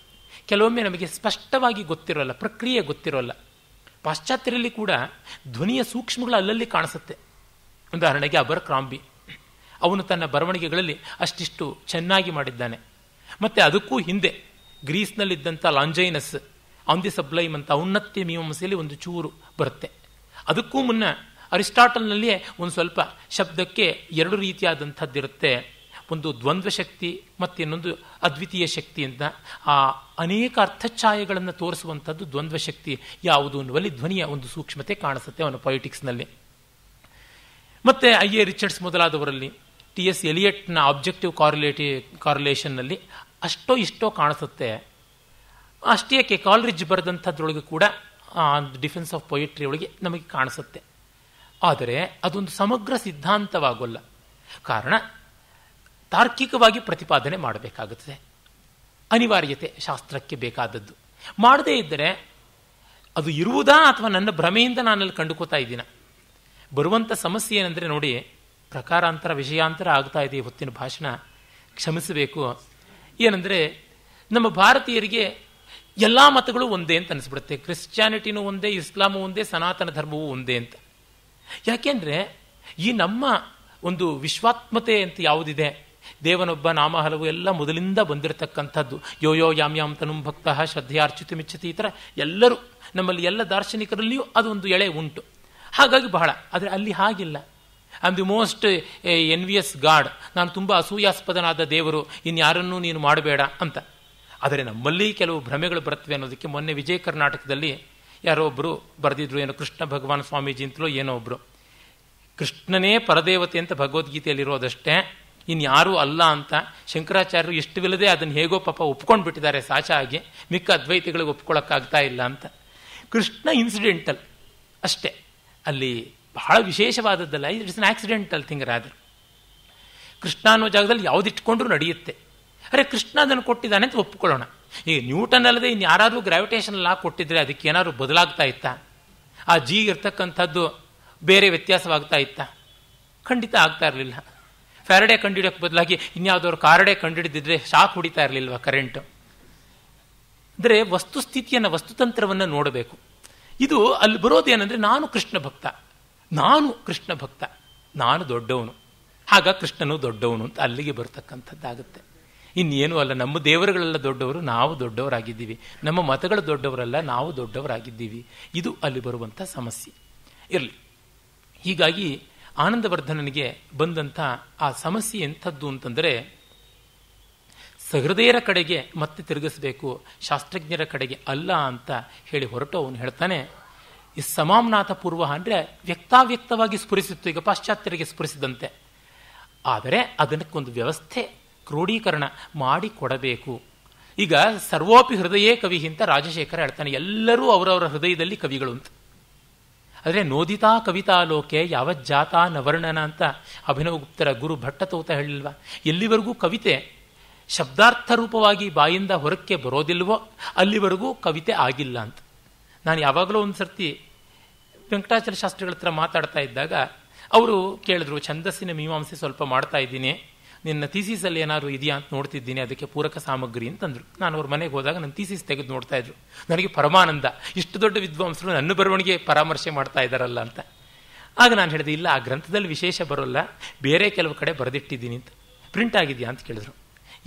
ಕೆಲವೊಮ್ಮೆ ನಮಗೆ ಸ್ಪಷ್ಟವಾಗಿ ಗೊತ್ತಿರೋಲ್ಲ ಪ್ರಕ್ರಿಯೆ ಗೊತ್ತಿರೋಲ್ಲ ಪಾಶ್ಚಾತ್ಯರಲ್ಲಿ ಕೂಡ ಧ್ವನಿಯ ಸೂಕ್ಷ್ಮಗಳು ಅಲ್ಲಲ್ಲಿ ಕಾಣಿಸುತ್ತೆ ಉದಾಹರಣೆಗೆ ಅಬರ್ ಕ್ರಾಂಬಿ ಅವನು ತನ್ನ ಬರವಣಿಗೆಗಳಲ್ಲಿ ಅಷ್ಟಿಷ್ಟು ಚೆನ್ನಾಗಿ ಮಾಡಿದ್ದಾನೆ ಮತ್ತು ಅದಕ್ಕೂ ಹಿಂದೆ ಗ್ರೀಸ್ನಲ್ಲಿದ್ದಂಥ ಲಾಂಜೈನಸ್ ಆನ್ ದಿ ಸಬ್ಲೈಮ್ ಅಂತ ಔನ್ನತ್ಯ ಮೀಮಾಂಸೆಯಲ್ಲಿ ಒಂದು ಚೂರು ಬರುತ್ತೆ ಅದಕ್ಕೂ ಮುನ್ನ ಅರಿಸ್ಟಾಟಲ್ನಲ್ಲಿ ಒಂದು ಸ್ವಲ್ಪ ಶಬ್ದಕ್ಕೆ ಎರಡು ರೀತಿಯಾದಂಥದ್ದಿರುತ್ತೆ ಒಂದು ದ್ವಂದ್ವ ಶಕ್ತಿ ಇನ್ನೊಂದು ಅದ್ವಿತೀಯ ಶಕ್ತಿ ಅಂತ ಆ ಅನೇಕ ಅರ್ಥಛಾಯೆಗಳನ್ನು ತೋರಿಸುವಂಥದ್ದು ದ್ವಂದ್ವ ಶಕ್ತಿ ಯಾವುದು ಅನ್ನುವಲ್ಲಿ ಧ್ವನಿಯ ಒಂದು ಸೂಕ್ಷ್ಮತೆ ಕಾಣಿಸುತ್ತೆ ಅವನ ಪೊಲಿಟಿಕ್ಸ್ನಲ್ಲಿ ಮತ್ತು ಐ ಎ ರಿಚರ್ಡ್ಸ್ ಮೊದಲಾದವರಲ್ಲಿ ಟಿ ಎಸ್ ಎಲಿಯಟ್ನ ಆಬ್ಜೆಕ್ಟಿವ್ ಕಾರ್ಯುಲೇಟಿ ಕಾರ್ಯುಲೇಷನ್ನಲ್ಲಿ ಅಷ್ಟೋ ಇಷ್ಟೋ ಕಾಣಿಸುತ್ತೆ ಅಷ್ಟೇ ಕೆ ಕಾಲ್ರಿಜ್ ಬರೆದಂಥದ್ರೊಳಗೆ ಕೂಡ ಡಿಫೆನ್ಸ್ ಆಫ್ ಪೊಯಿಟ್ರಿ ಒಳಗೆ ನಮಗೆ ಕಾಣಿಸುತ್ತೆ ಆದರೆ ಅದೊಂದು ಸಮಗ್ರ ಸಿದ್ಧಾಂತವಾಗೋಲ್ಲ ಕಾರಣ ತಾರ್ಕಿಕವಾಗಿ ಪ್ರತಿಪಾದನೆ ಮಾಡಬೇಕಾಗುತ್ತದೆ ಅನಿವಾರ್ಯತೆ ಶಾಸ್ತ್ರಕ್ಕೆ ಬೇಕಾದದ್ದು ಮಾಡದೇ ಇದ್ದರೆ ಅದು ಇರುವುದಾ ಅಥವಾ ನನ್ನ ಭ್ರಮೆಯಿಂದ ನಾನಲ್ಲಿ ಕಂಡುಕೋತಾ ಇದ್ದೀನ ಬರುವಂಥ ಸಮಸ್ಯೆ ಏನಂದರೆ ನೋಡಿ ಪ್ರಕಾರಾಂತರ ವಿಷಯಾಂತರ ಆಗ್ತಾ ಇದೆ ಹೊತ್ತಿನ ಭಾಷಣ ಕ್ಷಮಿಸಬೇಕು ಏನಂದರೆ ನಮ್ಮ ಭಾರತೀಯರಿಗೆ ಎಲ್ಲ ಮತಗಳು ಒಂದೇ ಅಂತ ಅನಿಸ್ಬಿಡುತ್ತೆ ಕ್ರಿಶ್ಚಾನಿಟಿನೂ ಒಂದೇ ಇಸ್ಲಾಮು ಒಂದೇ ಸನಾತನ ಧರ್ಮವೂ ಒಂದೇ ಅಂತ ಯಾಕೆಂದರೆ ಈ ನಮ್ಮ ಒಂದು ವಿಶ್ವಾತ್ಮತೆ ಅಂತ ಯಾವುದಿದೆ ದೇವನೊಬ್ಬ ನಾಮ ಹಲವು ಎಲ್ಲ ಮೊದಲಿಂದ ಬಂದಿರತಕ್ಕಂಥದ್ದು ಯೋ ಯೋ ಯಾಮ್ ಯಾಮ್ ಭಕ್ತಃ ಶ್ರದ್ಧೆ ಮಿಚ್ಚತಿ ಈ ಥರ ಎಲ್ಲರೂ ನಮ್ಮಲ್ಲಿ ಎಲ್ಲ ದಾರ್ಶನಿಕರಲ್ಲಿಯೂ ಅದೊಂದು ಎಳೆ ಉಂಟು ಹಾಗಾಗಿ ಬಹಳ ಆದರೆ ಅಲ್ಲಿ ಹಾಗಿಲ್ಲ I am the most envious God ನಾನು ತುಂಬ ಅಸೂಯಾಸ್ಪದನಾದ ದೇವರು ಇನ್ಯಾರನ್ನೂ ನೀನು ಮಾಡಬೇಡ ಅಂತ ಆದರೆ ನಮ್ಮಲ್ಲಿ ಕೆಲವು ಭ್ರಮೆಗಳು ಬರುತ್ತವೆ ಅನ್ನೋದಕ್ಕೆ ಮೊನ್ನೆ ವಿಜಯ ಕರ್ನಾಟಕದಲ್ಲಿ ಯಾರೋ ಒಬ್ಬರು ಬರೆದಿದ್ರು ಏನೋ ಕೃಷ್ಣ ಭಗವಾನ್ ಸ್ವಾಮೀಜಿ ಅಂತಲೋ ಏನೋ ಒಬ್ಬರು ಕೃಷ್ಣನೇ ಪರದೇವತೆ ಅಂತ ಭಗವದ್ಗೀತೆಯಲ್ಲಿರೋದಷ್ಟೇ ಇನ್ಯಾರೂ ಅಲ್ಲ ಅಂತ ಶಂಕರಾಚಾರ್ಯರು ಇಷ್ಟವಿಲ್ಲದೆ ಅದನ್ನು ಹೇಗೋ ಪಾಪ ಒಪ್ಕೊಂಡು ಬಿಟ್ಟಿದ್ದಾರೆ ಆಗಿ ಮಿಕ್ಕ ಅದ್ವೈತಿಗಳಿಗೆ ಒಪ್ಕೊಳ್ಳೋಕ್ಕಾಗ್ತಾ ಇಲ್ಲ ಅಂತ ಕೃಷ್ಣ ಇನ್ಸಿಡೆಂಟಲ್ ಅಷ್ಟೇ ಅಲ್ಲಿ ಬಹಳ ವಿಶೇಷವಾದದ್ದಲ್ಲ it's accidental thing rather Krishna ಅನ್ನೋ ಜಾಗದಲ್ಲಿ ಯಾವುದಿಟ್ಕೊಂಡ್ರೂ ನಡೆಯುತ್ತೆ ಅರೆ ಕೃಷ್ಣ ಅದನ್ನು ಕೊಟ್ಟಿದ್ದಾನೆ ಅಂತ ಒಪ್ಪಿಕೊಳ್ಳೋಣ ಈಗ ನ್ಯೂಟನ್ ಅಲ್ಲದೆ ಇನ್ನು ಯಾರಾದರೂ ಗ್ರಾವಿಟೇಷನ್ ಲಾ ಕೊಟ್ಟಿದ್ರೆ ಅದಕ್ಕೆ ಏನಾದರೂ ಬದಲಾಗ್ತಾ ಇತ್ತಾ ಆ ಜಿ ಇರ್ತಕ್ಕಂಥದ್ದು ಬೇರೆ ವ್ಯತ್ಯಾಸವಾಗ್ತಾ ಇತ್ತ ಖಂಡಿತ ಆಗ್ತಾ ಇರಲಿಲ್ಲ ಫ್ಯಾರಡೆ ಕಂಡುಹಿಡಿಯೋಕೆ ಬದಲಾಗಿ ಇನ್ಯಾವುದೋ ಕಾರಡೆ ಕಂಡಿಡಿದಿದ್ರೆ ಶಾಕ್ ಹೊಡಿತಾ ಇರಲಿಲ್ವ ಕರೆಂಟು ಅಂದರೆ ವಸ್ತುಸ್ಥಿತಿಯನ್ನು ವಸ್ತುತಂತ್ರವನ್ನು ನೋಡಬೇಕು ಇದು ಅಲ್ಲಿ ಬರೋದೇನೆಂದರೆ ನಾನು ಕೃಷ್ಣ ಭಕ್ತ ನಾನು ಕೃಷ್ಣ ಭಕ್ತ ನಾನು ದೊಡ್ಡವನು ಆಗ ಕೃಷ್ಣನು ದೊಡ್ಡವನು ಅಂತ ಅಲ್ಲಿಗೆ ಬರ್ತಕ್ಕಂಥದ್ದಾಗುತ್ತೆ ಇನ್ನೇನು ಅಲ್ಲ ನಮ್ಮ ದೇವರುಗಳೆಲ್ಲ ದೊಡ್ಡವರು ನಾವು ದೊಡ್ಡವರಾಗಿದ್ದೀವಿ ನಮ್ಮ ಮತಗಳು ದೊಡ್ಡವರಲ್ಲ ನಾವು ದೊಡ್ಡವರಾಗಿದ್ದೀವಿ ಇದು ಅಲ್ಲಿ ಬರುವಂಥ ಸಮಸ್ಯೆ ಇರಲಿ ಹೀಗಾಗಿ ಆನಂದವರ್ಧನನಿಗೆ ಬಂದಂಥ ಆ ಸಮಸ್ಯೆ ಎಂಥದ್ದು ಅಂತಂದರೆ ಸಹೃದಯರ ಕಡೆಗೆ ಮತ್ತೆ ತಿರುಗಿಸಬೇಕು ಶಾಸ್ತ್ರಜ್ಞರ ಕಡೆಗೆ ಅಲ್ಲ ಅಂತ ಹೇಳಿ ಹೊರಟು ಅವನು ಹೇಳ್ತಾನೆ ಈ ಸಮಾಮ್ನಾಥ ಪೂರ್ವ ಅಂದರೆ ವ್ಯಕ್ತಾವ್ಯಕ್ತವಾಗಿ ಸ್ಫುರಿಸಿತ್ತು ಈಗ ಪಾಶ್ಚಾತ್ಯರಿಗೆ ಸ್ಫುರಿಸಿದಂತೆ ಆದರೆ ಅದಕ್ಕೊಂದು ವ್ಯವಸ್ಥೆ ಕ್ರೋಢೀಕರಣ ಮಾಡಿ ಕೊಡಬೇಕು ಈಗ ಸರ್ವೋಪಿ ಹೃದಯೇ ಕವಿ ಅಂತ ರಾಜಶೇಖರ ಹೇಳ್ತಾನೆ ಎಲ್ಲರೂ ಅವರವರ ಹೃದಯದಲ್ಲಿ ಕವಿಗಳು ಅಂತ ಆದರೆ ನೋದಿತಾ ಕವಿತಾ ಲೋಕೆ ಯಾವ ಜಾತ ನವರ್ಣನ ಅಂತ ಅಭಿನವ ಗುಪ್ತರ ಗುರು ಭಟ್ಟ ತೋತ ಹೇಳಿಲ್ವ ಎಲ್ಲಿವರೆಗೂ ಕವಿತೆ ಶಬ್ದಾರ್ಥ ರೂಪವಾಗಿ ಬಾಯಿಂದ ಹೊರಕ್ಕೆ ಬರೋದಿಲ್ವೋ ಅಲ್ಲಿವರೆಗೂ ಕವಿತೆ ಆಗಿಲ್ಲ ಅಂತ ನಾನು ಯಾವಾಗಲೂ ಒಂದು ಸರ್ತಿ ವೆಂಕಟಾಚಲ ಶಾಸ್ತ್ರಿಗಳ ಹತ್ರ ಮಾತಾಡ್ತಾ ಇದ್ದಾಗ ಅವರು ಕೇಳಿದ್ರು ಛಂದಸ್ಸಿನ ಮೀಮಾಂಸೆ ಸ್ವಲ್ಪ ಮಾಡ್ತಾ ಇದ್ದೀನಿ ನಿನ್ನ ಥೀಸಿಸಲ್ಲಿ ಏನಾದ್ರು ಇದೆಯಾ ಅಂತ ನೋಡ್ತಿದ್ದೀನಿ ಅದಕ್ಕೆ ಪೂರಕ ಸಾಮಗ್ರಿ ಅಂತಂದರು ನಾನು ಅವ್ರ ಮನೆಗೆ ಹೋದಾಗ ನನ್ನ ಥೀಸಿಸ್ ತೆಗೆದು ನೋಡ್ತಾ ಇದ್ರು ನನಗೆ ಪರಮಾನಂದ ಇಷ್ಟು ದೊಡ್ಡ ವಿದ್ವಾಂಸರು ನನ್ನ ಬರವಣಿಗೆ ಪರಾಮರ್ಶೆ ಮಾಡ್ತಾ ಇದ್ದಾರಲ್ಲ ಅಂತ ಆಗ ನಾನು ಹೇಳಿದೆ ಇಲ್ಲ ಆ ಗ್ರಂಥದಲ್ಲಿ ವಿಶೇಷ ಬರೋಲ್ಲ ಬೇರೆ ಕೆಲವು ಕಡೆ ಬರೆದಿಟ್ಟಿದ್ದೀನಿ ಅಂತ ಪ್ರಿಂಟ್ ಆಗಿದೆಯಾ ಅಂತ ಕೇಳಿದ್ರು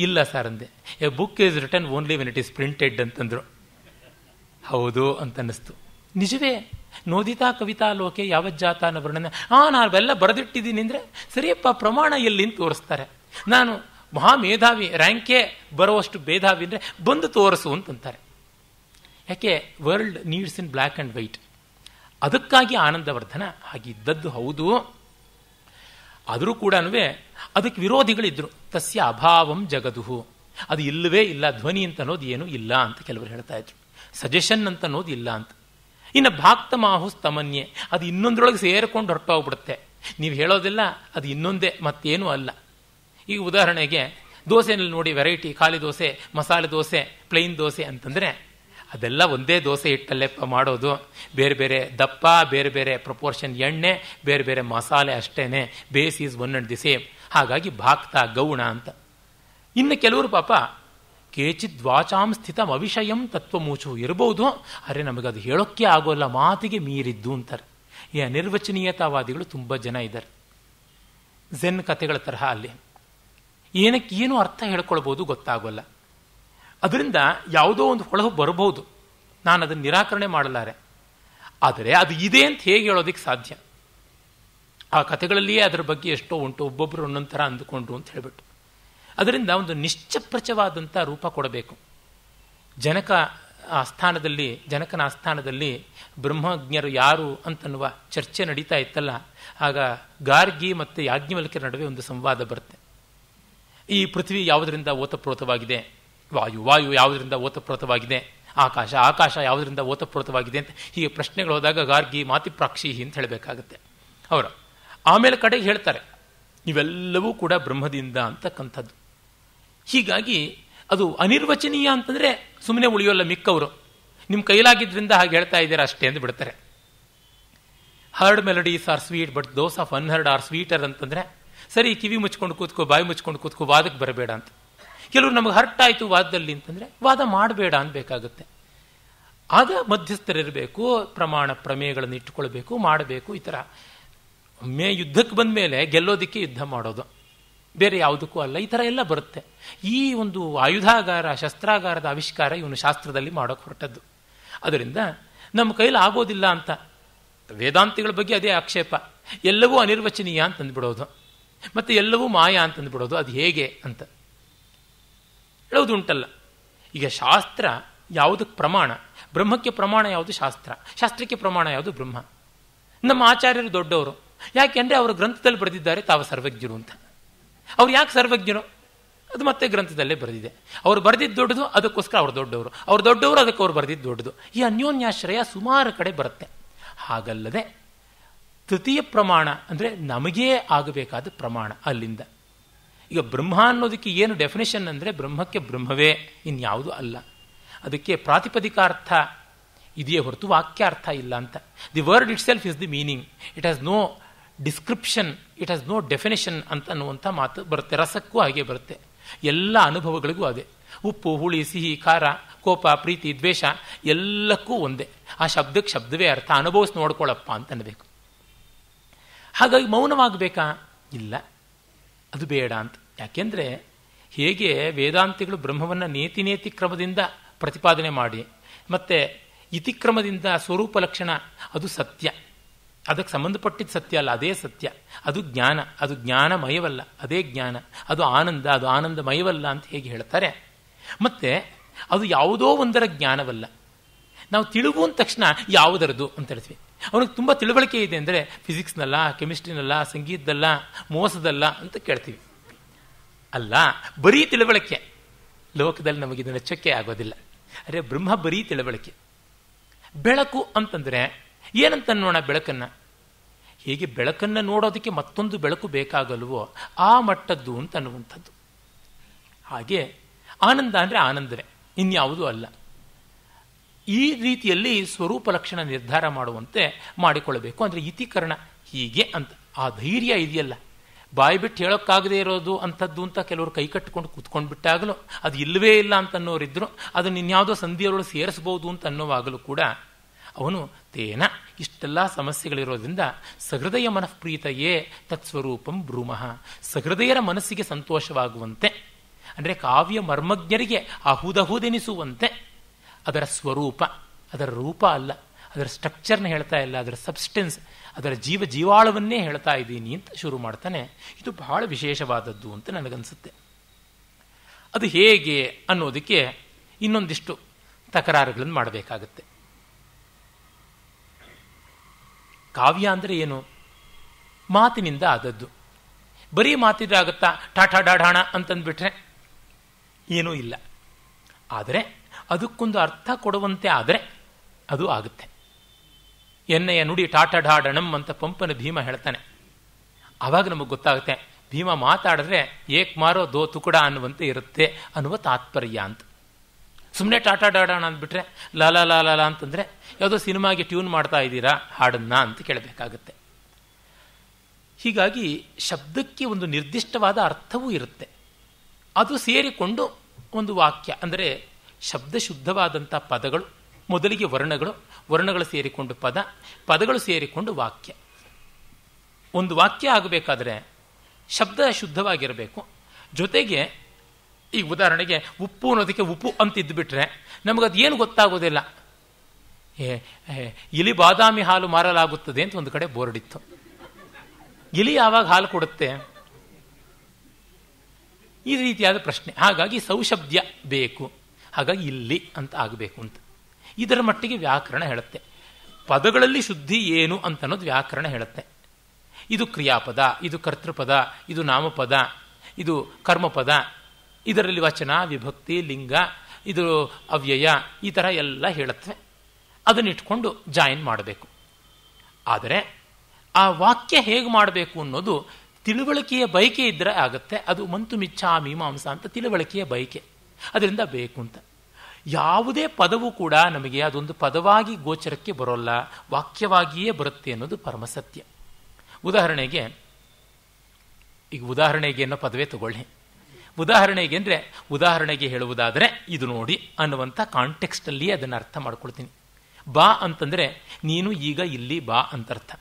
ಇಲ್ಲ ಸರ್ ಅಂದೆ a book is return only when it is printed ಅಂತಂದ್ರು ಹೌದು ಅಂತ ಅನ್ನಿಸ್ತು ನಿಜವೇ ನೋದಿತಾ ಕವಿತಾ ಲೋಕೆ ಯಾವ ಅನ್ನೋ ವರ್ಣನೆ ಆ ನಾವೆಲ್ಲ ಬರೆದಿಟ್ಟಿದ್ದೀನಿ ಅಂದರೆ ಸರಿಯಪ್ಪ ಪ್ರಮಾಣ ಎಲ್ಲಿ ತೋರಿಸ್ತಾರೆ ನಾನು ಮಹಾ ಮೇಧಾವಿ ರ್ಯಾಂಕೇ ಬರುವಷ್ಟು ಮೇಧಾವಿ ಅಂದರೆ ಬಂದು ತೋರಿಸು ಅಂತಂತಾರೆ ಯಾಕೆ world needs in black and white ಅದಕ್ಕಾಗಿ ಆನಂದವರ್ಧನ ಹಾಗಿದ್ದದ್ದು ಹೌದು ಆದರೂ ಕೂಡ ಅದಕ್ಕೆ ವಿರೋಧಿಗಳಿದ್ರು ತಸ್ಯ ಅಭಾವಂ ಜಗದುಹು ಅದು ಇಲ್ಲವೇ ಇಲ್ಲ ಧ್ವನಿ ಅಂತ ಅನ್ನೋದು ಏನೂ ಇಲ್ಲ ಅಂತ ಕೆಲವರು ಹೇಳ್ತಾ ಇದ್ರು ಸಜೆಷನ್ ಅಂತ ಅನ್ನೋದು ಇಲ್ಲ ಅಂತ ಇನ್ನು ಭಾಕ್ತ ಮಾಹು ಸ್ತಮನ್ಯೆ ಅದು ಇನ್ನೊಂದ್ರೊಳಗೆ ಸೇರಿಕೊಂಡು ಹೊರಟೋಗ್ಬಿಡುತ್ತೆ ನೀವು ಹೇಳೋದಿಲ್ಲ ಅದು ಇನ್ನೊಂದೇ ಮತ್ತೇನೂ ಅಲ್ಲ ಈಗ ಉದಾಹರಣೆಗೆ ದೋಸೆನಲ್ಲಿ ನೋಡಿ ವೆರೈಟಿ ಖಾಲಿ ದೋಸೆ ಮಸಾಲೆ ದೋಸೆ ಪ್ಲೈನ್ ದೋಸೆ ಅಂತಂದರೆ ಅದೆಲ್ಲ ಒಂದೇ ದೋಸೆ ಹಿಟ್ಟಲ್ಲೇ ಮಾಡೋದು ಬೇರೆ ಬೇರೆ ದಪ್ಪ ಬೇರೆ ಬೇರೆ ಪ್ರಪೋರ್ಷನ್ ಎಣ್ಣೆ ಬೇರೆ ಬೇರೆ ಮಸಾಲೆ ಅಷ್ಟೇನೆ base is one and the same ಹಾಗಾಗಿ ಭಾಕ್ತ ಗೌಣ ಅಂತ ಇನ್ನು ಕೆಲವರು ಪಾಪ ಕೇಚಿ ವಾಚಾಂ ಸ್ಥಿತ ಅವಿಷಯಂ ತತ್ವಮೂಚು ಇರಬಹುದು ಆದರೆ ನಮಗದು ಹೇಳೋಕ್ಕೆ ಆಗೋಲ್ಲ ಮಾತಿಗೆ ಮೀರಿದ್ದು ಅಂತಾರೆ ಈ ಅನಿರ್ವಚನೀಯತಾವಾದಿಗಳು ತುಂಬ ಜನ ಇದ್ದಾರೆ ಝೆನ್ ಕಥೆಗಳ ತರಹ ಅಲ್ಲಿ ಏನಕ್ಕೆ ಏನು ಅರ್ಥ ಹೇಳ್ಕೊಳ್ಬೋದು ಗೊತ್ತಾಗೋಲ್ಲ ಅದರಿಂದ ಯಾವುದೋ ಒಂದು ಹೊಳಹು ಬರಬಹುದು ನಾನು ಅದನ್ನು ನಿರಾಕರಣೆ ಮಾಡಲಾರೆ ಆದರೆ ಅದು ಇದೆ ಅಂತ ಹೇಗೆ ಹೇಳೋದಕ್ಕೆ ಸಾಧ್ಯ ಆ ಕಥೆಗಳಲ್ಲಿಯೇ ಅದರ ಬಗ್ಗೆ ಎಷ್ಟೋ ಉಂಟು ಒಬ್ಬೊಬ್ಬರು ಒಂದೊಂದು ಥರ ಅಂದುಕೊಂಡ್ರು ಅಂತ ಹೇಳಿಬಿಟ್ಟು ಅದರಿಂದ ಒಂದು ನಿಶ್ಚಪ್ರಚವಾದಂಥ ರೂಪ ಕೊಡಬೇಕು ಜನಕ ಆಸ್ಥಾನದಲ್ಲಿ ಜನಕನ ಆಸ್ಥಾನದಲ್ಲಿ ಬ್ರಹ್ಮಜ್ಞರು ಯಾರು ಅಂತನ್ನುವ ಚರ್ಚೆ ನಡೀತಾ ಇತ್ತಲ್ಲ ಆಗ ಗಾರ್ಗಿ ಮತ್ತು ಯಾಜ್ಞವಲ್ಕ್ಯರ ನಡುವೆ ಒಂದು ಸಂವಾದ ಬರುತ್ತೆ ಈ ಪೃಥ್ವಿ ಯಾವುದರಿಂದ ಓತಪ್ರೋತವಾಗಿದೆ ವಾಯು ವಾಯು ಯಾವುದರಿಂದ ಓತಪ್ರೋತವಾಗಿದೆ ಆಕಾಶ ಆಕಾಶ ಯಾವುದರಿಂದ ಓತಪ್ರೋತವಾಗಿದೆ ಅಂತ ಹೀಗೆ ಪ್ರಶ್ನೆಗಳು ಹೋದಾಗ ಗಾರ್ಗಿ ಮಾತಿಪ್ರಾಕ್ಷಿಹಿ ಅಂತ ಹೇಳಬೇಕಾಗುತ್ತೆ ಅವರು ಆಮೇಲೆ ಕಡೆಗೆ ಹೇಳ್ತಾರೆ ಇವೆಲ್ಲವೂ ಕೂಡ ಬ್ರಹ್ಮದಿಂದ ಅಂತಕ್ಕಂಥದ್ದು ಹೀಗಾಗಿ ಅದು ಅನಿರ್ವಚನೀಯ ಅಂತಂದರೆ ಸುಮ್ಮನೆ ಉಳಿಯೋಲ್ಲ ಮಿಕ್ಕವರು ನಿಮ್ಮ ಕೈಲಾಗಿದ್ದರಿಂದ ಹಾಗೆ ಹೇಳ್ತಾ ಇದ್ದೀರ ಅಷ್ಟೇ ಅಂತ ಬಿಡ್ತಾರೆ heard melodies are sweet but those of unheard are sweeter ಅಂತಂದರೆ ಸರಿ ಕಿವಿ ಮುಚ್ಕೊಂಡು ಕೂತ್ಕೋ ಬಾಯಿ ಮುಚ್ಕೊಂಡು ಕೂತ್ಕೋ ವಾದಕ್ಕೆ ಬರಬೇಡ ಅಂತ ಕೆಲವರು ನಮಗೆ ಹರ್ಟ್ ಆಯ್ತು ವಾದದಲ್ಲಿ ಅಂತಂದರೆ ವಾದ ಮಾಡಬೇಡ ಅನ್ಬೇಕಾಗುತ್ತೆ ಆಗ ಮಧ್ಯಸ್ಥರಿರಬೇಕು ಪ್ರಮಾಣ ಪ್ರಮೇಯಗಳನ್ನು ಇಟ್ಟುಕೊಳ್ಬೇಕು ಮಾಡಬೇಕು ಈ ಥರ ಮೇ ಯುದ್ಧಕ್ಕೆ ಬಂದ ಮೇಲೆ ಗೆಲ್ಲೋದಕ್ಕೆ ಯುದ್ಧ ಮಾಡೋದು ಬೇರೆ ಯಾವುದಕ್ಕೂ ಅಲ್ಲ ಈ ಥರ ಎಲ್ಲ ಬರುತ್ತೆ ಈ ಒಂದು ಆಯುಧಾಗಾರ ಶಸ್ತ್ರಾಗಾರದ ಆವಿಷ್ಕಾರ ಇವನು ಶಾಸ್ತ್ರದಲ್ಲಿ ಮಾಡೋಕೆ ಹೊರಟದ್ದು ಅದರಿಂದ ನಮ್ಮ ಕೈಲಿ ಆಗೋದಿಲ್ಲ ಅಂತ ವೇದಾಂತಿಗಳ ಬಗ್ಗೆ ಅದೇ ಆಕ್ಷೇಪ ಎಲ್ಲವೂ ಅನಿರ್ವಚನೀಯ ಅಂತಂದ್ಬಿಡೋದು ಮತ್ತೆ ಎಲ್ಲವೂ ಮಾಯ ಅಂತಂದ್ಬಿಡೋದು ಅದು ಹೇಗೆ ಅಂತ ಹೇಳೋದುಂಟಲ್ಲ ಈಗ ಶಾಸ್ತ್ರ ಯಾವುದಕ್ಕೆ ಪ್ರಮಾಣ ಬ್ರಹ್ಮಕ್ಕೆ ಪ್ರಮಾಣ ಯಾವುದು ಶಾಸ್ತ್ರ ಶಾಸ್ತ್ರಕ್ಕೆ ಪ್ರಮಾಣ ಯಾವುದು ಬ್ರಹ್ಮ ನಮ್ಮ ಆಚಾರ್ಯರು ದೊಡ್ಡವರು ಯಾಕೆಂದರೆ ಅವರು ಗ್ರಂಥದಲ್ಲಿ ಬರೆದಿದ್ದಾರೆ ತಾವು ಸರ್ವಜ್ಞರು ಅಂತ ಅವ್ರು ಯಾಕೆ ಸರ್ವಜ್ಞರು ಅದು ಮತ್ತೆ ಗ್ರಂಥದಲ್ಲೇ ಬರೆದಿದೆ ಅವ್ರು ಬರೆದಿದ್ದು ದೊಡ್ಡದು ಅದಕ್ಕೋಸ್ಕರ ಅವ್ರು ದೊಡ್ಡವರು ಅವ್ರು ದೊಡ್ಡವರು ಅದಕ್ಕೆ ಅವ್ರು ಬರೆದಿದ್ದು ದೊಡ್ಡದು ಈ ಅನ್ಯೋನ್ಯಾಶ್ರಯ ಸುಮಾರು ಕಡೆ ಬರುತ್ತೆ ಹಾಗಲ್ಲದೆ ತೃತೀಯ ಪ್ರಮಾಣ ಅಂದರೆ ನಮಗೇ ಆಗಬೇಕಾದ ಪ್ರಮಾಣ ಅಲ್ಲಿಂದ ಈಗ ಬ್ರಹ್ಮ ಅನ್ನೋದಕ್ಕೆ ಏನು ಡೆಫಿನೇಷನ್ ಅಂದರೆ ಬ್ರಹ್ಮಕ್ಕೆ ಬ್ರಹ್ಮವೇ ಇನ್ಯಾವುದು ಅಲ್ಲ ಅದಕ್ಕೆ ಪ್ರಾತಿಪದಿಕ ಅರ್ಥ ಇದೆಯೇ ಹೊರತು ವಾಕ್ಯಾರ್ಥ ಇಲ್ಲ ಅಂತ the word itself is the meaning it has no description it has no definition ಅಂತ ಅನ್ನುವಂಥ ಮಾತು ಬರುತ್ತೆ ರಸಕ್ಕೂ ಹಾಗೆ ಬರುತ್ತೆ ಎಲ್ಲ ಅನುಭವಗಳಿಗೂ ಅದೇ ಉಪ್ಪು ಹುಳಿ ಸಿಹಿ ಖಾರ ಕೋಪ ಪ್ರೀತಿ ದ್ವೇಷ ಎಲ್ಲಕ್ಕೂ ಒಂದೇ ಆ ಶಬ್ದಕ್ಕೆ ಶಬ್ದವೇ ಅರ್ಥ ಅನುಭವಿಸಿ ನೋಡ್ಕೊಳ್ಳಪ್ಪ ಅಂತ ಹಾಗಾಗಿ ಮೌನವಾಗಬೇಕಾ ಇಲ್ಲ ಅದು ಬೇಡ ಅಂತ ಯಾಕೆಂದರೆ ಹೇಗೆ ವೇದಾಂತಿಗಳು ಬ್ರಹ್ಮವನ್ನು ನೇತಿ ನೇತಿ ಕ್ರಮದಿಂದ ಪ್ರತಿಪಾದನೆ ಮಾಡಿ ಮತ್ತು ಇತಿಕ್ರಮದಿಂದ ಸ್ವರೂಪ ಲಕ್ಷಣ ಅದು ಸತ್ಯ ಅದಕ್ಕೆ ಸಂಬಂಧಪಟ್ಟಿದ್ದು ಸತ್ಯ ಅಲ್ಲ ಅದೇ ಸತ್ಯ ಅದು ಜ್ಞಾನ ಅದು ಜ್ಞಾನಮಯವಲ್ಲ ಅದೇ ಜ್ಞಾನ ಅದು ಆನಂದ ಅದು ಆನಂದಮಯವಲ್ಲ ಅಂತ ಹೇಗೆ ಹೇಳ್ತಾರೆ ಮತ್ತು ಅದು ಯಾವುದೋ ಒಂದರ ಜ್ಞಾನವಲ್ಲ ನಾವು ತಿಳುಗು ಅಂದ ತಕ್ಷಣ ಯಾವುದರದು ಅಂತ ಹೇಳ್ತೀವಿ ಅವನಿಗೆ ತುಂಬ ತಿಳುವಳಿಕೆ ಇದೆ ಅಂದರೆ ಫಿಸಿಕ್ಸ್ನಲ್ಲ ಕೆಮಿಸ್ಟ್ರಿನಲ್ಲ ಸಂಗೀತದಲ್ಲ ಮೋಸದಲ್ಲ ಅಂತ ಕೇಳ್ತೀವಿ ಅಲ್ಲ ಬರೀ ತಿಳುವಳಿಕೆ ಲೋಕದಲ್ಲಿ ನಮಗಿದು ನೆಚ್ಚಕ್ಕೆ ಆಗೋದಿಲ್ಲ ಅರೆ ಬ್ರಹ್ಮ ಬರೀ ತಿಳುವಳಿಕೆ ಬೆಳಕು ಅಂತಂದರೆ ಏನಂತ ನೋಡೋಣ ಬೆಳಕನ್ನು ಹೇಗೆ ಬೆಳಕನ್ನು ನೋಡೋದಕ್ಕೆ ಮತ್ತೊಂದು ಬೆಳಕು ಬೇಕಾಗಲ್ವೋ ಆ ಮಟ್ಟದ್ದು ಅಂತ ಅನ್ನುವಂಥದ್ದು ಹಾಗೆ ಆನಂದ ಅಂದರೆ ಆನಂದವೇ ಇನ್ಯಾವುದೂ ಅಲ್ಲ ಈ ರೀತಿಯಲ್ಲಿ ಸ್ವರೂಪ ಲಕ್ಷಣ ನಿರ್ಧಾರ ಮಾಡುವಂತೆ ಮಾಡಿಕೊಳ್ಳಬೇಕು ಅಂದರೆ ಇತಿಕರಣ ಹೀಗೆ ಅಂತ ಆ ಧೈರ್ಯ ಇದೆಯಲ್ಲ ಬಾಯಿ ಬಿಟ್ಟು ಹೇಳೋಕ್ಕಾಗದೇ ಇರೋದು ಅಂಥದ್ದು ಅಂತ ಕೆಲವರು ಕೈ ಕಟ್ಟಿಕೊಂಡು ಕೂತ್ಕೊಂಡು ಬಿಟ್ಟಾಗಲೂ ಅದು ಇಲ್ಲವೇ ಇಲ್ಲ ಅಂತ ಅನ್ನೋರಿದ್ರು ಅದನ್ನು ಇನ್ಯಾವುದೋ ಸಂಧಿಯರೊಳಗೆ ಸೇರಿಸ್ಬೋದು ಅಂತ ಅನ್ನೋವಾಗಲೂ ಕೂಡ ಅವನು ತೇನ ಇಷ್ಟೆಲ್ಲ ಸಮಸ್ಯೆಗಳಿರೋದ್ರಿಂದ ಸಹೃದಯ ಮನಃಪ್ರೀತಯೇ ತತ್ಸ್ವರೂಪಂ ಭ್ರೂಮಃ ಸಹೃದಯರ ಮನಸ್ಸಿಗೆ ಸಂತೋಷವಾಗುವಂತೆ ಅಂದರೆ ಕಾವ್ಯ ಮರ್ಮಜ್ಞರಿಗೆ ಅಹುದಹುದೆನಿಸುವಂತೆ ಅದರ ಸ್ವರೂಪ ಅದರ ರೂಪ ಅಲ್ಲ ಅದರ ಸ್ಟ್ರಕ್ಚರ್ನ ಹೇಳ್ತಾ ಇಲ್ಲ ಅದರ ಸಬ್ಸ್ಟೆನ್ಸ್ ಅದರ ಜೀವ ಜೀವಾಳವನ್ನೇ ಹೇಳ್ತಾ ಇದ್ದೀನಿ ಅಂತ ಶುರು ಮಾಡ್ತಾನೆ ಇದು ಬಹಳ ವಿಶೇಷವಾದದ್ದು ಅಂತ ನನಗನ್ಸುತ್ತೆ ಅದು ಹೇಗೆ ಅನ್ನೋದಕ್ಕೆ ಇನ್ನೊಂದಿಷ್ಟು ತಕರಾರುಗಳನ್ನು ಮಾಡಬೇಕಾಗತ್ತೆ ಕಾವ್ಯ ಅಂದರೆ ಏನು ಮಾತಿನಿಂದ ಆದದ್ದು ಬರೀ ಮಾತಿದ್ರೆ ಆಗುತ್ತಾ ಡಾಢಾಣ ಅಂತಂದ್ಬಿಟ್ರೆ ಏನೂ ಇಲ್ಲ ಆದರೆ ಅದಕ್ಕೊಂದು ಅರ್ಥ ಕೊಡುವಂತೆ ಆದರೆ ಅದು ಆಗುತ್ತೆ ಎನ್ನೆಯ ನುಡಿ ಟಾಟಾಢಾಡಣಂ ಅಂತ ಪಂಪನ ಭೀಮ ಹೇಳ್ತಾನೆ ಆವಾಗ ನಮಗೆ ಗೊತ್ತಾಗುತ್ತೆ ಭೀಮ ಮಾತಾಡಿದ್ರೆ ಏಕ್ ಮಾರೋ ದೋ ತುಕುಡ ಅನ್ನುವಂತೆ ಇರುತ್ತೆ ಅನ್ನುವ ತಾತ್ಪರ್ಯ ಅಂತ ಸುಮ್ಮನೆ ಟಾಟಾಡಾಡೋಣ ಅಂದ್ಬಿಟ್ರೆ ಲಾಲಾ ಲಾ ಅಂತಂದರೆ ಯಾವುದೋ ಸಿನಿಮಾಗೆ ಟ್ಯೂನ್ ಮಾಡ್ತಾ ಇದ್ದೀರಾ ಹಾಡನ್ನ ಅಂತ ಕೇಳಬೇಕಾಗುತ್ತೆ ಹೀಗಾಗಿ ಶಬ್ದಕ್ಕೆ ಒಂದು ನಿರ್ದಿಷ್ಟವಾದ ಅರ್ಥವೂ ಇರುತ್ತೆ ಅದು ಸೇರಿಕೊಂಡು ಒಂದು ವಾಕ್ಯ ಅಂದರೆ ಶಬ್ದ ಶಬ್ದಶುದ್ಧವಾದಂಥ ಪದಗಳು ಮೊದಲಿಗೆ ವರ್ಣಗಳು ವರ್ಣಗಳು ಸೇರಿಕೊಂಡು ಪದ ಪದಗಳು ಸೇರಿಕೊಂಡು ವಾಕ್ಯ ಒಂದು ವಾಕ್ಯ ಆಗಬೇಕಾದ್ರೆ ಶಬ್ದ ಶುದ್ಧವಾಗಿರಬೇಕು ಜೊತೆಗೆ ಈ ಉದಾಹರಣೆಗೆ ಉಪ್ಪು ಅನ್ನೋದಕ್ಕೆ ಉಪ್ಪು ಅಂತ ಇದ್ದುಬಿಟ್ರೆ ನಮಗದು ಏನು ಗೊತ್ತಾಗೋದಿಲ್ಲ ಇಲಿ ಬಾದಾಮಿ ಹಾಲು ಮಾರಲಾಗುತ್ತದೆ ಅಂತ ಒಂದು ಕಡೆ ಬೋರ್ಡ್ ಇತ್ತು ಇಲಿ ಯಾವಾಗ ಹಾಲು ಕೊಡುತ್ತೆ ಈ ರೀತಿಯಾದ ಪ್ರಶ್ನೆ ಹಾಗಾಗಿ ಸೌಶಬ್ದ್ಯ ಬೇಕು ಹಾಗಾಗಿ ಇಲ್ಲಿ ಅಂತ ಆಗಬೇಕು ಅಂತ ಇದರ ಮಟ್ಟಿಗೆ ವ್ಯಾಕರಣ ಹೇಳುತ್ತೆ ಪದಗಳಲ್ಲಿ ಶುದ್ಧಿ ಏನು ಅಂತ ಅನ್ನೋದು ವ್ಯಾಕರಣ ಹೇಳುತ್ತೆ ಇದು ಕ್ರಿಯಾಪದ ಇದು ಕರ್ತೃಪದ ಇದು ನಾಮಪದ ಇದು ಕರ್ಮಪದ ಇದರಲ್ಲಿ ವಚನ ವಿಭಕ್ತಿ ಲಿಂಗ ಇದು ಅವ್ಯಯ ಈ ಥರ ಎಲ್ಲ ಹೇಳುತ್ತೆ ಅದನ್ನಿಟ್ಕೊಂಡು ಜಾಯಿನ್ ಮಾಡಬೇಕು ಆದರೆ ಆ ವಾಕ್ಯ ಹೇಗೆ ಮಾಡಬೇಕು ಅನ್ನೋದು ತಿಳುವಳಿಕೆಯ ಬಯಕೆ ಇದ್ದರೆ ಆಗುತ್ತೆ ಅದು ಮಂತು ಮಿಚ್ಚಾ ಮೀಮಾಂಸ ಅಂತ ತಿಳುವಳಿಕೆಯ ಬಯಕೆ ಅದರಿಂದ ಬೇಕು ಅಂತ ಯಾವುದೇ ಪದವು ಕೂಡ ನಮಗೆ ಅದೊಂದು ಪದವಾಗಿ ಗೋಚರಕ್ಕೆ ಬರೋಲ್ಲ ವಾಕ್ಯವಾಗಿಯೇ ಬರುತ್ತೆ ಅನ್ನೋದು ಪರಮಸತ್ಯ ಉದಾಹರಣೆಗೆ ಈಗ ಉದಾಹರಣೆಗೆ ಅನ್ನೋ ಪದವೇ ತಗೊಳ್ಳಿ ಉದಾಹರಣೆಗೆ ಅಂದರೆ ಉದಾಹರಣೆಗೆ ಹೇಳುವುದಾದರೆ ಇದು ನೋಡಿ ಅನ್ನುವಂಥ ಕಾಂಟೆಕ್ಸ್ಟಲ್ಲಿ ಅದನ್ನು ಅರ್ಥ ಮಾಡ್ಕೊಳ್ತೀನಿ ಬಾ ಅಂತಂದರೆ ನೀನು ಈಗ ಇಲ್ಲಿ ಬಾ ಅಂತರ್ಥ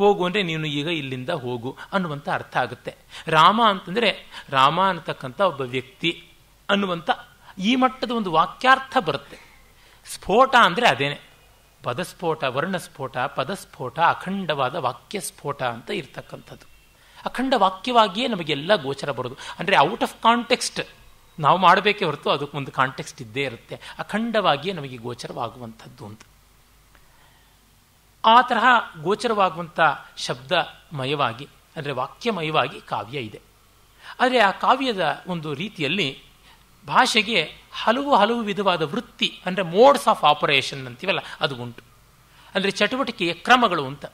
ಹೋಗು ಅಂದರೆ ನೀನು ಈಗ ಇಲ್ಲಿಂದ ಹೋಗು ಅನ್ನುವಂಥ ಅರ್ಥ ಆಗುತ್ತೆ ರಾಮ ಅಂತಂದರೆ ರಾಮ ಅಂತಕ್ಕಂಥ ಒಬ್ಬ ವ್ಯಕ್ತಿ ಅನ್ನುವಂಥ ಈ ಮಟ್ಟದ ಒಂದು ವಾಕ್ಯಾರ್ಥ ಬರುತ್ತೆ ಸ್ಫೋಟ ಅಂದರೆ ಅದೇನೆ ಪದಸ್ಫೋಟ ವರ್ಣಸ್ಫೋಟ ಪದಸ್ಫೋಟ ಅಖಂಡವಾದ ವಾಕ್ಯ ಸ್ಫೋಟ ಅಂತ ಇರ್ತಕ್ಕಂಥದ್ದು ಅಖಂಡ ವಾಕ್ಯವಾಗಿಯೇ ನಮಗೆಲ್ಲ ಗೋಚರ ಬರೋದು ಅಂದರೆ ಔಟ್ ಆಫ್ ಕಾಂಟೆಕ್ಸ್ಟ್ ನಾವು ಮಾಡಬೇಕೇ ಹೊರತು ಒಂದು ಕಾಂಟೆಕ್ಸ್ಟ್ ಇದ್ದೇ ಇರುತ್ತೆ ಅಖಂಡವಾಗಿಯೇ ನಮಗೆ ಗೋಚರವಾಗುವಂಥದ್ದು ಅಂತ ಆ ತರಹ ಗೋಚರವಾಗುವಂಥ ಶಬ್ದಮಯವಾಗಿ ಅಂದರೆ ವಾಕ್ಯಮಯವಾಗಿ ಕಾವ್ಯ ಇದೆ ಆದರೆ ಆ ಕಾವ್ಯದ ಒಂದು ರೀತಿಯಲ್ಲಿ ಭಾಷೆಗೆ ಹಲವು ಹಲವು ವಿಧವಾದ ವೃತ್ತಿ ಅಂದರೆ ಮೋಡ್ಸ್ ಆಫ್ ಆಪರೇಷನ್ ಅಂತೀವಲ್ಲ ಅದು ಉಂಟು ಅಂದರೆ ಚಟುವಟಿಕೆಯ ಕ್ರಮಗಳು ಅಂತ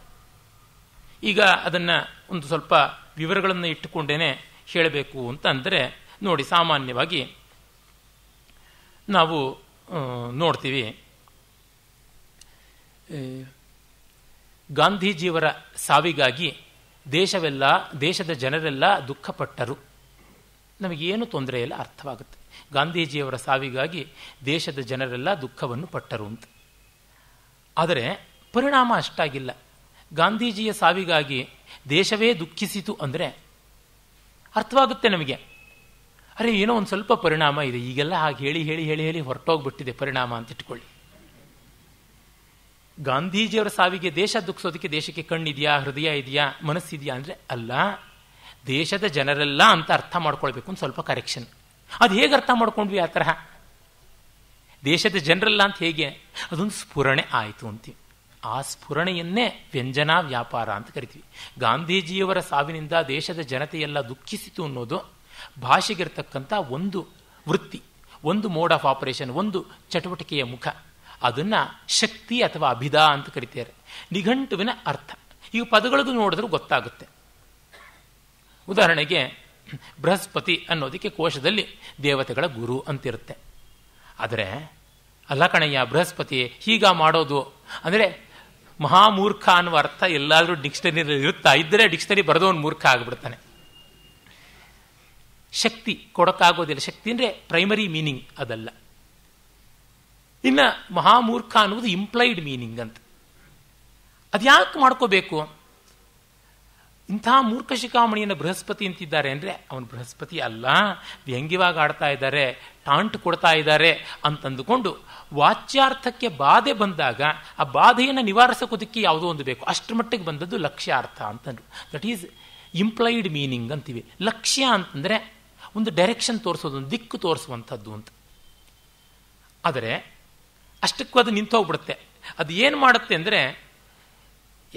ಈಗ ಅದನ್ನು ಒಂದು ಸ್ವಲ್ಪ ವಿವರಗಳನ್ನು ಇಟ್ಟುಕೊಂಡೇನೆ ಹೇಳಬೇಕು ಅಂತ ಅಂದರೆ ನೋಡಿ ಸಾಮಾನ್ಯವಾಗಿ ನಾವು ನೋಡ್ತೀವಿ ಗಾಂಧೀಜಿಯವರ ಸಾವಿಗಾಗಿ ದೇಶವೆಲ್ಲ ದೇಶದ ಜನರೆಲ್ಲ ದುಃಖಪಟ್ಟರು ನಮಗೇನು ತೊಂದರೆ ಇಲ್ಲ ಅರ್ಥವಾಗುತ್ತೆ ಗಾಂಧೀಜಿಯವರ ಸಾವಿಗಾಗಿ ದೇಶದ ಜನರೆಲ್ಲ ದುಃಖವನ್ನು ಪಟ್ಟರು ಅಂತ ಆದರೆ ಪರಿಣಾಮ ಅಷ್ಟಾಗಿಲ್ಲ ಗಾಂಧೀಜಿಯ ಸಾವಿಗಾಗಿ ದೇಶವೇ ದುಃಖಿಸಿತು ಅಂದರೆ ಅರ್ಥವಾಗುತ್ತೆ ನಮಗೆ ಅರೆ ಏನೋ ಒಂದು ಸ್ವಲ್ಪ ಪರಿಣಾಮ ಇದೆ ಈಗೆಲ್ಲ ಹಾಗೆ ಹೇಳಿ ಹೇಳಿ ಹೇಳಿ ಹೇಳಿ ಹೊರಟೋಗ್ಬಿಟ್ಟಿದೆ ಪರಿಣಾಮ ಅಂತ ಇಟ್ಕೊಳ್ಳಿ ಗಾಂಧೀಜಿಯವರ ಸಾವಿಗೆ ದೇಶ ದುಃಖಿಸೋದಕ್ಕೆ ದೇಶಕ್ಕೆ ಕಣ್ಣಿದೆಯಾ ಹೃದಯ ಇದೆಯಾ ಮನಸ್ಸಿದೆಯಾ ಅಂದರೆ ಅಲ್ಲ ದೇಶದ ಜನರೆಲ್ಲ ಅಂತ ಅರ್ಥ ಮಾಡ್ಕೊಳ್ಬೇಕು ಅಂತ ಸ್ವಲ್ಪ ಕರೆಕ್ಷನ್ ಅದು ಹೇಗೆ ಅರ್ಥ ಮಾಡ್ಕೊಂಡ್ವಿ ಆ ತರಹ ದೇಶದ ಜನರೆಲ್ಲ ಅಂತ ಹೇಗೆ ಅದೊಂದು ಸ್ಫುರಣೆ ಆಯಿತು ಅಂತೀವಿ ಆ ಸ್ಫುರಣೆಯನ್ನೇ ವ್ಯಂಜನಾ ವ್ಯಾಪಾರ ಅಂತ ಕರಿತೀವಿ ಗಾಂಧೀಜಿಯವರ ಸಾವಿನಿಂದ ದೇಶದ ಜನತೆಯೆಲ್ಲ ದುಃಖಿಸಿತು ಅನ್ನೋದು ಭಾಷೆಗಿರ್ತಕ್ಕಂಥ ಒಂದು ವೃತ್ತಿ ಒಂದು ಮೋಡ್ ಆಫ್ ಆಪರೇಷನ್ ಒಂದು ಚಟುವಟಿಕೆಯ ಮುಖ ಅದನ್ನು ಶಕ್ತಿ ಅಥವಾ ಅಭಿದಾ ಅಂತ ಕರಿತಾರೆ ನಿಘಂಟುವಿನ ಅರ್ಥ ಈ ಪದಗಳಿಗೂ ನೋಡಿದ್ರೂ ಗೊತ್ತಾಗುತ್ತೆ ಉದಾಹರಣೆಗೆ ಬೃಹಸ್ಪತಿ ಅನ್ನೋದಕ್ಕೆ ಕೋಶದಲ್ಲಿ ದೇವತೆಗಳ ಗುರು ಅಂತಿರುತ್ತೆ ಆದರೆ ಅಲ್ಲ ಕಣಯ್ಯ ಬೃಹಸ್ಪತಿ ಹೀಗ ಮಾಡೋದು ಅಂದರೆ ಮಹಾಮೂರ್ಖ ಅನ್ನುವ ಅರ್ಥ ಎಲ್ಲಾದರೂ ಡಿಕ್ಷನರಿಯಲ್ಲಿ ಇರುತ್ತಾ ಇದ್ದರೆ ಡಿಕ್ಷನರಿ ಬರೆದವನು ಮೂರ್ಖ ಆಗಿಬಿಡ್ತಾನೆ ಶಕ್ತಿ ಕೊಡೋಕ್ಕಾಗೋದಿಲ್ಲ ಶಕ್ತಿ ಅಂದರೆ ಪ್ರೈಮರಿ ಮೀನಿಂಗ್ ಅದಲ್ಲ ಇನ್ನು ಮಹಾಮೂರ್ಖ ಅನ್ನೋದು ಇಂಪ್ಲೈಡ್ ಮೀನಿಂಗ್ ಅಂತ ಅದ್ಯಾಕೆ ಮಾಡ್ಕೋಬೇಕು ಇಂಥ ಮೂರ್ಖ ಶಿಖಾಮಣಿಯನ್ನು ಬೃಹಸ್ಪತಿ ಅಂತಿದ್ದಾರೆ ಅಂದರೆ ಅವನು ಬೃಹಸ್ಪತಿ ಅಲ್ಲ ವ್ಯಂಗ್ಯವಾಗಿ ಆಡ್ತಾ ಇದ್ದಾರೆ ಟಾಂಟ್ ಕೊಡ್ತಾ ಇದ್ದಾರೆ ಅಂತಂದುಕೊಂಡು ವಾಚ್ಯಾರ್ಥಕ್ಕೆ ಬಾಧೆ ಬಂದಾಗ ಆ ಬಾಧೆಯನ್ನು ನಿವಾರಿಸೋದಕ್ಕೆ ಯಾವುದೋ ಒಂದು ಬೇಕು ಅಷ್ಟರ ಮಟ್ಟಿಗೆ ಬಂದದ್ದು ಲಕ್ಷ್ಯಾರ್ಥ ಅಂತಂದರು ದಟ್ ಈಸ್ ಇಂಪ್ಲಾಯ್ಡ್ ಮೀನಿಂಗ್ ಅಂತೀವಿ ಲಕ್ಷ್ಯ ಅಂತಂದರೆ ಒಂದು ಡೈರೆಕ್ಷನ್ ತೋರಿಸೋದು ಒಂದು ದಿಕ್ಕು ತೋರಿಸುವಂಥದ್ದು ಅಂತ ಆದರೆ ಅಷ್ಟಕ್ಕೂ ಅದು ನಿಂತೋಗ್ಬಿಡುತ್ತೆ ಅದು ಏನು ಮಾಡುತ್ತೆ ಅಂದರೆ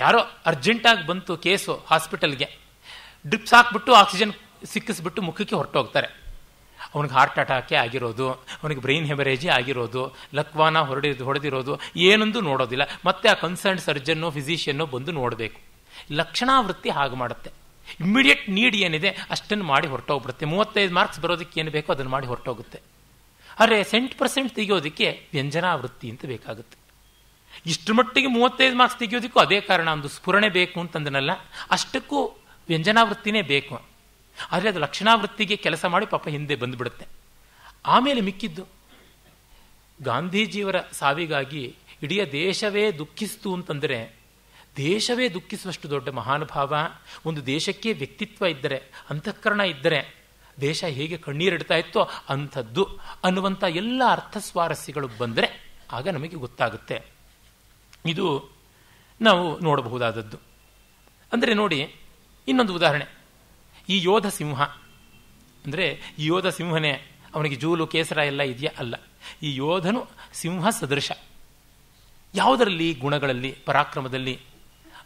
ಯಾರೋ ಅರ್ಜೆಂಟಾಗಿ ಬಂತು ಕೇಸು ಹಾಸ್ಪಿಟಲ್ಗೆ ಡ್ರಿಪ್ಸ್ ಹಾಕ್ಬಿಟ್ಟು ಆಕ್ಸಿಜನ್ ಸಿಕ್ಕಿಸ್ಬಿಟ್ಟು ಮುಖಕ್ಕೆ ಹೊರಟೋಗ್ತಾರೆ ಅವನಿಗೆ ಹಾರ್ಟ್ ಅಟ್ಯಾಕೇ ಆಗಿರೋದು ಅವನಿಗೆ ಬ್ರೈನ್ ಹೆಮರೇಜೇ ಆಗಿರೋದು ಲಕ್ವಾನ ಹೊರಡಿ ಹೊಡೆದಿರೋದು ಏನೊಂದು ನೋಡೋದಿಲ್ಲ ಮತ್ತೆ ಆ ಕನ್ಸರ್ನ್ ಸರ್ಜನ್ನು ಫಿಸಿಷಿಯನ್ನು ಬಂದು ನೋಡಬೇಕು ಲಕ್ಷಣಾವೃತ್ತಿ ಹಾಗೆ ಮಾಡುತ್ತೆ ಇಮ್ಮಿಡಿಯೇಟ್ ನೀಡ್ ಏನಿದೆ ಅಷ್ಟನ್ನು ಮಾಡಿ ಹೊರಟೋಗ್ಬಿಡುತ್ತೆ ಮೂವತ್ತೈದು ಮಾರ್ಕ್ಸ್ ಬರೋದಕ್ಕೆ ಏನು ಬೇಕೋ ಅದನ್ನು ಮಾಡಿ ಹೊರಟೋಗುತ್ತೆ ಆದರೆ ಸೆಂಟ್ ಪರ್ಸೆಂಟ್ ತೆಗೆಯೋದಕ್ಕೆ ವ್ಯಂಜನಾವೃತ್ತಿ ಅಂತ ಬೇಕಾಗುತ್ತೆ ಇಷ್ಟು ಮಟ್ಟಿಗೆ ಮೂವತ್ತೈದು ಮಾರ್ಕ್ಸ್ ತೆಗಿಯೋದಕ್ಕೂ ಅದೇ ಕಾರಣ ಒಂದು ಸ್ಫುರಣೆ ಬೇಕು ಅಂತಂದನಲ್ಲ ಅಷ್ಟಕ್ಕೂ ವ್ಯಂಜನಾವೃತ್ತಿನೇ ಬೇಕು ಆದರೆ ಅದು ಲಕ್ಷಣಾವೃತ್ತಿಗೆ ಕೆಲಸ ಮಾಡಿ ಪಾಪ ಹಿಂದೆ ಬಂದುಬಿಡುತ್ತೆ ಆಮೇಲೆ ಮಿಕ್ಕಿದ್ದು ಗಾಂಧೀಜಿಯವರ ಸಾವಿಗಾಗಿ ಇಡೀ ದೇಶವೇ ದುಃಖಿಸ್ತು ಅಂತಂದರೆ ದೇಶವೇ ದುಃಖಿಸುವಷ್ಟು ದೊಡ್ಡ ಮಹಾನುಭಾವ ಒಂದು ದೇಶಕ್ಕೆ ವ್ಯಕ್ತಿತ್ವ ಇದ್ದರೆ ಅಂತಃಕರಣ ಇದ್ದರೆ ದೇಶ ಹೇಗೆ ಕಣ್ಣೀರಿಡ್ತಾ ಇತ್ತೋ ಅಂಥದ್ದು ಅನ್ನುವಂಥ ಎಲ್ಲ ಅರ್ಥ ಸ್ವಾರಸ್ಯಗಳು ಬಂದರೆ ಆಗ ನಮಗೆ ಗೊತ್ತಾಗುತ್ತೆ ಇದು ನಾವು ನೋಡಬಹುದಾದದ್ದು ಅಂದರೆ ನೋಡಿ ಇನ್ನೊಂದು ಉದಾಹರಣೆ ಈ ಯೋಧ ಸಿಂಹ ಅಂದರೆ ಈ ಯೋಧ ಸಿಂಹನೇ ಅವನಿಗೆ ಜೂಲು ಕೇಸರ ಎಲ್ಲ ಇದೆಯಾ ಅಲ್ಲ ಈ ಯೋಧನು ಸಿಂಹ ಸದೃಶ ಯಾವುದರಲ್ಲಿ ಗುಣಗಳಲ್ಲಿ ಪರಾಕ್ರಮದಲ್ಲಿ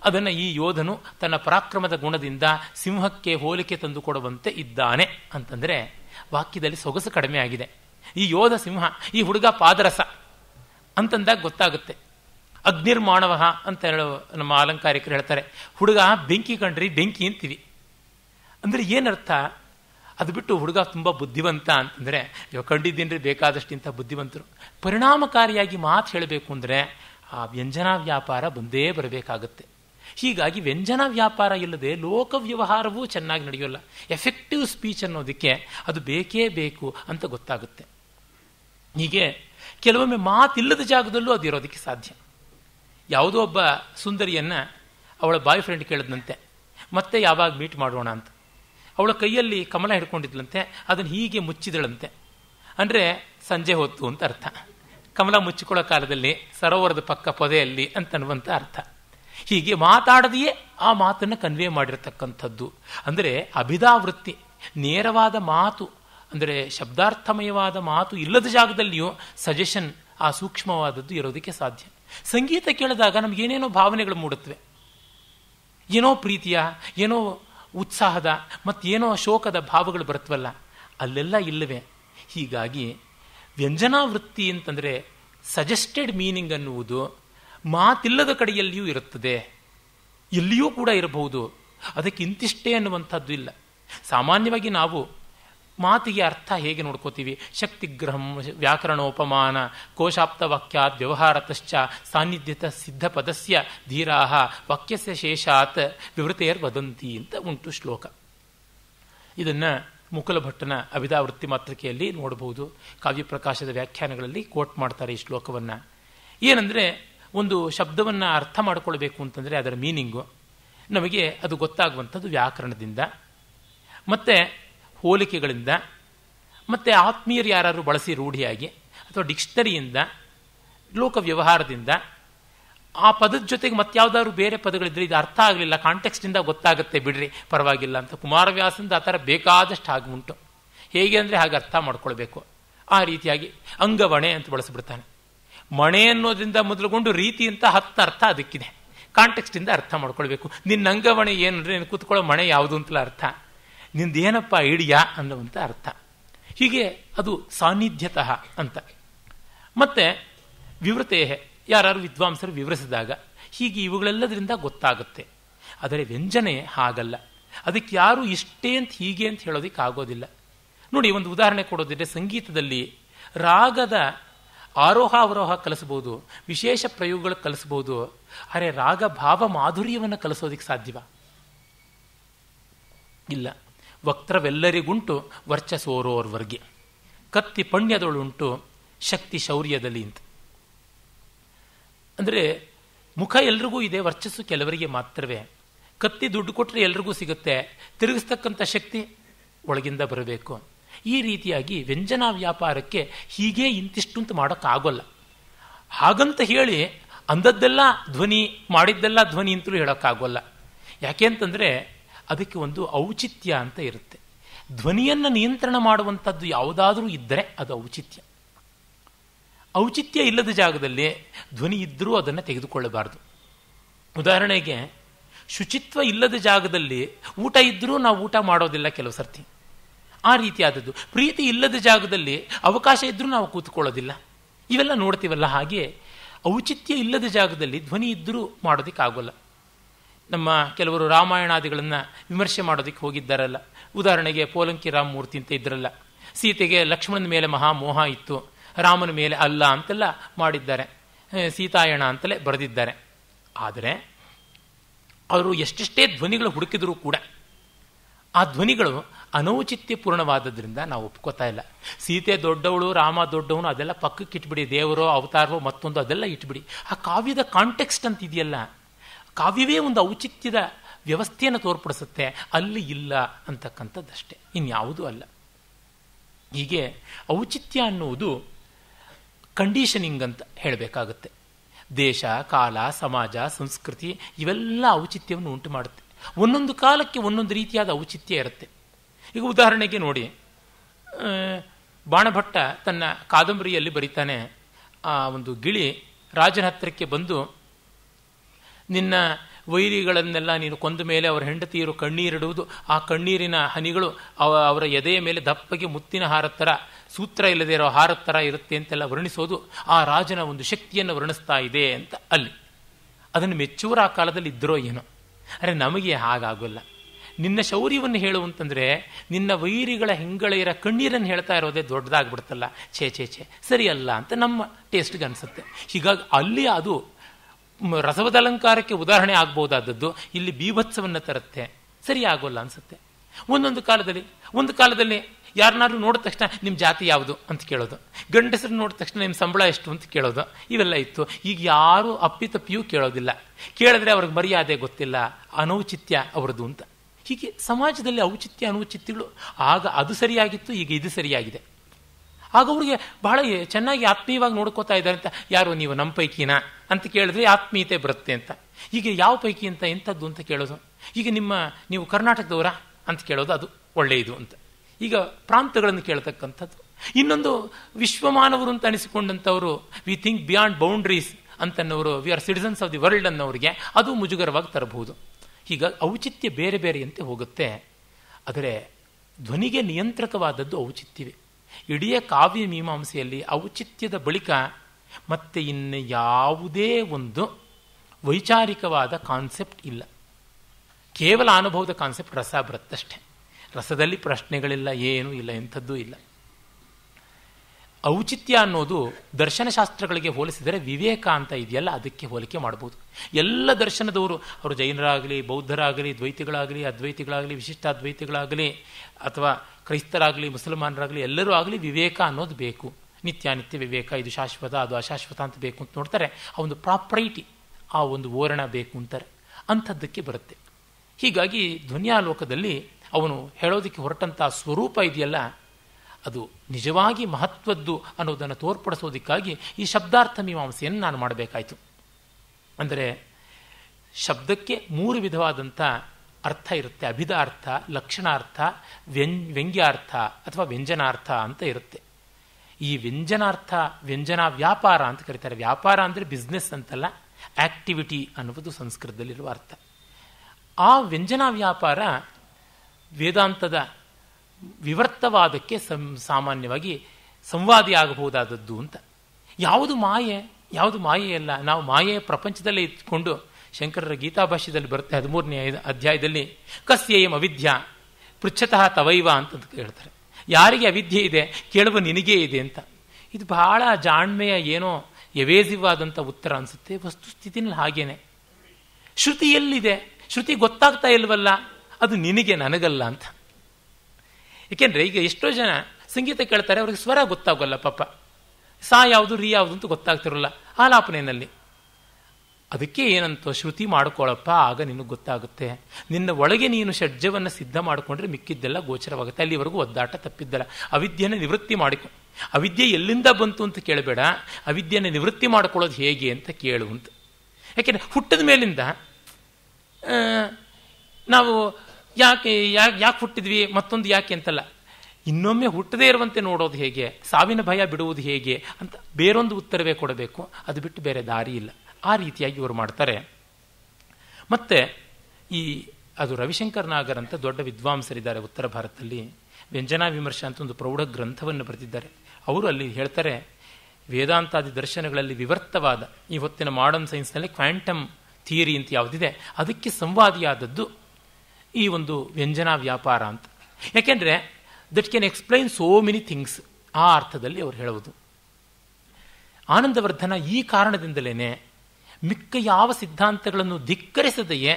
ಅದನ್ನು ಈ ಯೋಧನು ತನ್ನ ಪರಾಕ್ರಮದ ಗುಣದಿಂದ ಸಿಂಹಕ್ಕೆ ಹೋಲಿಕೆ ತಂದುಕೊಡುವಂತೆ ಇದ್ದಾನೆ ಅಂತಂದರೆ ವಾಕ್ಯದಲ್ಲಿ ಸೊಗಸು ಕಡಿಮೆ ಆಗಿದೆ ಈ ಯೋಧ ಸಿಂಹ ಈ ಹುಡುಗ ಪಾದರಸ ಅಂತಂದಾಗ ಗೊತ್ತಾಗುತ್ತೆ ಅಗ್ನಿರ್ಮಾಣವ ಅಂತ ಹೇಳೋ ನಮ್ಮ ಅಲಂಕಾರಿಕರು ಹೇಳ್ತಾರೆ ಹುಡುಗ ಬೆಂಕಿ ಕಂಡ್ರಿ ಬೆಂಕಿ ಅಂತೀವಿ ಅಂದರೆ ಏನರ್ಥ ಅದು ಬಿಟ್ಟು ಹುಡುಗ ತುಂಬ ಬುದ್ಧಿವಂತ ಅಂತಂದರೆ ಇವಾಗ ಕಂಡಿದ್ದೀನಿ ರೀ ಬೇಕಾದಷ್ಟಿಂತ ಬುದ್ಧಿವಂತರು ಪರಿಣಾಮಕಾರಿಯಾಗಿ ಮಾತು ಹೇಳಬೇಕು ಅಂದರೆ ಆ ವ್ಯಂಜನ ವ್ಯಾಪಾರ ಬಂದೇ ಬರಬೇಕಾಗುತ್ತೆ ಹೀಗಾಗಿ ವ್ಯಂಜನ ವ್ಯಾಪಾರ ಇಲ್ಲದೆ ಲೋಕ ವ್ಯವಹಾರವೂ ಚೆನ್ನಾಗಿ ನಡೆಯೋಲ್ಲ ಎಫೆಕ್ಟಿವ್ ಸ್ಪೀಚ್ ಅನ್ನೋದಕ್ಕೆ ಅದು ಬೇಕೇ ಬೇಕು ಅಂತ ಗೊತ್ತಾಗುತ್ತೆ ಹೀಗೆ ಕೆಲವೊಮ್ಮೆ ಮಾತಿಲ್ಲದ ಜಾಗದಲ್ಲೂ ಅದು ಇರೋದಕ್ಕೆ ಸಾಧ್ಯ ಯಾವುದೋ ಒಬ್ಬ ಸುಂದರಿಯನ್ನು ಅವಳ ಬಾಯ್ ಫ್ರೆಂಡ್ ಕೇಳಿದ್ನಂತೆ ಮತ್ತೆ ಯಾವಾಗ ಮೀಟ್ ಮಾಡೋಣ ಅಂತ ಅವಳ ಕೈಯಲ್ಲಿ ಕಮಲ ಹಿಡ್ಕೊಂಡಿದ್ಲಂತೆ ಅದನ್ನು ಹೀಗೆ ಮುಚ್ಚಿದಳಂತೆ ಅಂದರೆ ಸಂಜೆ ಹೊತ್ತು ಅಂತ ಅರ್ಥ ಕಮಲ ಮುಚ್ಚಿಕೊಳ್ಳೋ ಕಾಲದಲ್ಲಿ ಸರೋವರದ ಪಕ್ಕ ಪೊದೆಯಲ್ಲಿ ಅಂತನ್ನುವಂಥ ಅರ್ಥ ಹೀಗೆ ಮಾತಾಡದೆಯೇ ಆ ಮಾತನ್ನು ಕನ್ವೇ ಮಾಡಿರತಕ್ಕಂಥದ್ದು ಅಂದರೆ ಅಭಿದಾವೃತ್ತಿ ನೇರವಾದ ಮಾತು ಅಂದರೆ ಶಬ್ದಾರ್ಥಮಯವಾದ ಮಾತು ಇಲ್ಲದ ಜಾಗದಲ್ಲಿಯೂ ಸಜೆಷನ್ ಆ ಸೂಕ್ಷ್ಮವಾದದ್ದು ಇರೋದಕ್ಕೆ ಸಾಧ್ಯ ಸಂಗೀತ ಕೇಳಿದಾಗ ನಮಗೇನೇನೋ ಭಾವನೆಗಳು ಮೂಡುತ್ತವೆ ಏನೋ ಪ್ರೀತಿಯ ಏನೋ ಉತ್ಸಾಹದ ಮತ್ತೇನೋ ಶೋಕದ ಭಾವಗಳು ಬರುತ್ತವಲ್ಲ ಅಲ್ಲೆಲ್ಲ ಇಲ್ಲವೇ ಹೀಗಾಗಿ ವ್ಯಂಜನಾ ವೃತ್ತಿ ಅಂತಂದರೆ ಸಜೆಸ್ಟೆಡ್ ಮೀನಿಂಗ್ ಅನ್ನುವುದು ಮಾತಿಲ್ಲದ ಕಡೆಯಲ್ಲಿಯೂ ಇರುತ್ತದೆ ಎಲ್ಲಿಯೂ ಕೂಡ ಇರಬಹುದು ಅದಕ್ಕೆ ಇಂತಿಷ್ಟೇ ಅನ್ನುವಂಥದ್ದು ಇಲ್ಲ ಸಾಮಾನ್ಯವಾಗಿ ನಾವು ಮಾತಿಗೆ ಅರ್ಥ ಹೇಗೆ ನೋಡ್ಕೋತೀವಿ ಶಕ್ತಿಗ್ರಹಂ ವ್ಯಾಕರಣೋಪಮಾನ ಕೋಶಾಪ್ತ ವಾಕ್ಯಾತ್ ವ್ಯವಹಾರತಶ್ಚ ಸಾನ್ನಿಧ್ಯತ ಸಿದ್ಧಪದಸ್ಯ ಪದಸ್ಯ ಧೀರಾಹ ವಾಕ್ಯಸ್ಯ ಶೇಷಾತ್ ವಿವೃತೆಯರ್ ವದಂತಿ ಅಂತ ಉಂಟು ಶ್ಲೋಕ ಇದನ್ನು ಭಟ್ಟನ ಅಭಿದಾವೃತ್ತಿ ಮಾತೃಕೆಯಲ್ಲಿ ನೋಡಬಹುದು ಕಾವ್ಯಪ್ರಕಾಶದ ವ್ಯಾಖ್ಯಾನಗಳಲ್ಲಿ ಕೋಟ್ ಮಾಡ್ತಾರೆ ಈ ಶ್ಲೋಕವನ್ನು ಏನಂದರೆ ಒಂದು ಶಬ್ದವನ್ನು ಅರ್ಥ ಮಾಡಿಕೊಳ್ಬೇಕು ಅಂತಂದರೆ ಅದರ ಮೀನಿಂಗು ನಮಗೆ ಅದು ಗೊತ್ತಾಗುವಂಥದ್ದು ವ್ಯಾಕರಣದಿಂದ ಮತ್ತು ಹೋಲಿಕೆಗಳಿಂದ ಮತ್ತು ಆತ್ಮೀಯರು ಯಾರಾದರೂ ಬಳಸಿ ರೂಢಿಯಾಗಿ ಅಥವಾ ಡಿಕ್ಷನರಿಯಿಂದ ಲೋಕ ವ್ಯವಹಾರದಿಂದ ಆ ಪದದ ಜೊತೆಗೆ ಮತ್ತಾವುದಾದ್ರು ಬೇರೆ ಪದಗಳಿದ್ರೆ ಇದು ಅರ್ಥ ಆಗಲಿಲ್ಲ ಕಾಂಟೆಕ್ಸ್ಟಿಂದ ಗೊತ್ತಾಗುತ್ತೆ ಬಿಡ್ರಿ ಪರವಾಗಿಲ್ಲ ಅಂತ ಕುಮಾರವ್ಯಾಸದಿಂದ ಆ ಥರ ಬೇಕಾದಷ್ಟು ಆಗಿ ಉಂಟು ಹೇಗೆ ಅಂದರೆ ಹಾಗೆ ಅರ್ಥ ಮಾಡ್ಕೊಳ್ಬೇಕು ಆ ರೀತಿಯಾಗಿ ಅಂಗವಣೆ ಅಂತ ಬಳಸಿಬಿಡ್ತಾನೆ ಮಣೆ ಅನ್ನೋದ್ರಿಂದ ಮೊದಲುಗೊಂಡು ರೀತಿ ಅಂತ ಹತ್ತು ಅರ್ಥ ಅದಕ್ಕಿದೆ ಕಾಂಟೆಕ್ಸ್ಟಿಂದ ಅರ್ಥ ಮಾಡ್ಕೊಳ್ಬೇಕು ನಿನ್ನ ಅಂಗವಣೆ ಏನಂದರೆ ಅಂದರೆ ನೀನು ಕೂತ್ಕೊಳ್ಳೋ ಮಣೆ ಯಾವುದು ಅಂತಲ ಅರ್ಥ ನಿಂದೇನಪ್ಪ ಐಡಿಯಾ ಅನ್ನುವಂಥ ಅರ್ಥ ಹೀಗೆ ಅದು ಸಾನ್ನಿಧ್ಯತಃ ಅಂತ ಮತ್ತೆ ವಿವೃತೆಯೇ ಯಾರು ವಿದ್ವಾಂಸರು ವಿವರಿಸಿದಾಗ ಹೀಗೆ ಇವುಗಳೆಲ್ಲದರಿಂದ ಗೊತ್ತಾಗುತ್ತೆ ಆದರೆ ವ್ಯಂಜನೆ ಹಾಗಲ್ಲ ಅದಕ್ಕೆ ಯಾರು ಇಷ್ಟೇ ಅಂತ ಹೀಗೆ ಅಂತ ಹೇಳೋದಕ್ಕೆ ಆಗೋದಿಲ್ಲ ನೋಡಿ ಒಂದು ಉದಾಹರಣೆ ಕೊಡೋದಿದ್ರೆ ಸಂಗೀತದಲ್ಲಿ ರಾಗದ ಅವರೋಹ ಕಲಿಸ್ಬೋದು ವಿಶೇಷ ಪ್ರಯೋಗಗಳು ಕಲಿಸ್ಬೋದು ಅರೆ ರಾಗ ಭಾವ ಮಾಧುರ್ಯವನ್ನು ಕಲಿಸೋದಕ್ಕೆ ಸಾಧ್ಯವ ಇಲ್ಲ ವರ್ಚಸ್ಸು ವರ್ಚಸೋರೋರ್ವರ್ಗೆ ಕತ್ತಿ ಪಣ್ಯದೊಳುಂಟು ಶಕ್ತಿ ಶೌರ್ಯದಲ್ಲಿ ಅಂತ ಅಂದರೆ ಮುಖ ಎಲ್ರಿಗೂ ಇದೆ ವರ್ಚಸ್ಸು ಕೆಲವರಿಗೆ ಮಾತ್ರವೇ ಕತ್ತಿ ದುಡ್ಡು ಕೊಟ್ಟರೆ ಎಲ್ರಿಗೂ ಸಿಗುತ್ತೆ ತಿರುಗಿಸ್ತಕ್ಕಂಥ ಶಕ್ತಿ ಒಳಗಿಂದ ಬರಬೇಕು ಈ ರೀತಿಯಾಗಿ ವ್ಯಂಜನ ವ್ಯಾಪಾರಕ್ಕೆ ಹೀಗೆ ಇಂತಿಷ್ಟುಂತ ಮಾಡೋಕ್ಕಾಗೋಲ್ಲ ಹಾಗಂತ ಹೇಳಿ ಅಂದದ್ದೆಲ್ಲ ಧ್ವನಿ ಮಾಡಿದ್ದೆಲ್ಲ ಧ್ವನಿ ಅಂತಲೂ ಹೇಳೋಕ್ಕಾಗೋಲ್ಲ ಯಾಕೆ ಅಂತಂದರೆ ಅದಕ್ಕೆ ಒಂದು ಔಚಿತ್ಯ ಅಂತ ಇರುತ್ತೆ ಧ್ವನಿಯನ್ನು ನಿಯಂತ್ರಣ ಮಾಡುವಂಥದ್ದು ಯಾವುದಾದರೂ ಇದ್ದರೆ ಅದು ಔಚಿತ್ಯ ಔಚಿತ್ಯ ಇಲ್ಲದ ಜಾಗದಲ್ಲಿ ಧ್ವನಿ ಇದ್ದರೂ ಅದನ್ನು ತೆಗೆದುಕೊಳ್ಳಬಾರ್ದು ಉದಾಹರಣೆಗೆ ಶುಚಿತ್ವ ಇಲ್ಲದ ಜಾಗದಲ್ಲಿ ಊಟ ಇದ್ದರೂ ನಾವು ಊಟ ಮಾಡೋದಿಲ್ಲ ಕೆಲವು ಸರ್ತಿ ಆ ರೀತಿಯಾದದ್ದು ಪ್ರೀತಿ ಇಲ್ಲದ ಜಾಗದಲ್ಲಿ ಅವಕಾಶ ಇದ್ದರೂ ನಾವು ಕೂತ್ಕೊಳ್ಳೋದಿಲ್ಲ ಇವೆಲ್ಲ ನೋಡ್ತೀವಲ್ಲ ಹಾಗೆ ಔಚಿತ್ಯ ಇಲ್ಲದ ಜಾಗದಲ್ಲಿ ಧ್ವನಿ ಇದ್ದರೂ ಮಾಡೋದಕ್ಕಾಗೋಲ್ಲ ನಮ್ಮ ಕೆಲವರು ರಾಮಾಯಣಾದಿಗಳನ್ನು ವಿಮರ್ಶೆ ಮಾಡೋದಕ್ಕೆ ಹೋಗಿದ್ದಾರಲ್ಲ ಉದಾಹರಣೆಗೆ ಪೋಲಂಕಿ ಮೂರ್ತಿ ಅಂತ ಇದ್ರಲ್ಲ ಸೀತೆಗೆ ಲಕ್ಷ್ಮಣನ ಮೇಲೆ ಮಹಾಮೋಹ ಇತ್ತು ರಾಮನ ಮೇಲೆ ಅಲ್ಲ ಅಂತೆಲ್ಲ ಮಾಡಿದ್ದಾರೆ ಸೀತಾಯಣ ಅಂತಲೇ ಬರೆದಿದ್ದಾರೆ ಆದರೆ ಅವರು ಎಷ್ಟೆಷ್ಟೇ ಧ್ವನಿಗಳು ಹುಡುಕಿದರೂ ಕೂಡ ಆ ಧ್ವನಿಗಳು ಅನೌಚಿತ್ಯಪೂರ್ಣವಾದದ್ರಿಂದ ನಾವು ಒಪ್ಕೋತಾ ಇಲ್ಲ ಸೀತೆ ದೊಡ್ಡವಳು ರಾಮ ದೊಡ್ಡವನು ಅದೆಲ್ಲ ಪಕ್ಕಕ್ಕೆ ಇಟ್ಬಿಡಿ ದೇವರೋ ಅವತಾರವೋ ಮತ್ತೊಂದು ಅದೆಲ್ಲ ಇಟ್ಬಿಡಿ ಆ ಕಾವ್ಯದ ಕಾಂಟೆಕ್ಸ್ಟ್ ಅಂತ ಇದೆಯಲ್ಲ ಕಾವ್ಯವೇ ಒಂದು ಔಚಿತ್ಯದ ವ್ಯವಸ್ಥೆಯನ್ನು ತೋರ್ಪಡಿಸುತ್ತೆ ಅಲ್ಲಿ ಇಲ್ಲ ಅಂತಕ್ಕಂಥದ್ದಷ್ಟೇ ಇನ್ಯಾವುದೂ ಅಲ್ಲ ಹೀಗೆ ಔಚಿತ್ಯ ಅನ್ನುವುದು ಕಂಡೀಷನಿಂಗ್ ಅಂತ ಹೇಳಬೇಕಾಗುತ್ತೆ ದೇಶ ಕಾಲ ಸಮಾಜ ಸಂಸ್ಕೃತಿ ಇವೆಲ್ಲ ಔಚಿತ್ಯವನ್ನು ಉಂಟು ಮಾಡುತ್ತೆ ಒಂದೊಂದು ಕಾಲಕ್ಕೆ ಒಂದೊಂದು ರೀತಿಯಾದ ಔಚಿತ್ಯ ಇರುತ್ತೆ ಈಗ ಉದಾಹರಣೆಗೆ ನೋಡಿ ಬಾಣಭಟ್ಟ ತನ್ನ ಕಾದಂಬರಿಯಲ್ಲಿ ಬರೀತಾನೆ ಆ ಒಂದು ಗಿಳಿ ರಾಜನ ಹತ್ತಿರಕ್ಕೆ ಬಂದು ನಿನ್ನ ವೈರಿಗಳನ್ನೆಲ್ಲ ನೀನು ಕೊಂದ ಮೇಲೆ ಅವರ ಹೆಂಡತಿಯರು ಕಣ್ಣೀರಿಡುವುದು ಆ ಕಣ್ಣೀರಿನ ಹನಿಗಳು ಅವ ಅವರ ಎದೆಯ ಮೇಲೆ ದಪ್ಪಗೆ ಮುತ್ತಿನ ಹಾರದ ಥರ ಸೂತ್ರ ಇಲ್ಲದೆ ಇರೋ ಹಾರತ್ತರ ಇರುತ್ತೆ ಅಂತೆಲ್ಲ ವರ್ಣಿಸೋದು ಆ ರಾಜನ ಒಂದು ಶಕ್ತಿಯನ್ನು ವರ್ಣಿಸ್ತಾ ಇದೆ ಅಂತ ಅಲ್ಲಿ ಅದನ್ನು ಮೆಚ್ಚುವರ ಆ ಕಾಲದಲ್ಲಿ ಇದ್ದರೋ ಏನೋ ಅರೆ ನಮಗೆ ಹಾಗಾಗಲ್ಲ ನಿನ್ನ ಶೌರ್ಯವನ್ನು ಹೇಳುವಂತಂದರೆ ನಿನ್ನ ವೈರಿಗಳ ಹೆಂಗಳೆಯರ ಕಣ್ಣೀರನ್ನು ಹೇಳ್ತಾ ಇರೋದೇ ದೊಡ್ಡದಾಗ್ಬಿಡ್ತಲ್ಲ ಛೇ ಛೇ ಛೇ ಸರಿಯಲ್ಲ ಅಂತ ನಮ್ಮ ಟೇಸ್ಟ್ಗೆ ಅನಿಸುತ್ತೆ ಹೀಗಾಗಿ ಅಲ್ಲಿ ಅದು ರಸವದಲಂಕಾರಕ್ಕೆ ಉದಾಹರಣೆ ಆಗ್ಬೋದಾದದ್ದು ಇಲ್ಲಿ ಬೀಭತ್ಸವನ್ನು ತರುತ್ತೆ ಸರಿ ಆಗೋಲ್ಲ ಅನಿಸುತ್ತೆ ಒಂದೊಂದು ಕಾಲದಲ್ಲಿ ಒಂದು ಕಾಲದಲ್ಲಿ ಯಾರನ್ನಾದ್ರೂ ನೋಡಿದ ತಕ್ಷಣ ನಿಮ್ಮ ಜಾತಿ ಯಾವುದು ಅಂತ ಕೇಳೋದು ಗಂಡಸರು ನೋಡಿದ ತಕ್ಷಣ ನಿಮ್ಮ ಸಂಬಳ ಎಷ್ಟು ಅಂತ ಕೇಳೋದು ಇವೆಲ್ಲ ಇತ್ತು ಈಗ ಯಾರೂ ಅಪ್ಪಿತಪ್ಪಿಯೂ ಕೇಳೋದಿಲ್ಲ ಕೇಳಿದ್ರೆ ಅವ್ರಿಗೆ ಮರ್ಯಾದೆ ಗೊತ್ತಿಲ್ಲ ಅನೌಚಿತ್ಯ ಅವರದು ಅಂತ ಹೀಗೆ ಸಮಾಜದಲ್ಲಿ ಔಚಿತ್ಯ ಅನೌಚಿತ್ಯಗಳು ಆಗ ಅದು ಸರಿಯಾಗಿತ್ತು ಈಗ ಇದು ಸರಿಯಾಗಿದೆ ಆಗ ಅವ್ರಿಗೆ ಬಹಳ ಚೆನ್ನಾಗಿ ಆತ್ಮೀಯವಾಗಿ ನೋಡ್ಕೋತಾ ಇದ್ದಾರೆ ಅಂತ ಯಾರು ನೀವು ನಮ್ಮ ಪೈಕಿನ ಅಂತ ಕೇಳಿದ್ರೆ ಆತ್ಮೀಯತೆ ಬರುತ್ತೆ ಅಂತ ಈಗ ಯಾವ ಪೈಕಿ ಅಂತ ಎಂಥದ್ದು ಅಂತ ಕೇಳೋದು ಈಗ ನಿಮ್ಮ ನೀವು ಕರ್ನಾಟಕದವರ ಅಂತ ಕೇಳೋದು ಅದು ಒಳ್ಳೆಯದು ಅಂತ ಈಗ ಪ್ರಾಂತಗಳನ್ನು ಕೇಳ್ತಕ್ಕಂಥದ್ದು ಇನ್ನೊಂದು ವಿಶ್ವಮಾನವರು ಅಂತ ಅನಿಸಿಕೊಂಡಂಥವ್ರು ವಿ ಥಿಂಕ್ ಬಿಯಾಂಡ್ ಬೌಂಡ್ರೀಸ್ ಅಂತನವರು we are citizens of the world ಅನ್ನೋರಿಗೆ ಅದು ಮುಜುಗರವಾಗಿ ತರಬಹುದು ಈಗ ಔಚಿತ್ಯ ಬೇರೆ ಬೇರೆಯಂತೆ ಹೋಗುತ್ತೆ ಆದರೆ ಧ್ವನಿಗೆ ನಿಯಂತ್ರಕವಾದದ್ದು ಔಚಿತ್ಯವೇ ಇಡೀ ಕಾವ್ಯ ಮೀಮಾಂಸೆಯಲ್ಲಿ ಔಚಿತ್ಯದ ಬಳಿಕ ಮತ್ತೆ ಇನ್ನು ಯಾವುದೇ ಒಂದು ವೈಚಾರಿಕವಾದ ಕಾನ್ಸೆಪ್ಟ್ ಇಲ್ಲ ಕೇವಲ ಅನುಭವದ ಕಾನ್ಸೆಪ್ಟ್ ರಸ ಬರುತ್ತಷ್ಟೆ ರಸದಲ್ಲಿ ಪ್ರಶ್ನೆಗಳಿಲ್ಲ ಏನೂ ಇಲ್ಲ ಎಂಥದ್ದು ಇಲ್ಲ ಔಚಿತ್ಯ ಅನ್ನೋದು ದರ್ಶನಶಾಸ್ತ್ರಗಳಿಗೆ ಹೋಲಿಸಿದರೆ ವಿವೇಕ ಅಂತ ಇದೆಯಲ್ಲ ಅದಕ್ಕೆ ಹೋಲಿಕೆ ಮಾಡ್ಬೋದು ಎಲ್ಲ ದರ್ಶನದವರು ಅವರು ಜೈನರಾಗಲಿ ಬೌದ್ಧರಾಗಲಿ ದ್ವೈತಿಗಳಾಗಲಿ ಅದ್ವೈತಿಗಳಾಗಲಿ ವಿಶಿಷ್ಟಾದ್ವೈತಿಗಳಾಗಲಿ ಅಥವಾ ಕ್ರೈಸ್ತರಾಗಲಿ ಮುಸಲ್ಮಾನರಾಗಲಿ ಎಲ್ಲರೂ ಆಗಲಿ ವಿವೇಕ ಅನ್ನೋದು ಬೇಕು ನಿತ್ಯಾನಿತ್ಯ ವಿವೇಕ ಇದು ಶಾಶ್ವತ ಅದು ಅಶಾಶ್ವತ ಅಂತ ಬೇಕು ಅಂತ ನೋಡ್ತಾರೆ ಆ ಒಂದು ಪ್ರಾಪ್ರೈಟಿ ಆ ಒಂದು ಓರಣ ಬೇಕು ಅಂತಾರೆ ಅಂಥದ್ದಕ್ಕೆ ಬರುತ್ತೆ ಹೀಗಾಗಿ ಲೋಕದಲ್ಲಿ ಅವನು ಹೇಳೋದಕ್ಕೆ ಹೊರಟಂತಹ ಸ್ವರೂಪ ಇದೆಯಲ್ಲ ಅದು ನಿಜವಾಗಿ ಮಹತ್ವದ್ದು ಅನ್ನೋದನ್ನು ತೋರ್ಪಡಿಸೋದಕ್ಕಾಗಿ ಈ ಶಬ್ದಾರ್ಥ ಮೀಮಾಂಸೆಯನ್ನು ನಾನು ಮಾಡಬೇಕಾಯಿತು ಅಂದರೆ ಶಬ್ದಕ್ಕೆ ಮೂರು ವಿಧವಾದಂಥ ಅರ್ಥ ಇರುತ್ತೆ ಅಭಿದ ಅರ್ಥ ಲಕ್ಷಣಾರ್ಥ ವ್ಯಂ ವ್ಯಂಗ್ಯಾರ್ಥ ಅಥವಾ ವ್ಯಂಜನಾರ್ಥ ಅಂತ ಇರುತ್ತೆ ಈ ವ್ಯಂಜನಾರ್ಥ ವ್ಯಂಜನ ವ್ಯಾಪಾರ ಅಂತ ಕರೀತಾರೆ ವ್ಯಾಪಾರ ಅಂದರೆ ಬಿಸ್ನೆಸ್ ಅಂತಲ್ಲ ಆಕ್ಟಿವಿಟಿ ಅನ್ನುವುದು ಸಂಸ್ಕೃತದಲ್ಲಿರುವ ಅರ್ಥ ಆ ವ್ಯಂಜನ ವ್ಯಾಪಾರ ವೇದಾಂತದ ವಿವರ್ತವಾದಕ್ಕೆ ಸಂ ಸಾಮಾನ್ಯವಾಗಿ ಸಂವಾದಿ ಆಗಬಹುದಾದದ್ದು ಅಂತ ಯಾವುದು ಮಾಯೆ ಯಾವುದು ಮಾಯೆಯಲ್ಲ ನಾವು ಮಾಯೆ ಪ್ರಪಂಚದಲ್ಲೇ ಇಟ್ಕೊಂಡು ಶಂಕರರ ಗೀತಾಭಾಷ್ಯದಲ್ಲಿ ಬರುತ್ತೆ ಹದಿಮೂರನೇ ಅಧ್ಯಾಯದಲ್ಲಿ ಕಸ್ಯೇಯಂ ಅವಿದ್ಯಾ ಪೃಚ್ಛತಃ ತವೈವ ಅಂತ ಹೇಳ್ತಾರೆ ಯಾರಿಗೆ ಅವಿದ್ಯೆ ಇದೆ ಕೇಳುವ ನಿನಗೇ ಇದೆ ಅಂತ ಇದು ಬಹಳ ಜಾಣ್ಮೆಯ ಏನೋ ಎವೇಸಿವ್ ಆದಂಥ ಉತ್ತರ ಅನಿಸುತ್ತೆ ವಸ್ತುಸ್ಥಿತಿನಲ್ಲಿ ಹಾಗೇನೆ ಶ್ರುತಿ ಎಲ್ಲಿದೆ ಶ್ರುತಿ ಗೊತ್ತಾಗ್ತಾ ಇಲ್ವಲ್ಲ ಅದು ನಿನಗೆ ನನಗಲ್ಲ ಅಂತ ಏಕೆಂದರೆ ಈಗ ಎಷ್ಟೋ ಜನ ಸಂಗೀತ ಕೇಳ್ತಾರೆ ಅವ್ರಿಗೆ ಸ್ವರ ಗೊತ್ತಾಗಲ್ಲ ಪಾಪ ಸಾ ಯಾವುದು ರೀ ಯಾವುದು ಅಂತ ಗೊತ್ತಾಗ್ತಿರಲ್ಲ ಆಲಾಪನೆಯಲ್ಲಿ ಅದಕ್ಕೆ ಏನಂತೋ ಶ್ರುತಿ ಮಾಡ್ಕೊಳ್ಳಪ್ಪ ಆಗ ನಿನಗೆ ಗೊತ್ತಾಗುತ್ತೆ ನಿನ್ನ ಒಳಗೆ ನೀನು ಷಡ್ಜವನ್ನು ಸಿದ್ಧ ಮಾಡಿಕೊಂಡ್ರೆ ಮಿಕ್ಕಿದ್ದೆಲ್ಲ ಗೋಚರವಾಗುತ್ತೆ ಅಲ್ಲಿವರೆಗೂ ಒದ್ದಾಟ ತಪ್ಪಿದ್ದಲ್ಲ ಅವಿದ್ಯೆಯನ್ನು ನಿವೃತ್ತಿ ಮಾಡಿಕೊ ಅವಿದ್ಯೆ ಎಲ್ಲಿಂದ ಬಂತು ಅಂತ ಕೇಳಬೇಡ ಅವಿದ್ಯೆಯನ್ನು ನಿವೃತ್ತಿ ಮಾಡ್ಕೊಳ್ಳೋದು ಹೇಗೆ ಅಂತ ಕೇಳು ಅಂತ ಯಾಕೆಂದರೆ ಹುಟ್ಟದ ಮೇಲಿಂದ ನಾವು ಯಾಕೆ ಯಾಕೆ ಯಾಕೆ ಹುಟ್ಟಿದ್ವಿ ಮತ್ತೊಂದು ಯಾಕೆ ಅಂತಲ್ಲ ಇನ್ನೊಮ್ಮೆ ಹುಟ್ಟದೇ ಇರುವಂತೆ ನೋಡೋದು ಹೇಗೆ ಸಾವಿನ ಭಯ ಬಿಡುವುದು ಹೇಗೆ ಅಂತ ಬೇರೊಂದು ಉತ್ತರವೇ ಕೊಡಬೇಕು ಅದು ಬಿಟ್ಟು ಬೇರೆ ದಾರಿ ಇಲ್ಲ ಆ ರೀತಿಯಾಗಿ ಇವರು ಮಾಡ್ತಾರೆ ಮತ್ತು ಈ ಅದು ರವಿಶಂಕರ್ ನಾಗರ್ ಅಂತ ದೊಡ್ಡ ವಿದ್ವಾಂಸರಿದ್ದಾರೆ ಉತ್ತರ ಭಾರತದಲ್ಲಿ ವ್ಯಂಜನಾ ವಿಮರ್ಶೆ ಅಂತ ಒಂದು ಪ್ರೌಢ ಗ್ರಂಥವನ್ನು ಬರೆದಿದ್ದಾರೆ ಅವರು ಅಲ್ಲಿ ಹೇಳ್ತಾರೆ ವೇದಾಂತಾದಿ ದರ್ಶನಗಳಲ್ಲಿ ವಿವರ್ತವಾದ ಈ ಹೊತ್ತಿನ ಮಾಡರ್ನ್ ಸೈನ್ಸ್ನಲ್ಲಿ ಕ್ವಾಂಟಮ್ ಥಿಯರಿ ಅಂತ ಯಾವುದಿದೆ ಅದಕ್ಕೆ ಸಂವಾದಿಯಾದದ್ದು ಈ ಒಂದು ವ್ಯಂಜನಾ ವ್ಯಾಪಾರ ಅಂತ ಯಾಕೆಂದರೆ that can explain so many things ಆ ಅರ್ಥದಲ್ಲಿ ಅವರು ಹೇಳುವುದು ಆನಂದವರ್ಧನ ಈ ಕಾರಣದಿಂದಲೇ ಮಿಕ್ಕ ಯಾವ ಸಿದ್ಧಾಂತಗಳನ್ನು ಧಿಕ್ಕರಿಸದೆಯೇ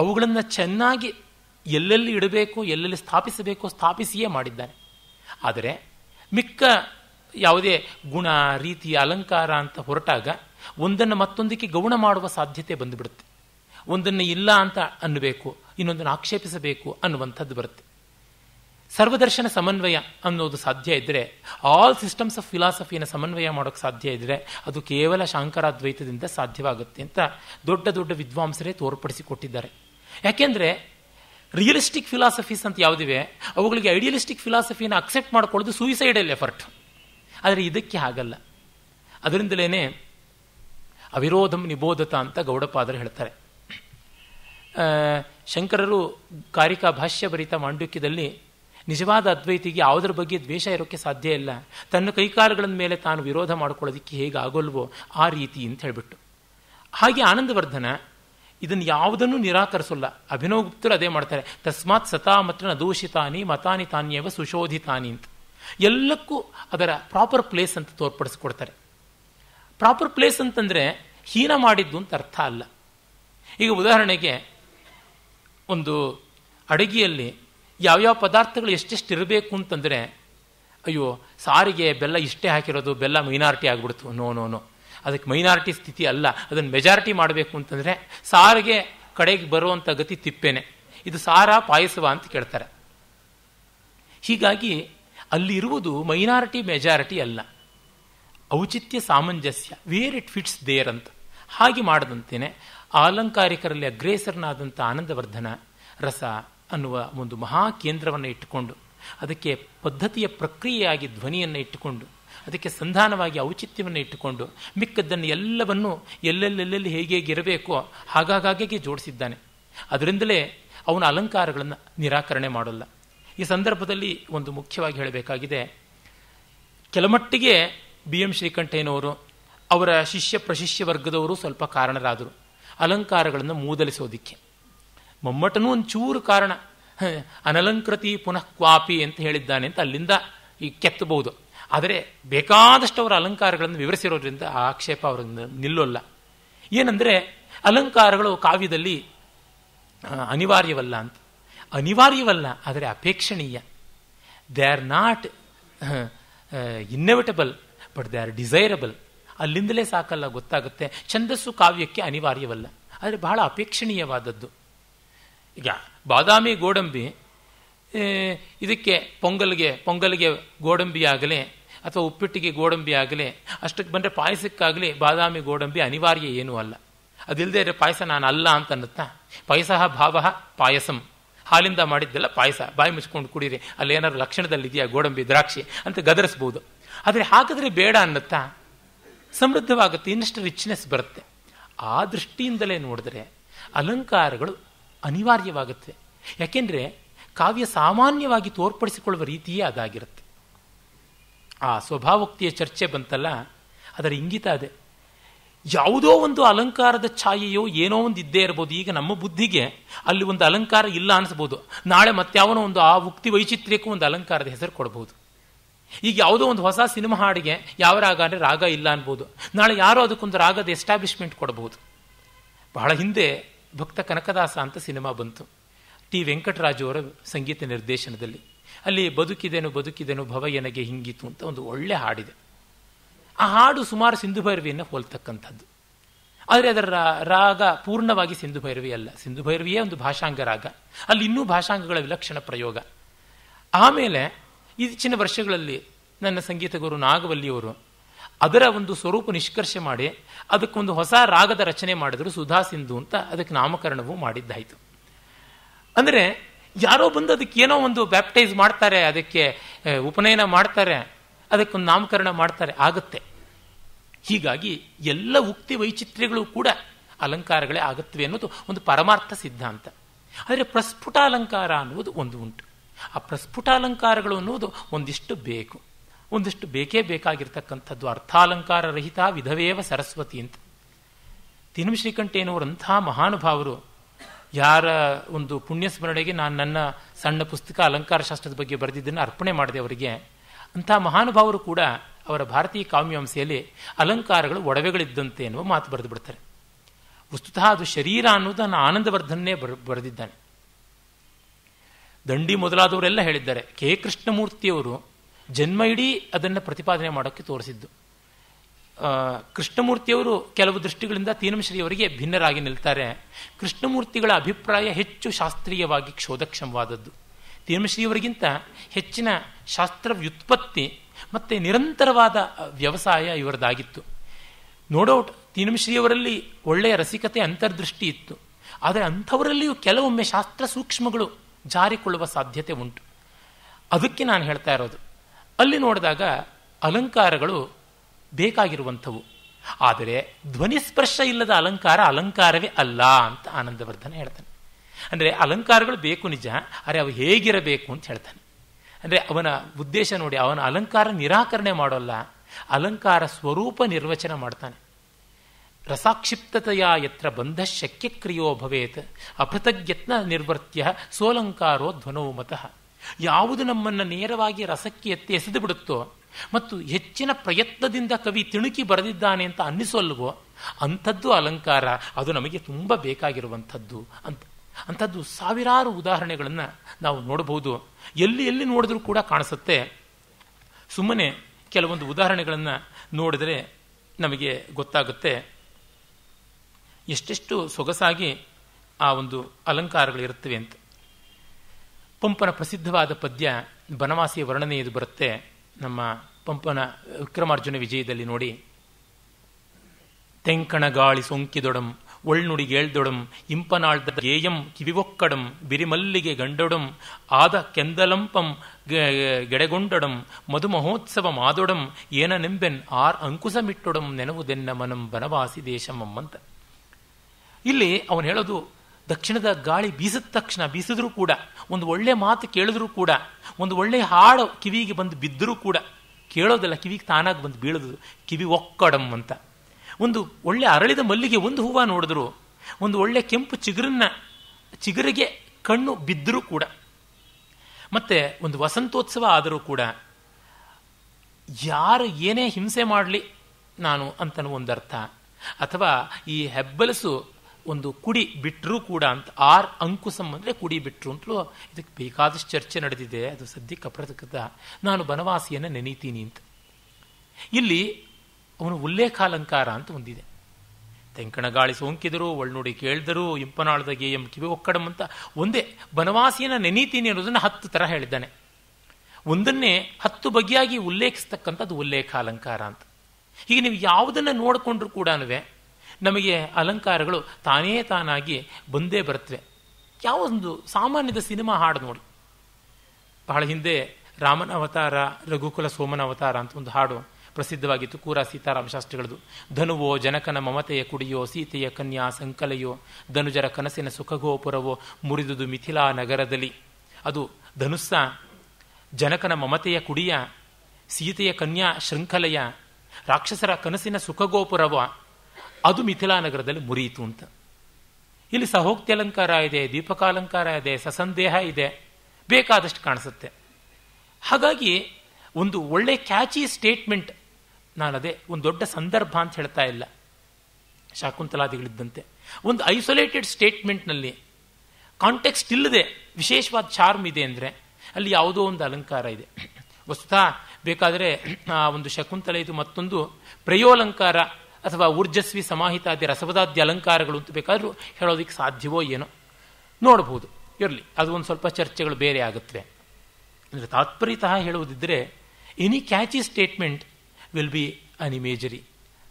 ಅವುಗಳನ್ನು ಚೆನ್ನಾಗಿ ಎಲ್ಲೆಲ್ಲಿ ಇಡಬೇಕು ಎಲ್ಲೆಲ್ಲಿ ಸ್ಥಾಪಿಸಬೇಕು ಸ್ಥಾಪಿಸಿಯೇ ಮಾಡಿದ್ದಾನೆ ಆದರೆ ಮಿಕ್ಕ ಯಾವುದೇ ಗುಣ ರೀತಿ ಅಲಂಕಾರ ಅಂತ ಹೊರಟಾಗ ಒಂದನ್ನು ಮತ್ತೊಂದಕ್ಕೆ ಗೌಣ ಮಾಡುವ ಸಾಧ್ಯತೆ ಬಂದುಬಿಡುತ್ತೆ ಒಂದನ್ನು ಇಲ್ಲ ಅಂತ ಅನ್ನಬೇಕು ಇನ್ನೊಂದನ್ನು ಆಕ್ಷೇಪಿಸಬೇಕು ಅನ್ನುವಂಥದ್ದು ಬರುತ್ತೆ ಸರ್ವದರ್ಶನ ಸಮನ್ವಯ ಅನ್ನೋದು ಸಾಧ್ಯ ಇದ್ದರೆ ಆಲ್ ಸಿಸ್ಟಮ್ಸ್ ಆಫ್ ಫಿಲಾಸಫಿಯನ್ನು ಸಮನ್ವಯ ಮಾಡೋಕ್ಕೆ ಸಾಧ್ಯ ಇದ್ದರೆ ಅದು ಕೇವಲ ಶಾಂಕರಾದ್ವೈತದಿಂದ ಸಾಧ್ಯವಾಗುತ್ತೆ ಅಂತ ದೊಡ್ಡ ದೊಡ್ಡ ವಿದ್ವಾಂಸರೇ ತೋರ್ಪಡಿಸಿಕೊಟ್ಟಿದ್ದಾರೆ ಯಾಕೆಂದರೆ ರಿಯಲಿಸ್ಟಿಕ್ ಫಿಲಾಸಫೀಸ್ ಅಂತ ಯಾವುದಿವೆ ಅವುಗಳಿಗೆ ಐಡಿಯಲಿಸ್ಟಿಕ್ ಫಿಲಾಸಫಿನ ಅಕ್ಸೆಪ್ಟ್ ಮಾಡ್ಕೊಳ್ಳೋದು ಸೂಯಿಸೈಡಲ್ ಎಫರ್ಟ್ ಆದರೆ ಇದಕ್ಕೆ ಹಾಗಲ್ಲ ಅದರಿಂದಲೇ ಅವಿರೋಧಂ ನಿಬೋಧತ ಅಂತ ಗೌಡಪಾದರು ಹೇಳ್ತಾರೆ ಶಂಕರರು ಕಾರಿಕಾ ಭಾಷ್ಯ ಬರಿತ ಮಾಂಡುಕ್ಯದಲ್ಲಿ ನಿಜವಾದ ಅದ್ವೈತಿಗೆ ಯಾವುದರ ಬಗ್ಗೆ ದ್ವೇಷ ಇರೋಕ್ಕೆ ಸಾಧ್ಯ ಇಲ್ಲ ತನ್ನ ಕೈಕಾಲುಗಳ ಮೇಲೆ ತಾನು ವಿರೋಧ ಹೇಗೆ ಆಗೋಲ್ವೋ ಆ ರೀತಿ ಅಂತ ಹೇಳಿಬಿಟ್ಟು ಹಾಗೆ ಆನಂದವರ್ಧನ ಇದನ್ನು ಯಾವುದನ್ನು ನಿರಾಕರಿಸಲ್ಲ ಅಭಿನವಗುಪ್ತರು ಅದೇ ಮಾಡ್ತಾರೆ ತಸ್ಮಾತ್ ಸತಾ ಮತ್ರ ನದೂಷಿತಾನಿ ಮತಾನಿ ತಾನಿಯವ ಸುಶೋಧಿತಾನಿ ಅಂತ ಎಲ್ಲಕ್ಕೂ ಅದರ ಪ್ರಾಪರ್ ಪ್ಲೇಸ್ ಅಂತ ತೋರ್ಪಡಿಸ್ಕೊಡ್ತಾರೆ ಪ್ರಾಪರ್ ಪ್ಲೇಸ್ ಅಂತಂದರೆ ಹೀನ ಮಾಡಿದ್ದು ಅಂತ ಅರ್ಥ ಅಲ್ಲ ಈಗ ಉದಾಹರಣೆಗೆ ಒಂದು ಅಡುಗೆಯಲ್ಲಿ ಯಾವ್ಯಾವ ಪದಾರ್ಥಗಳು ಎಷ್ಟೆಷ್ಟು ಇರಬೇಕು ಅಂತಂದರೆ ಅಯ್ಯೋ ಸಾರಿಗೆ ಬೆಲ್ಲ ಇಷ್ಟೇ ಹಾಕಿರೋದು ಬೆಲ್ಲ ಮೈನಾರಿಟಿ ಆಗ್ಬಿಡ್ತು ನೋ ನೋ ನೋ ಅದಕ್ಕೆ ಮೈನಾರಿಟಿ ಸ್ಥಿತಿ ಅಲ್ಲ ಅದನ್ನು ಮೆಜಾರಿಟಿ ಮಾಡಬೇಕು ಅಂತಂದರೆ ಸಾರಿಗೆ ಕಡೆಗೆ ಬರುವಂಥ ಗತಿ ತಿಪ್ಪೇನೆ ಇದು ಸಾರ ಪಾಯಸವ ಅಂತ ಕೇಳ್ತಾರೆ ಹೀಗಾಗಿ ಅಲ್ಲಿರುವುದು ಮೈನಾರಿಟಿ ಮೆಜಾರಿಟಿ ಅಲ್ಲ ಔಚಿತ್ಯ ಸಾಮಂಜಸ್ಯ ವೇರ್ ಇಟ್ ಫಿಟ್ಸ್ ದೇರ್ ಅಂತ ಹಾಗೆ ಮಾಡದಂತೇನೆ ಅಲಂಕಾರಿಕರಲ್ಲಿ ಅಗ್ರೇಸರನಾದಂಥ ಆನಂದವರ್ಧನ ರಸ ಅನ್ನುವ ಒಂದು ಮಹಾ ಕೇಂದ್ರವನ್ನು ಇಟ್ಟುಕೊಂಡು ಅದಕ್ಕೆ ಪದ್ಧತಿಯ ಪ್ರಕ್ರಿಯೆಯಾಗಿ ಧ್ವನಿಯನ್ನು ಇಟ್ಟುಕೊಂಡು ಅದಕ್ಕೆ ಸಂಧಾನವಾಗಿ ಔಚಿತ್ಯವನ್ನು ಇಟ್ಟುಕೊಂಡು ಮಿಕ್ಕದ್ದನ್ನು ಎಲ್ಲವನ್ನು ಎಲ್ಲೆಲ್ಲೆಲ್ಲೆಲ್ಲಿ ಹೇಗೆ ಇರಬೇಕೋ ಹಾಗಾಗಾಗೆ ಜೋಡಿಸಿದ್ದಾನೆ ಅದರಿಂದಲೇ ಅವನ ಅಲಂಕಾರಗಳನ್ನು ನಿರಾಕರಣೆ ಮಾಡಲ್ಲ ಈ ಸಂದರ್ಭದಲ್ಲಿ ಒಂದು ಮುಖ್ಯವಾಗಿ ಹೇಳಬೇಕಾಗಿದೆ ಕೆಲಮಟ್ಟಿಗೆ ಬಿ ಎಂ ಶ್ರೀಕಂಠಯ್ಯನವರು ಅವರ ಶಿಷ್ಯ ಪ್ರಶಿಷ್ಯ ವರ್ಗದವರು ಸ್ವಲ್ಪ ಕಾರಣರಾದರು ಅಲಂಕಾರಗಳನ್ನು ಮೂದಲಿಸೋದಿಕ್ಕೆ ಮಮ್ಮಟನೂ ಒಂಚೂರು ಕಾರಣ ಅನಲಂಕೃತಿ ಪುನಃ ಕ್ವಾಪಿ ಅಂತ ಹೇಳಿದ್ದಾನೆ ಅಂತ ಅಲ್ಲಿಂದ ಈ ಕೆತ್ತಬಹುದು ಆದರೆ ಬೇಕಾದಷ್ಟು ಅವರ ಅಲಂಕಾರಗಳನ್ನು ವಿವರಿಸಿರೋದ್ರಿಂದ ಆ ಆಕ್ಷೇಪ ಅವ್ರ ನಿಲ್ಲೋಲ್ಲ ಏನಂದರೆ ಅಲಂಕಾರಗಳು ಕಾವ್ಯದಲ್ಲಿ ಅನಿವಾರ್ಯವಲ್ಲ ಅಂತ ಅನಿವಾರ್ಯವಲ್ಲ ಆದರೆ ಅಪೇಕ್ಷಣೀಯ they are not inevitable but they are desirable ಅಲ್ಲಿಂದಲೇ ಸಾಕಲ್ಲ ಗೊತ್ತಾಗುತ್ತೆ ಛಂದಸ್ಸು ಕಾವ್ಯಕ್ಕೆ ಅನಿವಾರ್ಯವಲ್ಲ ಆದರೆ ಬಹಳ ಅಪೇಕ್ಷಣೀಯವಾದದ್ದು ಈಗ ಬಾದಾಮಿ ಗೋಡಂಬಿ ಇದಕ್ಕೆ ಪೊಂಗಲ್ಗೆ ಪೊಂಗಲ್ಗೆ ಗೋಡಂಬಿ ಆಗಲಿ ಅಥವಾ ಉಪ್ಪಿಟ್ಟಿಗೆ ಗೋಡಂಬಿ ಆಗಲಿ ಅಷ್ಟಕ್ಕೆ ಬಂದರೆ ಪಾಯಸಕ್ಕಾಗಲಿ ಬಾದಾಮಿ ಗೋಡಂಬಿ ಅನಿವಾರ್ಯ ಏನೂ ಅಲ್ಲ ಅದಿಲ್ಲದೆ ಇದ್ರೆ ಪಾಯಸ ನಾನು ಅಲ್ಲ ಅಂತ ಅನ್ನತ್ತಾ ಪಾಯಸ ಭಾವ ಪಾಯಸಂ ಹಾಲಿಂದ ಮಾಡಿದ್ದೆಲ್ಲ ಪಾಯಸ ಬಾಯಿ ಮುಚ್ಕೊಂಡು ಕುಡೀರಿ ಅಲ್ಲಿ ಏನಾದ್ರು ಲಕ್ಷಣದಲ್ಲಿದೆಯಾ ಗೋಡಂಬಿ ದ್ರಾಕ್ಷಿ ಅಂತ ಗದರಿಸ್ಬೋದು ಆದರೆ ಹಾಕಿದ್ರೆ ಬೇಡ ಅನ್ನತ್ತಾ ಸಮೃದ್ಧವಾಗುತ್ತೆ ಇನ್ನಷ್ಟು ರಿಚ್ನೆಸ್ ಬರುತ್ತೆ ಆ ದೃಷ್ಟಿಯಿಂದಲೇ ನೋಡಿದ್ರೆ ಅಲಂಕಾರಗಳು ಅನಿವಾರ್ಯವಾಗುತ್ತೆ ಯಾಕೆಂದರೆ ಕಾವ್ಯ ಸಾಮಾನ್ಯವಾಗಿ ತೋರ್ಪಡಿಸಿಕೊಳ್ಳುವ ರೀತಿಯೇ ಅದಾಗಿರುತ್ತೆ ಆ ಸ್ವಭಾವೋಕ್ತಿಯ ಚರ್ಚೆ ಬಂತಲ್ಲ ಅದರ ಇಂಗಿತ ಅದೇ ಯಾವುದೋ ಒಂದು ಅಲಂಕಾರದ ಛಾಯೆಯೋ ಏನೋ ಒಂದು ಇದ್ದೇ ಇರ್ಬೋದು ಈಗ ನಮ್ಮ ಬುದ್ಧಿಗೆ ಅಲ್ಲಿ ಒಂದು ಅಲಂಕಾರ ಇಲ್ಲ ಅನಿಸ್ಬೋದು ನಾಳೆ ಮತ್ತಾವನೋ ಒಂದು ಆ ಉಕ್ತಿ ವೈಚಿತ್ರ್ಯಕ್ಕೂ ಒಂದು ಅಲಂಕಾರದ ಹೆಸರು ಕೊಡ್ಬೋದು ಈಗ ಯಾವುದೋ ಒಂದು ಹೊಸ ಸಿನಿಮಾ ಹಾಡಿಗೆ ಯಾವ ರಾಗ ಅಂದರೆ ರಾಗ ಇಲ್ಲ ಅನ್ಬೋದು ನಾಳೆ ಯಾರೋ ಅದಕ್ಕೊಂದು ರಾಗದ ಎಸ್ಟಾಬ್ಲಿಷ್ಮೆಂಟ್ ಕೊಡ್ಬೋದು ಬಹಳ ಹಿಂದೆ ಭಕ್ತ ಕನಕದಾಸ ಅಂತ ಸಿನಿಮಾ ಬಂತು ಟಿ ವೆಂಕಟರಾಜು ಅವರ ಸಂಗೀತ ನಿರ್ದೇಶನದಲ್ಲಿ ಅಲ್ಲಿ ಬದುಕಿದೆನು ಬದುಕಿದೆನು ಭವ ಎನಗೆ ಹಿಂಗಿತು ಅಂತ ಒಂದು ಒಳ್ಳೆ ಹಾಡಿದೆ ಆ ಹಾಡು ಸುಮಾರು ಸಿಂಧು ಭೈರವಿಯನ್ನು ಹೋಲ್ತಕ್ಕಂಥದ್ದು ಆದರೆ ಅದರ ರಾಗ ಪೂರ್ಣವಾಗಿ ಸಿಂಧು ಭೈರವಿ ಅಲ್ಲ ಸಿಂಧು ಭೈರವಿಯೇ ಒಂದು ಭಾಷಾಂಗ ರಾಗ ಅಲ್ಲಿ ಇನ್ನೂ ಭಾಷಾಂಗಗಳ ವಿಲಕ್ಷಣ ಪ್ರಯೋಗ ಆಮೇಲೆ ಇತ್ತೀಚಿನ ವರ್ಷಗಳಲ್ಲಿ ನನ್ನ ಸಂಗೀತ ಗುರು ನಾಗವಲ್ಲಿಯವರು ಅದರ ಒಂದು ಸ್ವರೂಪ ನಿಷ್ಕರ್ಷ ಮಾಡಿ ಅದಕ್ಕೊಂದು ಹೊಸ ರಾಗದ ರಚನೆ ಮಾಡಿದ್ರು ಸುಧಾ ಸಿಂಧು ಅಂತ ಅದಕ್ಕೆ ನಾಮಕರಣವೂ ಮಾಡಿದ್ದಾಯಿತು ಅಂದರೆ ಯಾರೋ ಬಂದು ಅದಕ್ಕೆ ಏನೋ ಒಂದು ಬ್ಯಾಪ್ಟೈಸ್ ಮಾಡ್ತಾರೆ ಅದಕ್ಕೆ ಉಪನಯನ ಮಾಡ್ತಾರೆ ಅದಕ್ಕೊಂದು ನಾಮಕರಣ ಮಾಡ್ತಾರೆ ಆಗುತ್ತೆ ಹೀಗಾಗಿ ಎಲ್ಲ ಉಕ್ತಿ ವೈಚಿತ್ರ್ಯಗಳು ಕೂಡ ಅಲಂಕಾರಗಳೇ ಆಗುತ್ತವೆ ಅನ್ನೋದು ಒಂದು ಪರಮಾರ್ಥ ಸಿದ್ಧಾಂತ ಆದರೆ ಪ್ರಸ್ಫುಟ ಅಲಂಕಾರ ಅನ್ನುವುದು ಒಂದು ಉಂಟು ಆ ಪ್ರಸ್ಫುಟ ಅಲಂಕಾರಗಳು ಅನ್ನುವುದು ಒಂದಿಷ್ಟು ಬೇಕು ಒಂದಿಷ್ಟು ಬೇಕೇ ಬೇಕಾಗಿರ್ತಕ್ಕಂಥದ್ದು ಅರ್ಥಾಲಂಕಾರ ರಹಿತ ವಿಧವೇವ ಸರಸ್ವತಿ ಅಂತ ತಿನ್ನು ಶ್ರೀಕಂಠೇನವರಂಥ ಮಹಾನುಭಾವರು ಯಾರ ಒಂದು ಪುಣ್ಯ ಸ್ಮರಣೆಗೆ ನಾನು ನನ್ನ ಸಣ್ಣ ಪುಸ್ತಕ ಅಲಂಕಾರ ಶಾಸ್ತ್ರದ ಬಗ್ಗೆ ಬರೆದಿದ್ದನ್ನು ಅರ್ಪಣೆ ಮಾಡಿದೆ ಅವರಿಗೆ ಅಂಥ ಮಹಾನುಭಾವರು ಕೂಡ ಅವರ ಭಾರತೀಯ ಕಾವ್ಯಾಂಸೆಯಲ್ಲಿ ಅಲಂಕಾರಗಳು ಒಡವೆಗಳಿದ್ದಂತೆ ಎನ್ನುವ ಮಾತು ಬರೆದು ಬಿಡ್ತಾರೆ ವಸ್ತುತಃ ಅದು ಶರೀರ ಅನ್ನೋದನ್ನು ಆನಂದವರ್ಧನ್ನೇ ಬರ್ ಬರೆದಿದ್ದಾನೆ ದಂಡಿ ಮೊದಲಾದವರೆಲ್ಲ ಹೇಳಿದ್ದಾರೆ ಕೆ ಕೃಷ್ಣಮೂರ್ತಿಯವರು ಜನ್ಮ ಇಡೀ ಅದನ್ನು ಪ್ರತಿಪಾದನೆ ಮಾಡೋಕ್ಕೆ ತೋರಿಸಿದ್ದು ಕೃಷ್ಣಮೂರ್ತಿಯವರು ಕೆಲವು ದೃಷ್ಟಿಗಳಿಂದ ಅವರಿಗೆ ಭಿನ್ನರಾಗಿ ನಿಲ್ತಾರೆ ಕೃಷ್ಣಮೂರ್ತಿಗಳ ಅಭಿಪ್ರಾಯ ಹೆಚ್ಚು ಶಾಸ್ತ್ರೀಯವಾಗಿ ಕ್ಷೋಧಕ್ಷಮವಾದದ್ದು ತೀನಂಶ್ರೀಯವರಿಗಿಂತ ಹೆಚ್ಚಿನ ಶಾಸ್ತ್ರ ವ್ಯುತ್ಪತ್ತಿ ಮತ್ತು ನಿರಂತರವಾದ ವ್ಯವಸಾಯ ಇವರದಾಗಿತ್ತು ನೋ ಡೌಟ್ ತೀನಂಶ್ರೀಯವರಲ್ಲಿ ಒಳ್ಳೆಯ ರಸಿಕತೆ ಅಂತರ್ದೃಷ್ಟಿ ಇತ್ತು ಆದರೆ ಅಂಥವರಲ್ಲಿಯೂ ಕೆಲವೊಮ್ಮೆ ಶಾಸ್ತ್ರ ಸೂಕ್ಷ್ಮಗಳು ಜಾರಿಕೊಳ್ಳುವ ಸಾಧ್ಯತೆ ಉಂಟು ಅದಕ್ಕೆ ನಾನು ಹೇಳ್ತಾ ಇರೋದು ಅಲ್ಲಿ ನೋಡಿದಾಗ ಅಲಂಕಾರಗಳು ಬೇಕಾಗಿರುವಂಥವು ಆದರೆ ಧ್ವನಿಸ್ಪರ್ಶ ಇಲ್ಲದ ಅಲಂಕಾರ ಅಲಂಕಾರವೇ ಅಲ್ಲ ಅಂತ ಆನಂದವರ್ಧನ ಹೇಳ್ತಾನೆ ಅಂದರೆ ಅಲಂಕಾರಗಳು ಬೇಕು ನಿಜ ಆದರೆ ಅವು ಹೇಗಿರಬೇಕು ಅಂತ ಹೇಳ್ತಾನೆ ಅಂದರೆ ಅವನ ಉದ್ದೇಶ ನೋಡಿ ಅವನ ಅಲಂಕಾರ ನಿರಾಕರಣೆ ಮಾಡೋಲ್ಲ ಅಲಂಕಾರ ಸ್ವರೂಪ ನಿರ್ವಚನ ಮಾಡ್ತಾನೆ ರಸಾಕ್ಷಿಪ್ತತೆಯ ಯತ್ರ ಬಂಧ ಶಕ್ಯಕ್ರಿಯೋ ಭವೇತ್ ಅಪೃತಜ್ಞತ್ನ ನಿರ್ವರ್ತ್ಯ ಸೋಲಂಕಾರೋ ಧ್ವನೋ ಮತಃ ಯಾವುದು ನಮ್ಮನ್ನು ನೇರವಾಗಿ ರಸಕ್ಕೆ ಎತ್ತಿ ಎಸೆದು ಬಿಡುತ್ತೋ ಮತ್ತು ಹೆಚ್ಚಿನ ಪ್ರಯತ್ನದಿಂದ ಕವಿ ತಿಣುಕಿ ಬರೆದಿದ್ದಾನೆ ಅಂತ ಅನ್ನಿಸೋಲ್ವೋ ಅಂಥದ್ದು ಅಲಂಕಾರ ಅದು ನಮಗೆ ತುಂಬ ಬೇಕಾಗಿರುವಂಥದ್ದು ಅಂತ ಅಂಥದ್ದು ಸಾವಿರಾರು ಉದಾಹರಣೆಗಳನ್ನು ನಾವು ನೋಡಬಹುದು ಎಲ್ಲಿ ಎಲ್ಲಿ ನೋಡಿದ್ರೂ ಕೂಡ ಕಾಣಿಸುತ್ತೆ ಸುಮ್ಮನೆ ಕೆಲವೊಂದು ಉದಾಹರಣೆಗಳನ್ನು ನೋಡಿದರೆ ನಮಗೆ ಗೊತ್ತಾಗುತ್ತೆ ಎಷ್ಟೆಷ್ಟು ಸೊಗಸಾಗಿ ಆ ಒಂದು ಅಲಂಕಾರಗಳಿರುತ್ತವೆ ಅಂತ ಪಂಪನ ಪ್ರಸಿದ್ಧವಾದ ಪದ್ಯ ಬನವಾಸಿಯ ವರ್ಣನೆ ಇದು ಬರುತ್ತೆ ನಮ್ಮ ಪಂಪನ ವಿಕ್ರಮಾರ್ಜುನ ವಿಜಯದಲ್ಲಿ ನೋಡಿ ತೆಂಕಣ ಗಾಳಿ ಸೋಂಕಿದೊಡಂ ಒಳ್ನುಡಿಗೇಳ್ದೊಡಂ ಇಂಪನಾಳ್ದ ಗೇಯಂ ಕಿವಿವೊಕ್ಕಡಂ ಬಿರಿಮಲ್ಲಿಗೆ ಗಂಡೊಡಂ ಆದ ಕೆಂದಲಂಪಂ ಗೆಡೆಗೊಂಡೊಡಂ ಮಧುಮಹೋತ್ಸವ ಮಾದೊಡಂ ಏನನೆಂಬೆನ್ ಆರ್ ಅಂಕುಸಮಿಟ್ಟೊಡಂ ನೆನವುದೆನ್ನ ಮನಂ ಬನವಾಸಿ ದೇಶಮಂ ಅಂತ ಇಲ್ಲಿ ಅವನು ಹೇಳೋದು ದಕ್ಷಿಣದ ಗಾಳಿ ಬೀಸಿದ ತಕ್ಷಣ ಬೀಸಿದ್ರೂ ಕೂಡ ಒಂದು ಒಳ್ಳೆ ಮಾತು ಕೇಳಿದ್ರೂ ಕೂಡ ಒಂದು ಒಳ್ಳೆ ಹಾಡು ಕಿವಿಗೆ ಬಂದು ಬಿದ್ದರೂ ಕೂಡ ಕೇಳೋದಲ್ಲ ಕಿವಿಗೆ ತಾನಾಗಿ ಬಂದು ಬೀಳೋದು ಕಿವಿ ಒಕ್ಕಡಂ ಅಂತ ಒಂದು ಒಳ್ಳೆ ಅರಳಿದ ಮಲ್ಲಿಗೆ ಒಂದು ಹೂವು ನೋಡಿದ್ರು ಒಂದು ಒಳ್ಳೆ ಕೆಂಪು ಚಿಗುರನ್ನ ಚಿಗುರಿಗೆ ಕಣ್ಣು ಬಿದ್ದರೂ ಕೂಡ ಮತ್ತೆ ಒಂದು ವಸಂತೋತ್ಸವ ಆದರೂ ಕೂಡ ಯಾರು ಏನೇ ಹಿಂಸೆ ಮಾಡಲಿ ನಾನು ಅಂತನೂ ಒಂದರ್ಥ ಅಥವಾ ಈ ಹೆಬ್ಬಲಸು ಒಂದು ಕುಡಿ ಬಿಟ್ಟರು ಕೂಡ ಅಂತ ಆರ್ ಅಂಕು ಅಂದರೆ ಕುಡಿ ಬಿಟ್ಟರು ಅಂತಲೂ ಇದಕ್ಕೆ ಬೇಕಾದಷ್ಟು ಚರ್ಚೆ ನಡೆದಿದೆ ಅದು ಸದ್ಯಕ್ಕೆ ಅಪ್ರತಕ್ಕದ ನಾನು ಬನವಾಸಿಯನ್ನು ನೆನೀತೀನಿ ಅಂತ ಇಲ್ಲಿ ಅವನು ಉಲ್ಲೇಖಾಲಂಕಾರ ಅಂತ ಒಂದಿದೆ ಗಾಳಿ ಸೋಂಕಿದರು ಒಳ್ನುಡಿ ಕೇಳಿದರು ಇಂಪನಾಳದ ಎಂ ಕಿವಿ ಒಕ್ಕಡಂ ಅಂತ ಒಂದೇ ಬನವಾಸಿಯನ್ನು ನೆನೀತೀನಿ ಅನ್ನೋದನ್ನು ಹತ್ತು ಥರ ಹೇಳಿದ್ದಾನೆ ಒಂದನ್ನೇ ಹತ್ತು ಬಗೆಯಾಗಿ ಉಲ್ಲೇಖಿಸ್ತಕ್ಕಂಥದ್ದು ಉಲ್ಲೇಖಾಲಂಕಾರ ಅಂತ ಹೀಗೆ ನೀವು ಯಾವುದನ್ನು ನೋಡಿಕೊಂಡ್ರು ಕೂಡ ನಮಗೆ ಅಲಂಕಾರಗಳು ತಾನೇ ತಾನಾಗಿ ಬಂದೇ ಬರುತ್ತವೆ ಯಾವೊಂದು ಸಾಮಾನ್ಯದ ಸಿನಿಮಾ ಹಾಡು ನೋಡಿ ಬಹಳ ಹಿಂದೆ ರಾಮನ ಅವತಾರ ರಘುಕುಲ ಸೋಮನ ಅವತಾರ ಅಂತ ಒಂದು ಹಾಡು ಪ್ರಸಿದ್ಧವಾಗಿತ್ತು ಕೂರ ಸೀತಾರಾಮ ಶಾಸ್ತ್ರಿಗಳದು ಧನುವೋ ಜನಕನ ಮಮತೆಯ ಕುಡಿಯೋ ಸೀತೆಯ ಕನ್ಯಾ ಸಂಕಲೆಯೋ ಧನುಜರ ಕನಸಿನ ಸುಖಗೋಪುರವೋ ಮುರಿದುದು ಮಿಥಿಲಾ ನಗರದಲ್ಲಿ ಅದು ಧನುಸ್ಸ ಜನಕನ ಮಮತೆಯ ಕುಡಿಯ ಸೀತೆಯ ಕನ್ಯಾ ಶೃಂಖಲೆಯ ರಾಕ್ಷಸರ ಕನಸಿನ ಸುಖಗೋಪುರವ ಅದು ಮಿಥಿಲಾ ನಗರದಲ್ಲಿ ಮುರಿಯಿತು ಅಂತ ಇಲ್ಲಿ ಸಹೋಕ್ತಿ ಅಲಂಕಾರ ಇದೆ ದೀಪಕಾಲಂಕಾರ ಇದೆ ಸಸಂದೇಹ ಇದೆ ಬೇಕಾದಷ್ಟು ಕಾಣಿಸುತ್ತೆ ಹಾಗಾಗಿ ಒಂದು ಒಳ್ಳೆ ಕ್ಯಾಚಿ ಸ್ಟೇಟ್ಮೆಂಟ್ ನಾನು ಅದೇ ಒಂದು ದೊಡ್ಡ ಸಂದರ್ಭ ಅಂತ ಹೇಳ್ತಾ ಇಲ್ಲ ಶಾಕುಂತಲಾದಿಗಳಿದ್ದಂತೆ ಒಂದು ಐಸೋಲೇಟೆಡ್ ಸ್ಟೇಟ್ಮೆಂಟ್ನಲ್ಲಿ ಕಾಂಟೆಕ್ಸ್ಟ್ ಇಲ್ಲದೆ ವಿಶೇಷವಾದ ಚಾರ್ಮ್ ಇದೆ ಅಂದರೆ ಅಲ್ಲಿ ಯಾವುದೋ ಒಂದು ಅಲಂಕಾರ ಇದೆ ವಸ್ತುತ ಬೇಕಾದರೆ ಒಂದು ಶಕುಂತಲ ಇದು ಮತ್ತೊಂದು ಪ್ರಯೋಲಂಕಾರ ಅಥವಾ ಊರ್ಜಸ್ವಿ ಸಮಾಹಿತಾದಿ ರಸವದಾದ್ಯ ಅಲಂಕಾರಗಳು ಅಂತ ಬೇಕಾದರೂ ಹೇಳೋದಕ್ಕೆ ಸಾಧ್ಯವೋ ಏನೋ ನೋಡಬಹುದು ಇರಲಿ ಅದು ಒಂದು ಸ್ವಲ್ಪ ಚರ್ಚೆಗಳು ಬೇರೆ ಆಗುತ್ತವೆ ಅಂದರೆ ತಾತ್ಪರ್ಯತಃ ಹೇಳುವುದಿದ್ದರೆ any catchy statement will be an imagery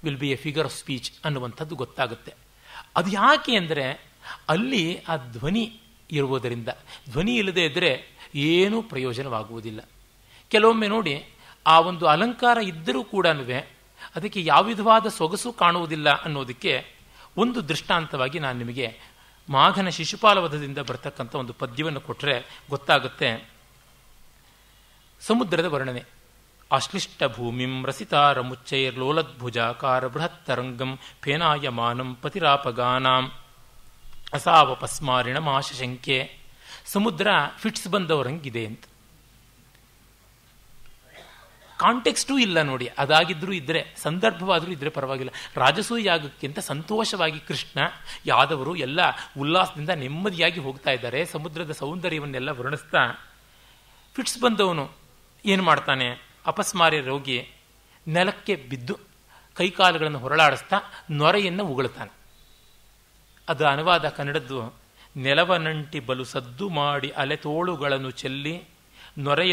will be a figure of speech ಅನ್ನುವಂಥದ್ದು ಗೊತ್ತಾಗುತ್ತೆ ಅದು ಯಾಕೆ ಅಂದರೆ ಅಲ್ಲಿ ಆ ಧ್ವನಿ ಇರುವುದರಿಂದ ಧ್ವನಿ ಇಲ್ಲದೇ ಇದ್ದರೆ ಏನೂ ಪ್ರಯೋಜನವಾಗುವುದಿಲ್ಲ ಕೆಲವೊಮ್ಮೆ ನೋಡಿ ಆ ಒಂದು ಅಲಂಕಾರ ಇದ್ದರೂ ಕೂಡ ಅದಕ್ಕೆ ಯಾವ ವಿಧವಾದ ಸೊಗಸು ಕಾಣುವುದಿಲ್ಲ ಅನ್ನೋದಕ್ಕೆ ಒಂದು ದೃಷ್ಟಾಂತವಾಗಿ ನಾನು ನಿಮಗೆ ಮಾಘನ ಶಿಶುಪಾಲವಧದಿಂದ ವಧದಿಂದ ಬರ್ತಕ್ಕಂಥ ಒಂದು ಪದ್ಯವನ್ನು ಕೊಟ್ಟರೆ ಗೊತ್ತಾಗುತ್ತೆ ಸಮುದ್ರದ ವರ್ಣನೆ ಆಶ್ಲಿಷ್ಟ ಭೂಮಿಂ ರಸಿತಾರ ತರಂಗಂ ಬೃಹತ್ತರಂಗಂ ಫೇನಾಯಮಾನಂ ಪತಿರಾಪಗಾನಾಂ ಮಾಶಶಂಕೆ ಸಮುದ್ರ ಫಿಟ್ಸ್ ಬಂದವರಂಗಿದೆ ಅಂತ ಕಾಂಟೆಕ್ಸ್ಟೂ ಇಲ್ಲ ನೋಡಿ ಅದಾಗಿದ್ದರೂ ಇದ್ದರೆ ಸಂದರ್ಭವಾದರೂ ಇದ್ದರೆ ಪರವಾಗಿಲ್ಲ ರಾಜಸೂಯಾಗಕ್ಕಿಂತ ಯಾಗಕ್ಕಿಂತ ಸಂತೋಷವಾಗಿ ಕೃಷ್ಣ ಯಾದವರು ಎಲ್ಲ ಉಲ್ಲಾಸದಿಂದ ನೆಮ್ಮದಿಯಾಗಿ ಹೋಗ್ತಾ ಇದ್ದಾರೆ ಸಮುದ್ರದ ಸೌಂದರ್ಯವನ್ನೆಲ್ಲ ವರ್ಣಿಸ್ತಾ ಫಿಟ್ಸ್ ಬಂದವನು ಏನು ಮಾಡ್ತಾನೆ ಅಪಸ್ಮಾರ್ಯ ರೋಗಿ ನೆಲಕ್ಕೆ ಬಿದ್ದು ಕೈಕಾಲುಗಳನ್ನು ಹೊರಳಾಡಿಸ್ತಾ ನೊರೆಯನ್ನು ಉಗಳ್ತಾನೆ ಅದು ಅನುವಾದ ಕನ್ನಡದ್ದು ನೆಲವನಂಟಿ ಬಲು ಸದ್ದು ಮಾಡಿ ಅಲೆತೋಳುಗಳನ್ನು ಚೆಲ್ಲಿ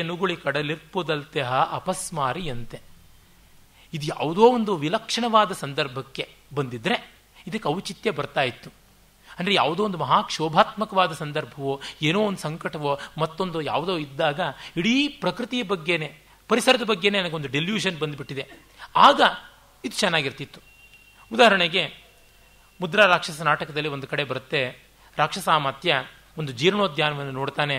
ನುಗುಳಿ ಕಡಲಿರ್ಪುದಲ್ತೆ ಹಾ ಅಪಸ್ಮಾರಿಯಂತೆ ಇದು ಯಾವುದೋ ಒಂದು ವಿಲಕ್ಷಣವಾದ ಸಂದರ್ಭಕ್ಕೆ ಬಂದಿದ್ರೆ ಇದಕ್ಕೆ ಔಚಿತ್ಯ ಬರ್ತಾ ಇತ್ತು ಅಂದರೆ ಯಾವುದೋ ಒಂದು ಮಹಾಕ್ಷೋಭಾತ್ಮಕವಾದ ಸಂದರ್ಭವೋ ಏನೋ ಒಂದು ಸಂಕಟವೋ ಮತ್ತೊಂದು ಯಾವುದೋ ಇದ್ದಾಗ ಇಡೀ ಪ್ರಕೃತಿಯ ಬಗ್ಗೆನೇ ಪರಿಸರದ ಬಗ್ಗೆನೇ ನನಗೊಂದು ಡೆಲ್ಯೂಷನ್ ಬಂದುಬಿಟ್ಟಿದೆ ಆಗ ಇದು ಚೆನ್ನಾಗಿರ್ತಿತ್ತು ಉದಾಹರಣೆಗೆ ಮುದ್ರಾ ರಾಕ್ಷಸ ನಾಟಕದಲ್ಲಿ ಒಂದು ಕಡೆ ಬರುತ್ತೆ ರಾಕ್ಷಸಾಮಾತ್ಯ ಒಂದು ಜೀರ್ಣೋದ್ಯಾನವನ್ನು ನೋಡ್ತಾನೆ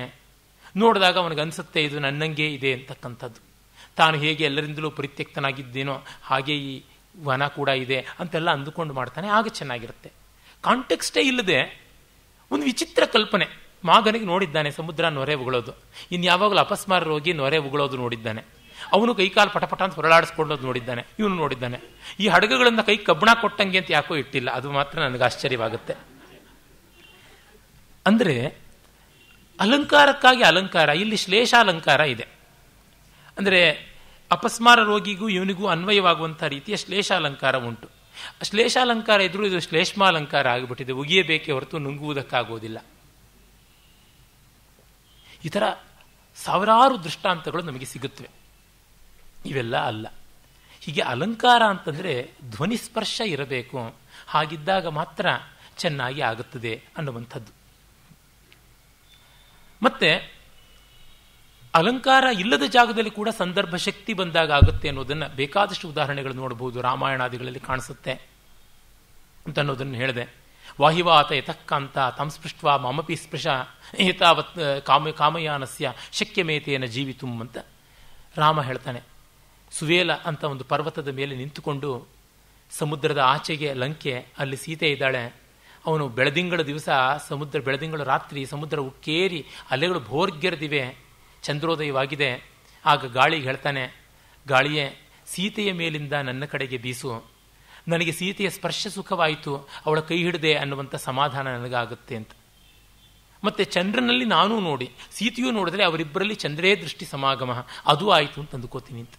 ನೋಡಿದಾಗ ಅನಿಸುತ್ತೆ ಇದು ನನ್ನಂಗೆ ಇದೆ ಅಂತಕ್ಕಂಥದ್ದು ತಾನು ಹೇಗೆ ಎಲ್ಲರಿಂದಲೂ ಪರಿತ್ಯಕ್ತನಾಗಿದ್ದೇನೋ ಹಾಗೆ ಈ ವನ ಕೂಡ ಇದೆ ಅಂತೆಲ್ಲ ಅಂದುಕೊಂಡು ಮಾಡ್ತಾನೆ ಆಗ ಚೆನ್ನಾಗಿರುತ್ತೆ ಕಾಂಟೆಕ್ಸ್ಟೇ ಇಲ್ಲದೆ ಒಂದು ವಿಚಿತ್ರ ಕಲ್ಪನೆ ಮಾಗನಿಗೆ ನೋಡಿದ್ದಾನೆ ಸಮುದ್ರ ನೊರೆ ಉಗಳೋದು ಇನ್ನು ಯಾವಾಗಲೂ ಅಪಸ್ಮಾರ ರೋಗಿ ನೊರೆ ಉಗಳೋದು ನೋಡಿದ್ದಾನೆ ಅವನು ಕೈಕಾಲು ಪಟಪಟ ಅಂತ ಹೊರಳಾಡಿಸ್ಕೊಂಡೋದು ನೋಡಿದ್ದಾನೆ ಇವನು ನೋಡಿದ್ದಾನೆ ಈ ಹಡಗುಗಳನ್ನು ಕೈ ಕಬ್ಬಣ ಕೊಟ್ಟಂಗೆ ಅಂತ ಯಾಕೋ ಇಟ್ಟಿಲ್ಲ ಅದು ಮಾತ್ರ ನನಗೆ ಆಶ್ಚರ್ಯವಾಗುತ್ತೆ ಅಂದರೆ ಅಲಂಕಾರಕ್ಕಾಗಿ ಅಲಂಕಾರ ಇಲ್ಲಿ ಶ್ಲೇಷಾಲಂಕಾರ ಇದೆ ಅಂದರೆ ಅಪಸ್ಮಾರ ರೋಗಿಗೂ ಇವನಿಗೂ ಅನ್ವಯವಾಗುವಂಥ ರೀತಿಯ ಶ್ಲೇಷಾಲಂಕಾರ ಉಂಟು ಶ್ಲೇಷಾಲಂಕಾರ ಇದ್ರೂ ಇದು ಶ್ಲೇಷ್ಮಾಲಂಕಾರ ಆಗಿಬಿಟ್ಟಿದೆ ಉಗಿಯಬೇಕೆ ಹೊರತು ನುಂಗುವುದಕ್ಕಾಗೋದಿಲ್ಲ ಈ ಥರ ಸಾವಿರಾರು ದೃಷ್ಟಾಂತಗಳು ನಮಗೆ ಸಿಗುತ್ತವೆ ಇವೆಲ್ಲ ಅಲ್ಲ ಹೀಗೆ ಅಲಂಕಾರ ಅಂತಂದರೆ ಧ್ವನಿಸ್ಪರ್ಶ ಇರಬೇಕು ಹಾಗಿದ್ದಾಗ ಮಾತ್ರ ಚೆನ್ನಾಗಿ ಆಗುತ್ತದೆ ಅನ್ನುವಂಥದ್ದು ಮತ್ತೆ ಅಲಂಕಾರ ಇಲ್ಲದ ಜಾಗದಲ್ಲಿ ಕೂಡ ಸಂದರ್ಭ ಶಕ್ತಿ ಬಂದಾಗ ಆಗುತ್ತೆ ಅನ್ನೋದನ್ನು ಬೇಕಾದಷ್ಟು ಉದಾಹರಣೆಗಳು ನೋಡಬಹುದು ರಾಮಾಯಣಾದಿಗಳಲ್ಲಿ ಕಾಣಿಸುತ್ತೆ ಅಂತ ಅನ್ನೋದನ್ನು ಹೇಳಿದೆ ವಾಹಿವಾತ ಯತಃಕಾಂತ ತಂಸ್ಪೃಷ್ಟ್ವಾ ಮಮಪಿ ಸ್ಪೃಶ ಏತಾವತ್ ಕಾಮ ಕಾಮಯಾನಸ್ಯ ಶಕ್ಯಮೇತೆಯನ್ನು ಜೀವಿತುಂ ಅಂತ ರಾಮ ಹೇಳ್ತಾನೆ ಸುವೇಲ ಅಂತ ಒಂದು ಪರ್ವತದ ಮೇಲೆ ನಿಂತುಕೊಂಡು ಸಮುದ್ರದ ಆಚೆಗೆ ಲಂಕೆ ಅಲ್ಲಿ ಸೀತೆ ಇದ್ದಾಳೆ ಅವನು ಬೆಳದಿಂಗಳ ದಿವಸ ಸಮುದ್ರ ಬೆಳದಿಂಗಳ ರಾತ್ರಿ ಸಮುದ್ರ ಉಕ್ಕೇರಿ ಅಲೆಗಳು ಭೋರ್ಗೆರೆದಿವೆ ಚಂದ್ರೋದಯವಾಗಿದೆ ಆಗ ಗಾಳಿಗೆ ಹೇಳ್ತಾನೆ ಗಾಳಿಯೇ ಸೀತೆಯ ಮೇಲಿಂದ ನನ್ನ ಕಡೆಗೆ ಬೀಸು ನನಗೆ ಸೀತೆಯ ಸ್ಪರ್ಶ ಸುಖವಾಯಿತು ಅವಳ ಕೈ ಹಿಡಿದೆ ಅನ್ನುವಂಥ ಸಮಾಧಾನ ನನಗಾಗುತ್ತೆ ಅಂತ ಮತ್ತೆ ಚಂದ್ರನಲ್ಲಿ ನಾನೂ ನೋಡಿ ಸೀತೆಯೂ ನೋಡಿದ್ರೆ ಅವರಿಬ್ಬರಲ್ಲಿ ಚಂದ್ರೇ ದೃಷ್ಟಿ ಸಮಾಗಮ ಅದು ಆಯಿತು ಅಂತ ಅಂದುಕೋತೀನಿ ಅಂತ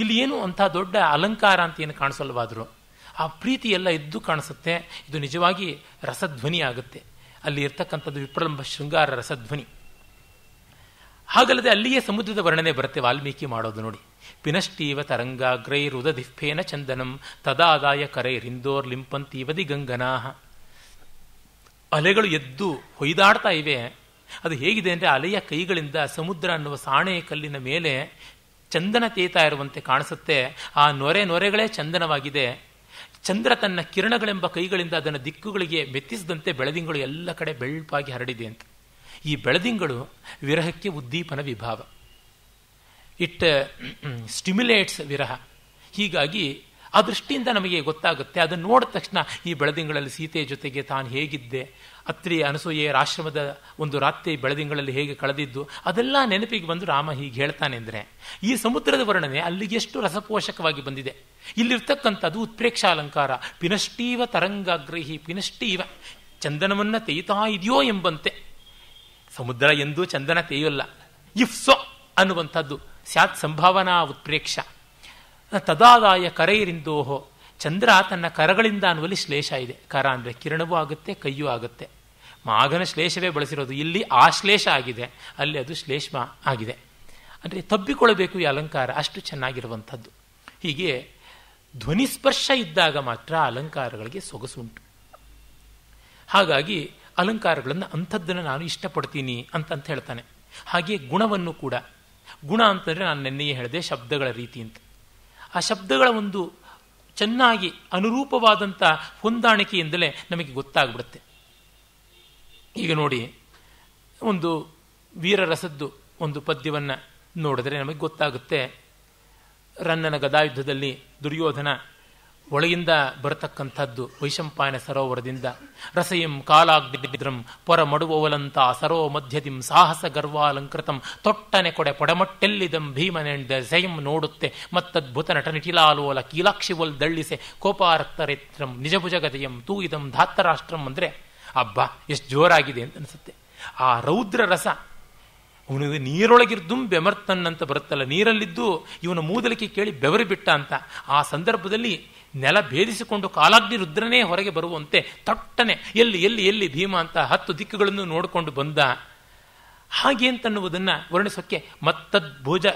ಇಲ್ಲಿ ಏನು ಅಂಥ ದೊಡ್ಡ ಅಲಂಕಾರ ಅಂತ ಏನು ಕಾಣಿಸಲ್ವಾದರೂ ಆ ಪ್ರೀತಿ ಎಲ್ಲ ಎದ್ದು ಕಾಣಿಸುತ್ತೆ ಇದು ನಿಜವಾಗಿ ರಸಧ್ವನಿ ಆಗುತ್ತೆ ಅಲ್ಲಿ ಇರ್ತಕ್ಕಂಥದ್ದು ವಿಪ್ರಲಂಬ ಶೃಂಗಾರ ರಸಧ್ವನಿ ಹಾಗಲ್ಲದೆ ಅಲ್ಲಿಯೇ ಸಮುದ್ರದ ವರ್ಣನೆ ಬರುತ್ತೆ ವಾಲ್ಮೀಕಿ ಮಾಡೋದು ನೋಡಿ ಪಿನಷ್ಟೀವ ತರಂಗ ರುದ ರುದಧಿಫೇನ ಚಂದನಂ ತದಾದಾಯ ಕರೈ ರಿಂದೋರ್ ಲಿಂಪಂತೀವದಿ ಗಂಗನಾಹ ಅಲೆಗಳು ಎದ್ದು ಹೊಯ್ದಾಡ್ತಾ ಇವೆ ಅದು ಹೇಗಿದೆ ಅಂದರೆ ಅಲೆಯ ಕೈಗಳಿಂದ ಸಮುದ್ರ ಅನ್ನುವ ಸಾಣೆ ಕಲ್ಲಿನ ಮೇಲೆ ಚಂದನ ತೇತಾ ಇರುವಂತೆ ಕಾಣಿಸುತ್ತೆ ಆ ನೊರೆ ನೊರೆಗಳೇ ಚಂದನವಾಗಿದೆ ಚಂದ್ರ ತನ್ನ ಕಿರಣಗಳೆಂಬ ಕೈಗಳಿಂದ ಅದನ್ನು ದಿಕ್ಕುಗಳಿಗೆ ಮೆತ್ತಿಸಿದಂತೆ ಬೆಳದಿಂಗಳು ಎಲ್ಲ ಕಡೆ ಬೆಳ್ಪಾಗಿ ಹರಡಿದೆ ಅಂತ ಈ ಬೆಳದಿಂಗಳು ವಿರಹಕ್ಕೆ ಉದ್ದೀಪನ ವಿಭಾವ ಇಟ್ ಸ್ಟಿಮ್ಯುಲೇಟ್ಸ್ uh, ವಿರಹ ಹೀಗಾಗಿ ಆ ದೃಷ್ಟಿಯಿಂದ ನಮಗೆ ಗೊತ್ತಾಗುತ್ತೆ ಅದನ್ನು ನೋಡಿದ ತಕ್ಷಣ ಈ ಬೆಳದಿಂಗಳಲ್ಲಿ ಸೀತೆಯ ಜೊತೆಗೆ ತಾನು ಹೇಗಿದ್ದೆ ಅತ್ರಿ ಅನಸೂಯೆಯರ ಆಶ್ರಮದ ಒಂದು ರಾತ್ರಿ ಬೆಳದಿಂಗಳಲ್ಲಿ ಹೇಗೆ ಕಳೆದಿದ್ದು ಅದೆಲ್ಲ ನೆನಪಿಗೆ ಬಂದು ರಾಮ ಹೀಗೆ ಅಂದರೆ ಈ ಸಮುದ್ರದ ವರ್ಣನೆ ಅಲ್ಲಿಗೆ ಎಷ್ಟು ರಸಪೋಷಕವಾಗಿ ಬಂದಿದೆ ಇಲ್ಲಿರ್ತಕ್ಕಂಥದ್ದು ಉತ್ಪ್ರೇಕ್ಷ ಅಲಂಕಾರ ಪಿನಷ್ಟೀವ ತರಂಗಾಗ್ರಹಿ ಪಿನಷ್ಟೀವ ಚಂದನವನ್ನು ತೆಯ್ತಾ ಇದೆಯೋ ಎಂಬಂತೆ ಸಮುದ್ರ ಎಂದೂ ಚಂದನ ತೆಯ್ಯಲ್ಲ ಇಫ್ ಸೊ ಅನ್ನುವಂಥದ್ದು ಸ್ಯಾತ್ ಸಂಭಾವನಾ ಉತ್ಪ್ರೇಕ್ಷ ತದಾದಾಯ ಇರಿಂದೋಹೋ ಚಂದ್ರ ತನ್ನ ಕರಗಳಿಂದ ಅನ್ನುವಲ್ಲಿ ಶ್ಲೇಷ ಇದೆ ಕರ ಅಂದರೆ ಕಿರಣವೂ ಆಗುತ್ತೆ ಕೈಯೂ ಆಗುತ್ತೆ ಮಾಘನ ಶ್ಲೇಷವೇ ಬಳಸಿರೋದು ಇಲ್ಲಿ ಆ ಶ್ಲೇಷ ಆಗಿದೆ ಅಲ್ಲಿ ಅದು ಶ್ಲೇಷ್ಮ ಆಗಿದೆ ಅಂದರೆ ತಬ್ಬಿಕೊಳ್ಳಬೇಕು ಈ ಅಲಂಕಾರ ಅಷ್ಟು ಚೆನ್ನಾಗಿರುವಂಥದ್ದು ಹೀಗೆ ಧ್ವನಿಸ್ಪರ್ಶ ಇದ್ದಾಗ ಮಾತ್ರ ಅಲಂಕಾರಗಳಿಗೆ ಸೊಗಸುಂಟು ಹಾಗಾಗಿ ಅಲಂಕಾರಗಳನ್ನು ಅಂಥದ್ದನ್ನು ನಾನು ಇಷ್ಟಪಡ್ತೀನಿ ಅಂತಂತ ಹೇಳ್ತಾನೆ ಹಾಗೆಯೇ ಗುಣವನ್ನು ಕೂಡ ಗುಣ ಅಂತಂದರೆ ನಾನು ನೆನ್ನೆಯೇ ಹೇಳಿದೆ ಶಬ್ದಗಳ ರೀತಿ ಅಂತ ಆ ಶಬ್ದಗಳ ಒಂದು ಚೆನ್ನಾಗಿ ಅನುರೂಪವಾದಂಥ ಹೊಂದಾಣಿಕೆಯಿಂದಲೇ ನಮಗೆ ಗೊತ್ತಾಗ್ಬಿಡುತ್ತೆ ಈಗ ನೋಡಿ ಒಂದು ವೀರರಸದ್ದು ಒಂದು ಪದ್ಯವನ್ನು ನೋಡಿದ್ರೆ ನಮಗೆ ಗೊತ್ತಾಗುತ್ತೆ ರನ್ನನ ಗದಾಯುದ್ಧದಲ್ಲಿ ದುರ್ಯೋಧನ ಒಳಗಿಂದ ಬರತಕ್ಕಂಥದ್ದು ವೈಶಂಪಾಯನ ಸರೋವರದಿಂದ ರಸಯಂ ಕಾಲಾಗ್ದಿದ್ರಂ ಪೊರ ಮಡುವವಲಂತ ಸರೋ ಮಧ್ಯದಿಂ ಸಾಹಸ ಗರ್ವಾಲಂಕೃತಂ ತೊಟ್ಟನೆ ಕೊಡೆ ಪೊಡಮಟ್ಟೆಲ್ಲಿದಂ ಭೀಮನೆಂಡ ಸಯಂ ನೋಡುತ್ತೆ ಮತ್ತದ್ಭುತ ನಟ ಕೀಲಾಕ್ಷಿ ಕೀಲಾಕ್ಷಿವಲ್ ದಳ್ಳಿಸೆ ಕೋಪಾರಕ್ತರೇತ್ರಂ ನಿಜಭುಜಗದಯಂ ತೂಯಿದಂ ಧಾತ್ತರಾಷ್ಟ್ರಂ ಅಂದರೆ ಅಬ್ಬಾ ಎಷ್ಟು ಜೋರಾಗಿದೆ ಅಂತ ಅನಿಸುತ್ತೆ ಆ ರೌದ್ರ ರಸ ಅವನಿಗೆ ನೀರೊಳಗಿರ್ದುಂ ಬೆಮರ್ತನ್ ಅಂತ ಬರುತ್ತಲ್ಲ ನೀರಲ್ಲಿದ್ದು ಇವನ ಮೂದಲಿಕೆ ಕೇಳಿ ಬಿಟ್ಟ ಅಂತ ಆ ಸಂದರ್ಭದಲ್ಲಿ ನೆಲ ಭೇದಿಸಿಕೊಂಡು ಕಾಲಾಗ್ನಿ ರುದ್ರನೇ ಹೊರಗೆ ಬರುವಂತೆ ತಟ್ಟನೆ ಎಲ್ಲಿ ಎಲ್ಲಿ ಎಲ್ಲಿ ಭೀಮ ಅಂತ ಹತ್ತು ದಿಕ್ಕುಗಳನ್ನು ನೋಡಿಕೊಂಡು ಬಂದ ಹಾಗೆ ಅಂತನ್ನುವುದನ್ನು ವರ್ಣಿಸೋಕ್ಕೆ ಮತ್ತದ್ಭುಜ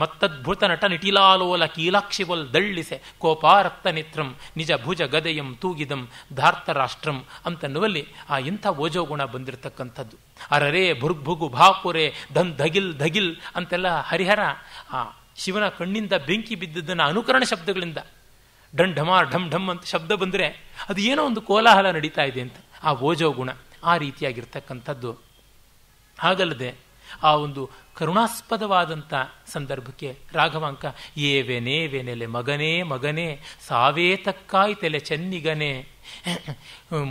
ಮತ್ತದ್ಭುತ ನಟ ನಿಟಿಲಾಲೋಲ ಕೀಲಾಕ್ಷಿವಲ್ ದಳ್ಳಿಸೆ ಕೋಪಾರಕ್ತ ನಿತ್ರಂ ನಿಜ ಭುಜ ಗದೆಯಂ ತೂಗಿದಂ ಧಾರ್ತ ರಾಷ್ಟ್ರಂ ಅಂತನ್ನುವಲ್ಲಿ ಆ ಇಂಥ ಗುಣ ಬಂದಿರತಕ್ಕಂಥದ್ದು ಅರರೆ ಭುರ್ಭುಗು ಭಾಪುರೆ ಧನ್ ಧಗಿಲ್ ಧಗಿಲ್ ಅಂತೆಲ್ಲ ಹರಿಹರ ಆ ಶಿವನ ಕಣ್ಣಿಂದ ಬೆಂಕಿ ಬಿದ್ದದನ್ನು ಅನುಕರಣ ಶಬ್ದಗಳಿಂದ ಢಂ ಢಮಾರ್ ಢಂ ಢಮ್ ಅಂತ ಶಬ್ದ ಬಂದರೆ ಅದು ಏನೋ ಒಂದು ಕೋಲಾಹಲ ನಡೀತಾ ಇದೆ ಅಂತ ಆ ಓಜೋ ಗುಣ ಆ ರೀತಿಯಾಗಿರ್ತಕ್ಕಂಥದ್ದು ಹಾಗಲ್ಲದೆ ಆ ಒಂದು ಕರುಣಾಸ್ಪದವಾದಂಥ ಸಂದರ್ಭಕ್ಕೆ ರಾಘವಾಂಕ ಏವೆನೇ ವೆನೆಲೆ ಮಗನೇ ಮಗನೇ ತೆಲೆ ಚೆನ್ನಿಗನೆ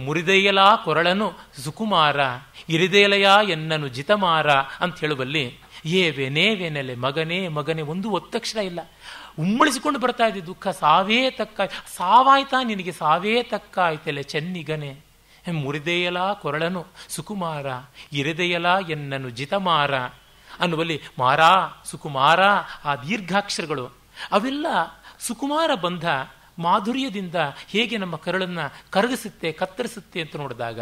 ಮುರಿದೆಯಲಾ ಕೊರಳನು ಸುಕುಮಾರ ಇರಿದೇಲಯ ಎನ್ನನು ಜಿತಮಾರ ಅಂತ ಹೇಳುವಲ್ಲಿ ಏ ವೆನೇ ವೆನೆಲೆ ಮಗನೇ ಮಗನೇ ಒಂದು ಒತ್ತಕ್ಷರ ಇಲ್ಲ ಉಮ್ಮಳಿಸಿಕೊಂಡು ಬರ್ತಾ ಇದೆ ದುಃಖ ಸಾವೇ ತಕ್ಕ ಸಾವಾಯ್ತಾ ನಿನಗೆ ಸಾವೇ ತಕ್ಕ ಆಯ್ತಲ್ಲ ಚೆನ್ನಿಗನೆ ಮುರಿದೆಯಲ ಕೊರಳನು ಸುಕುಮಾರ ಇರದೆಯಲ ಎನ್ನನು ಜಿತಮಾರ ಅನ್ನುವಲ್ಲಿ ಮಾರಾ ಸುಕುಮಾರ ಆ ದೀರ್ಘಾಕ್ಷರಗಳು ಅವೆಲ್ಲ ಸುಕುಮಾರ ಬಂಧ ಮಾಧುರ್ಯದಿಂದ ಹೇಗೆ ನಮ್ಮ ಕರುಳನ್ನು ಕರಗಿಸುತ್ತೆ ಕತ್ತರಿಸುತ್ತೆ ಅಂತ ನೋಡಿದಾಗ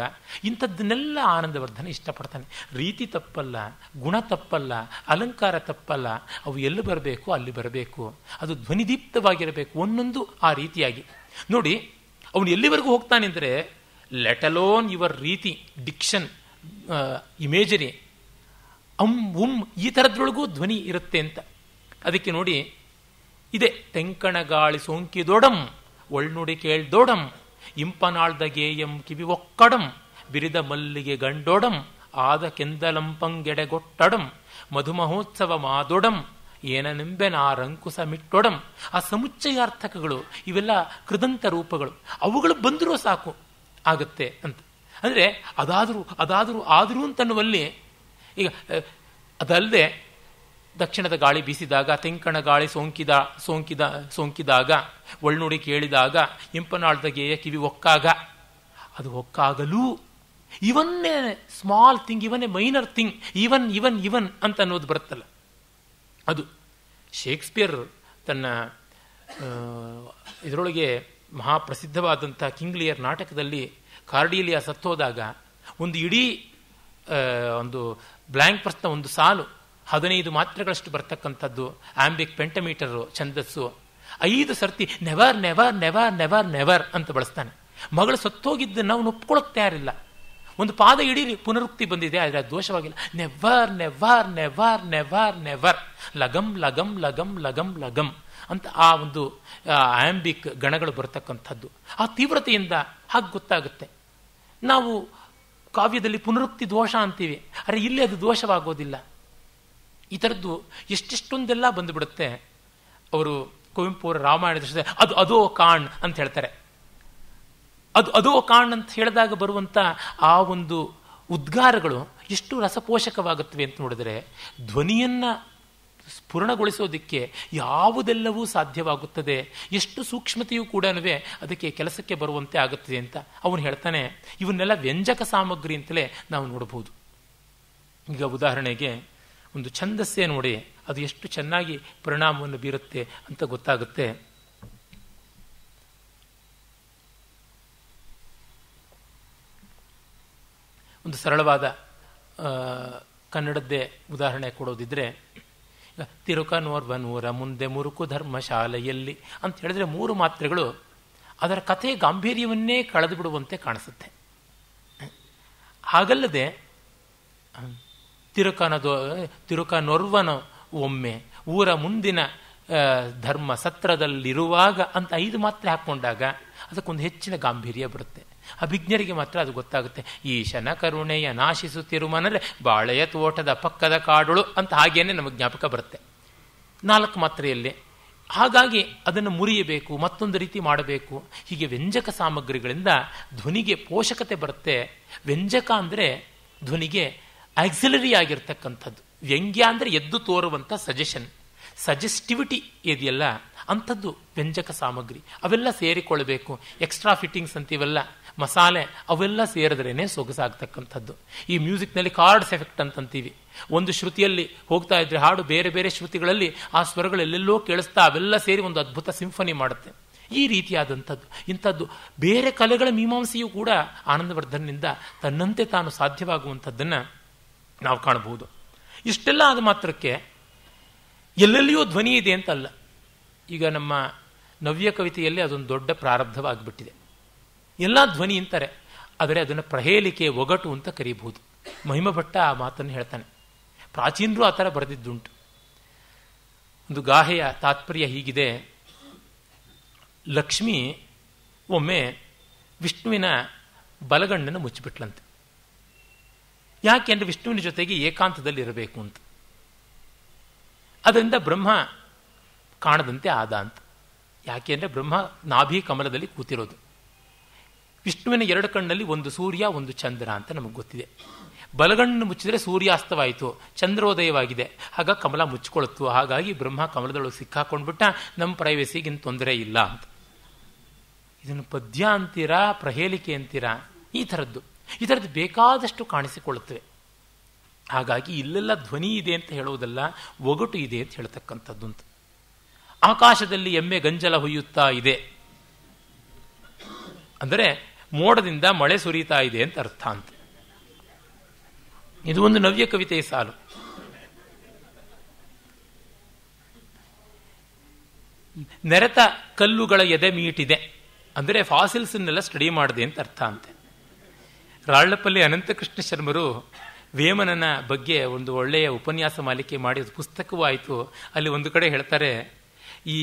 ಇಂಥದ್ದನ್ನೆಲ್ಲ ಆನಂದವರ್ಧನ ಇಷ್ಟಪಡ್ತಾನೆ ರೀತಿ ತಪ್ಪಲ್ಲ ಗುಣ ತಪ್ಪಲ್ಲ ಅಲಂಕಾರ ತಪ್ಪಲ್ಲ ಅವು ಎಲ್ಲಿ ಬರಬೇಕು ಅಲ್ಲಿ ಬರಬೇಕು ಅದು ಧ್ವನಿದೀಪ್ತವಾಗಿರಬೇಕು ಒಂದೊಂದು ಆ ರೀತಿಯಾಗಿ ನೋಡಿ ಅವನು ಎಲ್ಲಿವರೆಗೂ ಹೋಗ್ತಾನೆ ಅಂದರೆ ಲೆಟ್ ಅಲೋನ್ ಯುವರ್ ರೀತಿ ಡಿಕ್ಷನ್ ಇಮೇಜರಿ ಅಂ ಉಂ ಈ ಥರದ್ರೊಳಗೂ ಧ್ವನಿ ಇರುತ್ತೆ ಅಂತ ಅದಕ್ಕೆ ನೋಡಿ ಇದೆ ತೆಂಕಣಗಾಳಿ ಸೋಂಕಿದೊಡಂ ಒಳ್ನುಡಿ ಕೇಳ್ದೊಡಂ ಇಂಪನಾಳ್ದ ಗೇಯಂ ಕಿವಿ ಒಕ್ಕಡಂ ಬಿರಿದ ಮಲ್ಲಿಗೆ ಗಂಡೊಡಂ ಆದ ಕೆಂದಲಂಪಂಗೆಡೆಗೊಟ್ಟಡಂ ಮಧುಮಹೋತ್ಸವ ಮಾದೊಡಂ ರಂಕುಸ ಮಿಟ್ಟೊಡಂ ಆ ಸಮುಚ್ಚಯಾರ್ಥಕಗಳು ಇವೆಲ್ಲ ಕೃದಂತ ರೂಪಗಳು ಅವುಗಳು ಬಂದರೂ ಸಾಕು ಆಗುತ್ತೆ ಅಂತ ಅಂದರೆ ಅದಾದರೂ ಅದಾದರೂ ಆದರೂ ಅಂತನ್ನುವಲ್ಲಿ ಈಗ ಅದಲ್ಲದೆ ದಕ್ಷಿಣದ ಗಾಳಿ ಬೀಸಿದಾಗ ತೆಂಕಣ ಗಾಳಿ ಸೋಂಕಿದ ಸೋಂಕಿದ ಸೋಂಕಿದಾಗ ಒಳ್ನುಡಿ ಕೇಳಿದಾಗ ಇಂಪನಾಳದ ಗೇಯ ಕಿವಿ ಒಕ್ಕಾಗ ಅದು ಒಕ್ಕಾಗಲೂ ಇವನ್ನೇ ಸ್ಮಾಲ್ ಥಿಂಗ್ ಇವನ್ನೇ ಮೈನರ್ ಥಿಂಗ್ ಇವನ್ ಇವನ್ ಇವನ್ ಅಂತ ಅನ್ನೋದು ಬರುತ್ತಲ್ಲ ಅದು ಶೇಕ್ಸ್ಪಿಯರ್ ತನ್ನ ಇದರೊಳಗೆ ಮಹಾಪ್ರಸಿದ್ಧವಾದಂಥ ಕಿಂಗ್ಲಿಯರ್ ನಾಟಕದಲ್ಲಿ ಕಾರ್ಡಿಲಿಯ ಸತ್ತೋದಾಗ ಒಂದು ಇಡೀ ಒಂದು ಬ್ಲ್ಯಾಂಕ್ ಪರ್ಸ್ನ ಒಂದು ಸಾಲು ಹದಿನೈದು ಮಾತ್ರೆಗಳಷ್ಟು ಬರ್ತಕ್ಕಂಥದ್ದು ಆಂಬಿಕ್ ಪೆಂಟಮೀಟರು ಛಂದಸ್ಸು ಐದು ಸರ್ತಿ never never never never never ಅಂತ ಬಳಸ್ತಾನೆ ಮಗಳು ಸತ್ತೋಗಿದ್ದನ್ನು ಅವನು ಒಪ್ಕೊಳ್ಳೋಕೆ ತಯಾರಿಲ್ಲ ಒಂದು ಪಾದ ಇಡೀರಿ ಪುನರುಕ್ತಿ ಬಂದಿದೆ ಆದರೆ ಅದು ದೋಷವಾಗಿಲ್ಲ never never never never never ಲಗಂ ಲಗಂ ಲಗಂ ಲಗಂ ಲಗಂ ಅಂತ ಆ ಒಂದು ಆಂಬಿಕ್ ಗಣಗಳು ಬರತಕ್ಕಂಥದ್ದು ಆ ತೀವ್ರತೆಯಿಂದ ಹಾಗೆ ಗೊತ್ತಾಗುತ್ತೆ ನಾವು ಕಾವ್ಯದಲ್ಲಿ ಪುನರುಕ್ತಿ ದೋಷ ಅಂತೀವಿ ಅರೆ ಇಲ್ಲಿ ಅದು ದೋಷವಾಗೋದಿಲ್ಲ ಈ ಥರದ್ದು ಎಷ್ಟೆಷ್ಟೊಂದೆಲ್ಲ ಬಂದುಬಿಡುತ್ತೆ ಅವರು ಕುವೆಂಪು ಅವರ ರಾಮಾಯಣದ ಅದು ಅದೋ ಕಾಣ್ ಅಂತ ಹೇಳ್ತಾರೆ ಅದು ಅದೋ ಕಾಣ್ ಅಂತ ಹೇಳಿದಾಗ ಬರುವಂಥ ಆ ಒಂದು ಉದ್ಗಾರಗಳು ಎಷ್ಟು ರಸಪೋಷಕವಾಗುತ್ತವೆ ಅಂತ ನೋಡಿದರೆ ಧ್ವನಿಯನ್ನು ಸ್ಫುರಣಗೊಳಿಸೋದಕ್ಕೆ ಯಾವುದೆಲ್ಲವೂ ಸಾಧ್ಯವಾಗುತ್ತದೆ ಎಷ್ಟು ಸೂಕ್ಷ್ಮತೆಯೂ ಕೂಡ ಅದಕ್ಕೆ ಕೆಲಸಕ್ಕೆ ಬರುವಂತೆ ಆಗುತ್ತದೆ ಅಂತ ಅವನು ಹೇಳ್ತಾನೆ ಇವನ್ನೆಲ್ಲ ವ್ಯಂಜಕ ಸಾಮಗ್ರಿ ಅಂತಲೇ ನಾವು ನೋಡಬಹುದು ಈಗ ಉದಾಹರಣೆಗೆ ಒಂದು ಛಂದಸ್ಸೇ ನೋಡಿ ಅದು ಎಷ್ಟು ಚೆನ್ನಾಗಿ ಪರಿಣಾಮವನ್ನು ಬೀರುತ್ತೆ ಅಂತ ಗೊತ್ತಾಗುತ್ತೆ ಒಂದು ಸರಳವಾದ ಕನ್ನಡದ್ದೇ ಉದಾಹರಣೆ ಕೊಡೋದಿದ್ರೆ ನೂರ ಮುಂದೆ ಮುರುಕು ಧರ್ಮಶಾಲೆಯಲ್ಲಿ ಅಂತ ಹೇಳಿದ್ರೆ ಮೂರು ಮಾತ್ರೆಗಳು ಅದರ ಕಥೆ ಗಾಂಭೀರ್ಯವನ್ನೇ ಕಳೆದು ಬಿಡುವಂತೆ ಕಾಣಿಸುತ್ತೆ ಹಾಗಲ್ಲದೆ ತಿರುಕನದು ತಿರುಕನೊರ್ವನು ಒಮ್ಮೆ ಊರ ಮುಂದಿನ ಧರ್ಮ ಸತ್ರದಲ್ಲಿರುವಾಗ ಅಂತ ಐದು ಮಾತ್ರೆ ಹಾಕ್ಕೊಂಡಾಗ ಅದಕ್ಕೊಂದು ಹೆಚ್ಚಿನ ಗಾಂಭೀರ್ಯ ಬರುತ್ತೆ ಅಭಿಜ್ಞರಿಗೆ ಮಾತ್ರ ಅದು ಗೊತ್ತಾಗುತ್ತೆ ಈಶನ ಕರುಣೆಯ ನಾಶಿಸುತ್ತಿರುಮನರೆ ಬಾಳೆಯ ತೋಟದ ಪಕ್ಕದ ಕಾಡುಳು ಅಂತ ಹಾಗೇನೆ ನಮಗೆ ಜ್ಞಾಪಕ ಬರುತ್ತೆ ನಾಲ್ಕು ಮಾತ್ರೆಯಲ್ಲಿ ಹಾಗಾಗಿ ಅದನ್ನು ಮುರಿಯಬೇಕು ಮತ್ತೊಂದು ರೀತಿ ಮಾಡಬೇಕು ಹೀಗೆ ವ್ಯಂಜಕ ಸಾಮಗ್ರಿಗಳಿಂದ ಧ್ವನಿಗೆ ಪೋಷಕತೆ ಬರುತ್ತೆ ವ್ಯಂಜಕ ಅಂದರೆ ಧ್ವನಿಗೆ ಆಕ್ಸಿಲರಿ ಆಗಿರ್ತಕ್ಕಂಥದ್ದು ವ್ಯಂಗ್ಯ ಅಂದರೆ ಎದ್ದು ತೋರುವಂಥ ಸಜೆಷನ್ ಸಜೆಸ್ಟಿವಿಟಿ ಇದೆಯಲ್ಲ ಅಂಥದ್ದು ವ್ಯಂಜಕ ಸಾಮಗ್ರಿ ಅವೆಲ್ಲ ಸೇರಿಕೊಳ್ಳಬೇಕು ಎಕ್ಸ್ಟ್ರಾ ಫಿಟ್ಟಿಂಗ್ಸ್ ಅಂತೀವಲ್ಲ ಮಸಾಲೆ ಅವೆಲ್ಲ ಸೇರಿದ್ರೇ ಸೊಗಸಾಗ್ತಕ್ಕಂಥದ್ದು ಈ ಮ್ಯೂಸಿಕ್ನಲ್ಲಿ ಕಾರ್ಡ್ಸ್ ಎಫೆಕ್ಟ್ ಅಂತಂತೀವಿ ಒಂದು ಶ್ರುತಿಯಲ್ಲಿ ಹೋಗ್ತಾ ಇದ್ರೆ ಹಾಡು ಬೇರೆ ಬೇರೆ ಶ್ರುತಿಗಳಲ್ಲಿ ಆ ಸ್ವರಗಳೆಲ್ಲೆಲ್ಲೋ ಕೇಳಿಸ್ತಾ ಅವೆಲ್ಲ ಸೇರಿ ಒಂದು ಅದ್ಭುತ ಸಿಂಫನಿ ಮಾಡುತ್ತೆ ಈ ರೀತಿಯಾದಂಥದ್ದು ಇಂಥದ್ದು ಬೇರೆ ಕಲೆಗಳ ಮೀಮಾಂಸೆಯೂ ಕೂಡ ಆನಂದವರ್ಧನ್ನಿಂದ ತನ್ನಂತೆ ತಾನು ಸಾಧ್ಯವಾಗುವಂಥದ್ದನ್ನು ನಾವು ಕಾಣಬಹುದು ಇಷ್ಟೆಲ್ಲ ಆದ ಮಾತ್ರಕ್ಕೆ ಎಲ್ಲೆಲ್ಲಿಯೂ ಧ್ವನಿ ಇದೆ ಅಂತಲ್ಲ ಈಗ ನಮ್ಮ ನವ್ಯ ಕವಿತೆಯಲ್ಲಿ ಅದೊಂದು ದೊಡ್ಡ ಪ್ರಾರಬ್ಧವಾಗಿಬಿಟ್ಟಿದೆ ಎಲ್ಲ ಧ್ವನಿ ಅಂತಾರೆ ಆದರೆ ಅದನ್ನು ಪ್ರಹೇಲಿಕೆ ಒಗಟು ಅಂತ ಕರೀಬಹುದು ಮಹಿಮ ಭಟ್ಟ ಆ ಮಾತನ್ನು ಹೇಳ್ತಾನೆ ಪ್ರಾಚೀನರು ಆ ಥರ ಬರೆದಿದ್ದುಂಟು ಒಂದು ಗಾಹೆಯ ತಾತ್ಪರ್ಯ ಹೀಗಿದೆ ಲಕ್ಷ್ಮಿ ಒಮ್ಮೆ ವಿಷ್ಣುವಿನ ಬಲಗಣ್ಣನ್ನು ಮುಚ್ಚಿಬಿಟ್ಲಂತೆ ಯಾಕೆ ಅಂದರೆ ವಿಷ್ಣುವಿನ ಜೊತೆಗೆ ಏಕಾಂತದಲ್ಲಿ ಇರಬೇಕು ಅಂತ ಅದರಿಂದ ಬ್ರಹ್ಮ ಕಾಣದಂತೆ ಆದ ಅಂತ ಯಾಕೆ ಬ್ರಹ್ಮ ನಾಭಿ ಕಮಲದಲ್ಲಿ ಕೂತಿರೋದು ವಿಷ್ಣುವಿನ ಎರಡು ಕಣ್ಣಲ್ಲಿ ಒಂದು ಸೂರ್ಯ ಒಂದು ಚಂದ್ರ ಅಂತ ನಮಗೆ ಗೊತ್ತಿದೆ ಬಲಗಣ್ಣು ಮುಚ್ಚಿದರೆ ಸೂರ್ಯಾಸ್ತವಾಯಿತು ಚಂದ್ರೋದಯವಾಗಿದೆ ಆಗ ಕಮಲ ಮುಚ್ಚಿಕೊಳ್ಳುತ್ತು ಹಾಗಾಗಿ ಬ್ರಹ್ಮ ಕಮಲದೊಳಗೆ ಸಿಕ್ಕಾಕೊಂಡ್ಬಿಟ್ಟ ನಮ್ಮ ಪ್ರೈವೇಸಿಗಿನ್ ತೊಂದರೆ ಇಲ್ಲ ಅಂತ ಇದನ್ನು ಪದ್ಯ ಅಂತೀರಾ ಪ್ರಹೇಲಿಕೆ ಅಂತೀರಾ ಈ ಥರದ್ದು ಇದರದ್ದು ಬೇಕಾದಷ್ಟು ಕಾಣಿಸಿಕೊಳ್ಳುತ್ತವೆ ಹಾಗಾಗಿ ಇಲ್ಲೆಲ್ಲ ಧ್ವನಿ ಇದೆ ಅಂತ ಹೇಳುವುದಲ್ಲ ಒಗಟು ಇದೆ ಅಂತ ಹೇಳ್ತಕ್ಕಂಥದ್ದು ಅಂತ ಆಕಾಶದಲ್ಲಿ ಎಮ್ಮೆ ಗಂಜಲ ಹೊಯ್ಯುತ್ತಾ ಇದೆ ಅಂದರೆ ಮೋಡದಿಂದ ಮಳೆ ಸುರಿತಾ ಇದೆ ಅಂತ ಅರ್ಥ ಅಂತ ಇದು ಒಂದು ನವ್ಯ ಕವಿತೆಯ ಸಾಲು ನೆರೆತ ಕಲ್ಲುಗಳ ಎದೆ ಮೀಟಿದೆ ಅಂದರೆ ಫಾಸಿಲ್ಸನ್ನೆಲ್ಲ ಸ್ಟಡಿ ಮಾಡಿದೆ ಅಂತ ಅರ್ಥ ಅಂತೆ ರಾಳ್ಳಪಲ್ಲಿ ಅನಂತಕೃಷ್ಣ ಶರ್ಮರು ವೇಮನನ ಬಗ್ಗೆ ಒಂದು ಒಳ್ಳೆಯ ಉಪನ್ಯಾಸ ಮಾಲಿಕೆ ಮಾಡಿ ಪುಸ್ತಕವೂ ಆಯಿತು ಅಲ್ಲಿ ಒಂದು ಕಡೆ ಹೇಳ್ತಾರೆ ಈ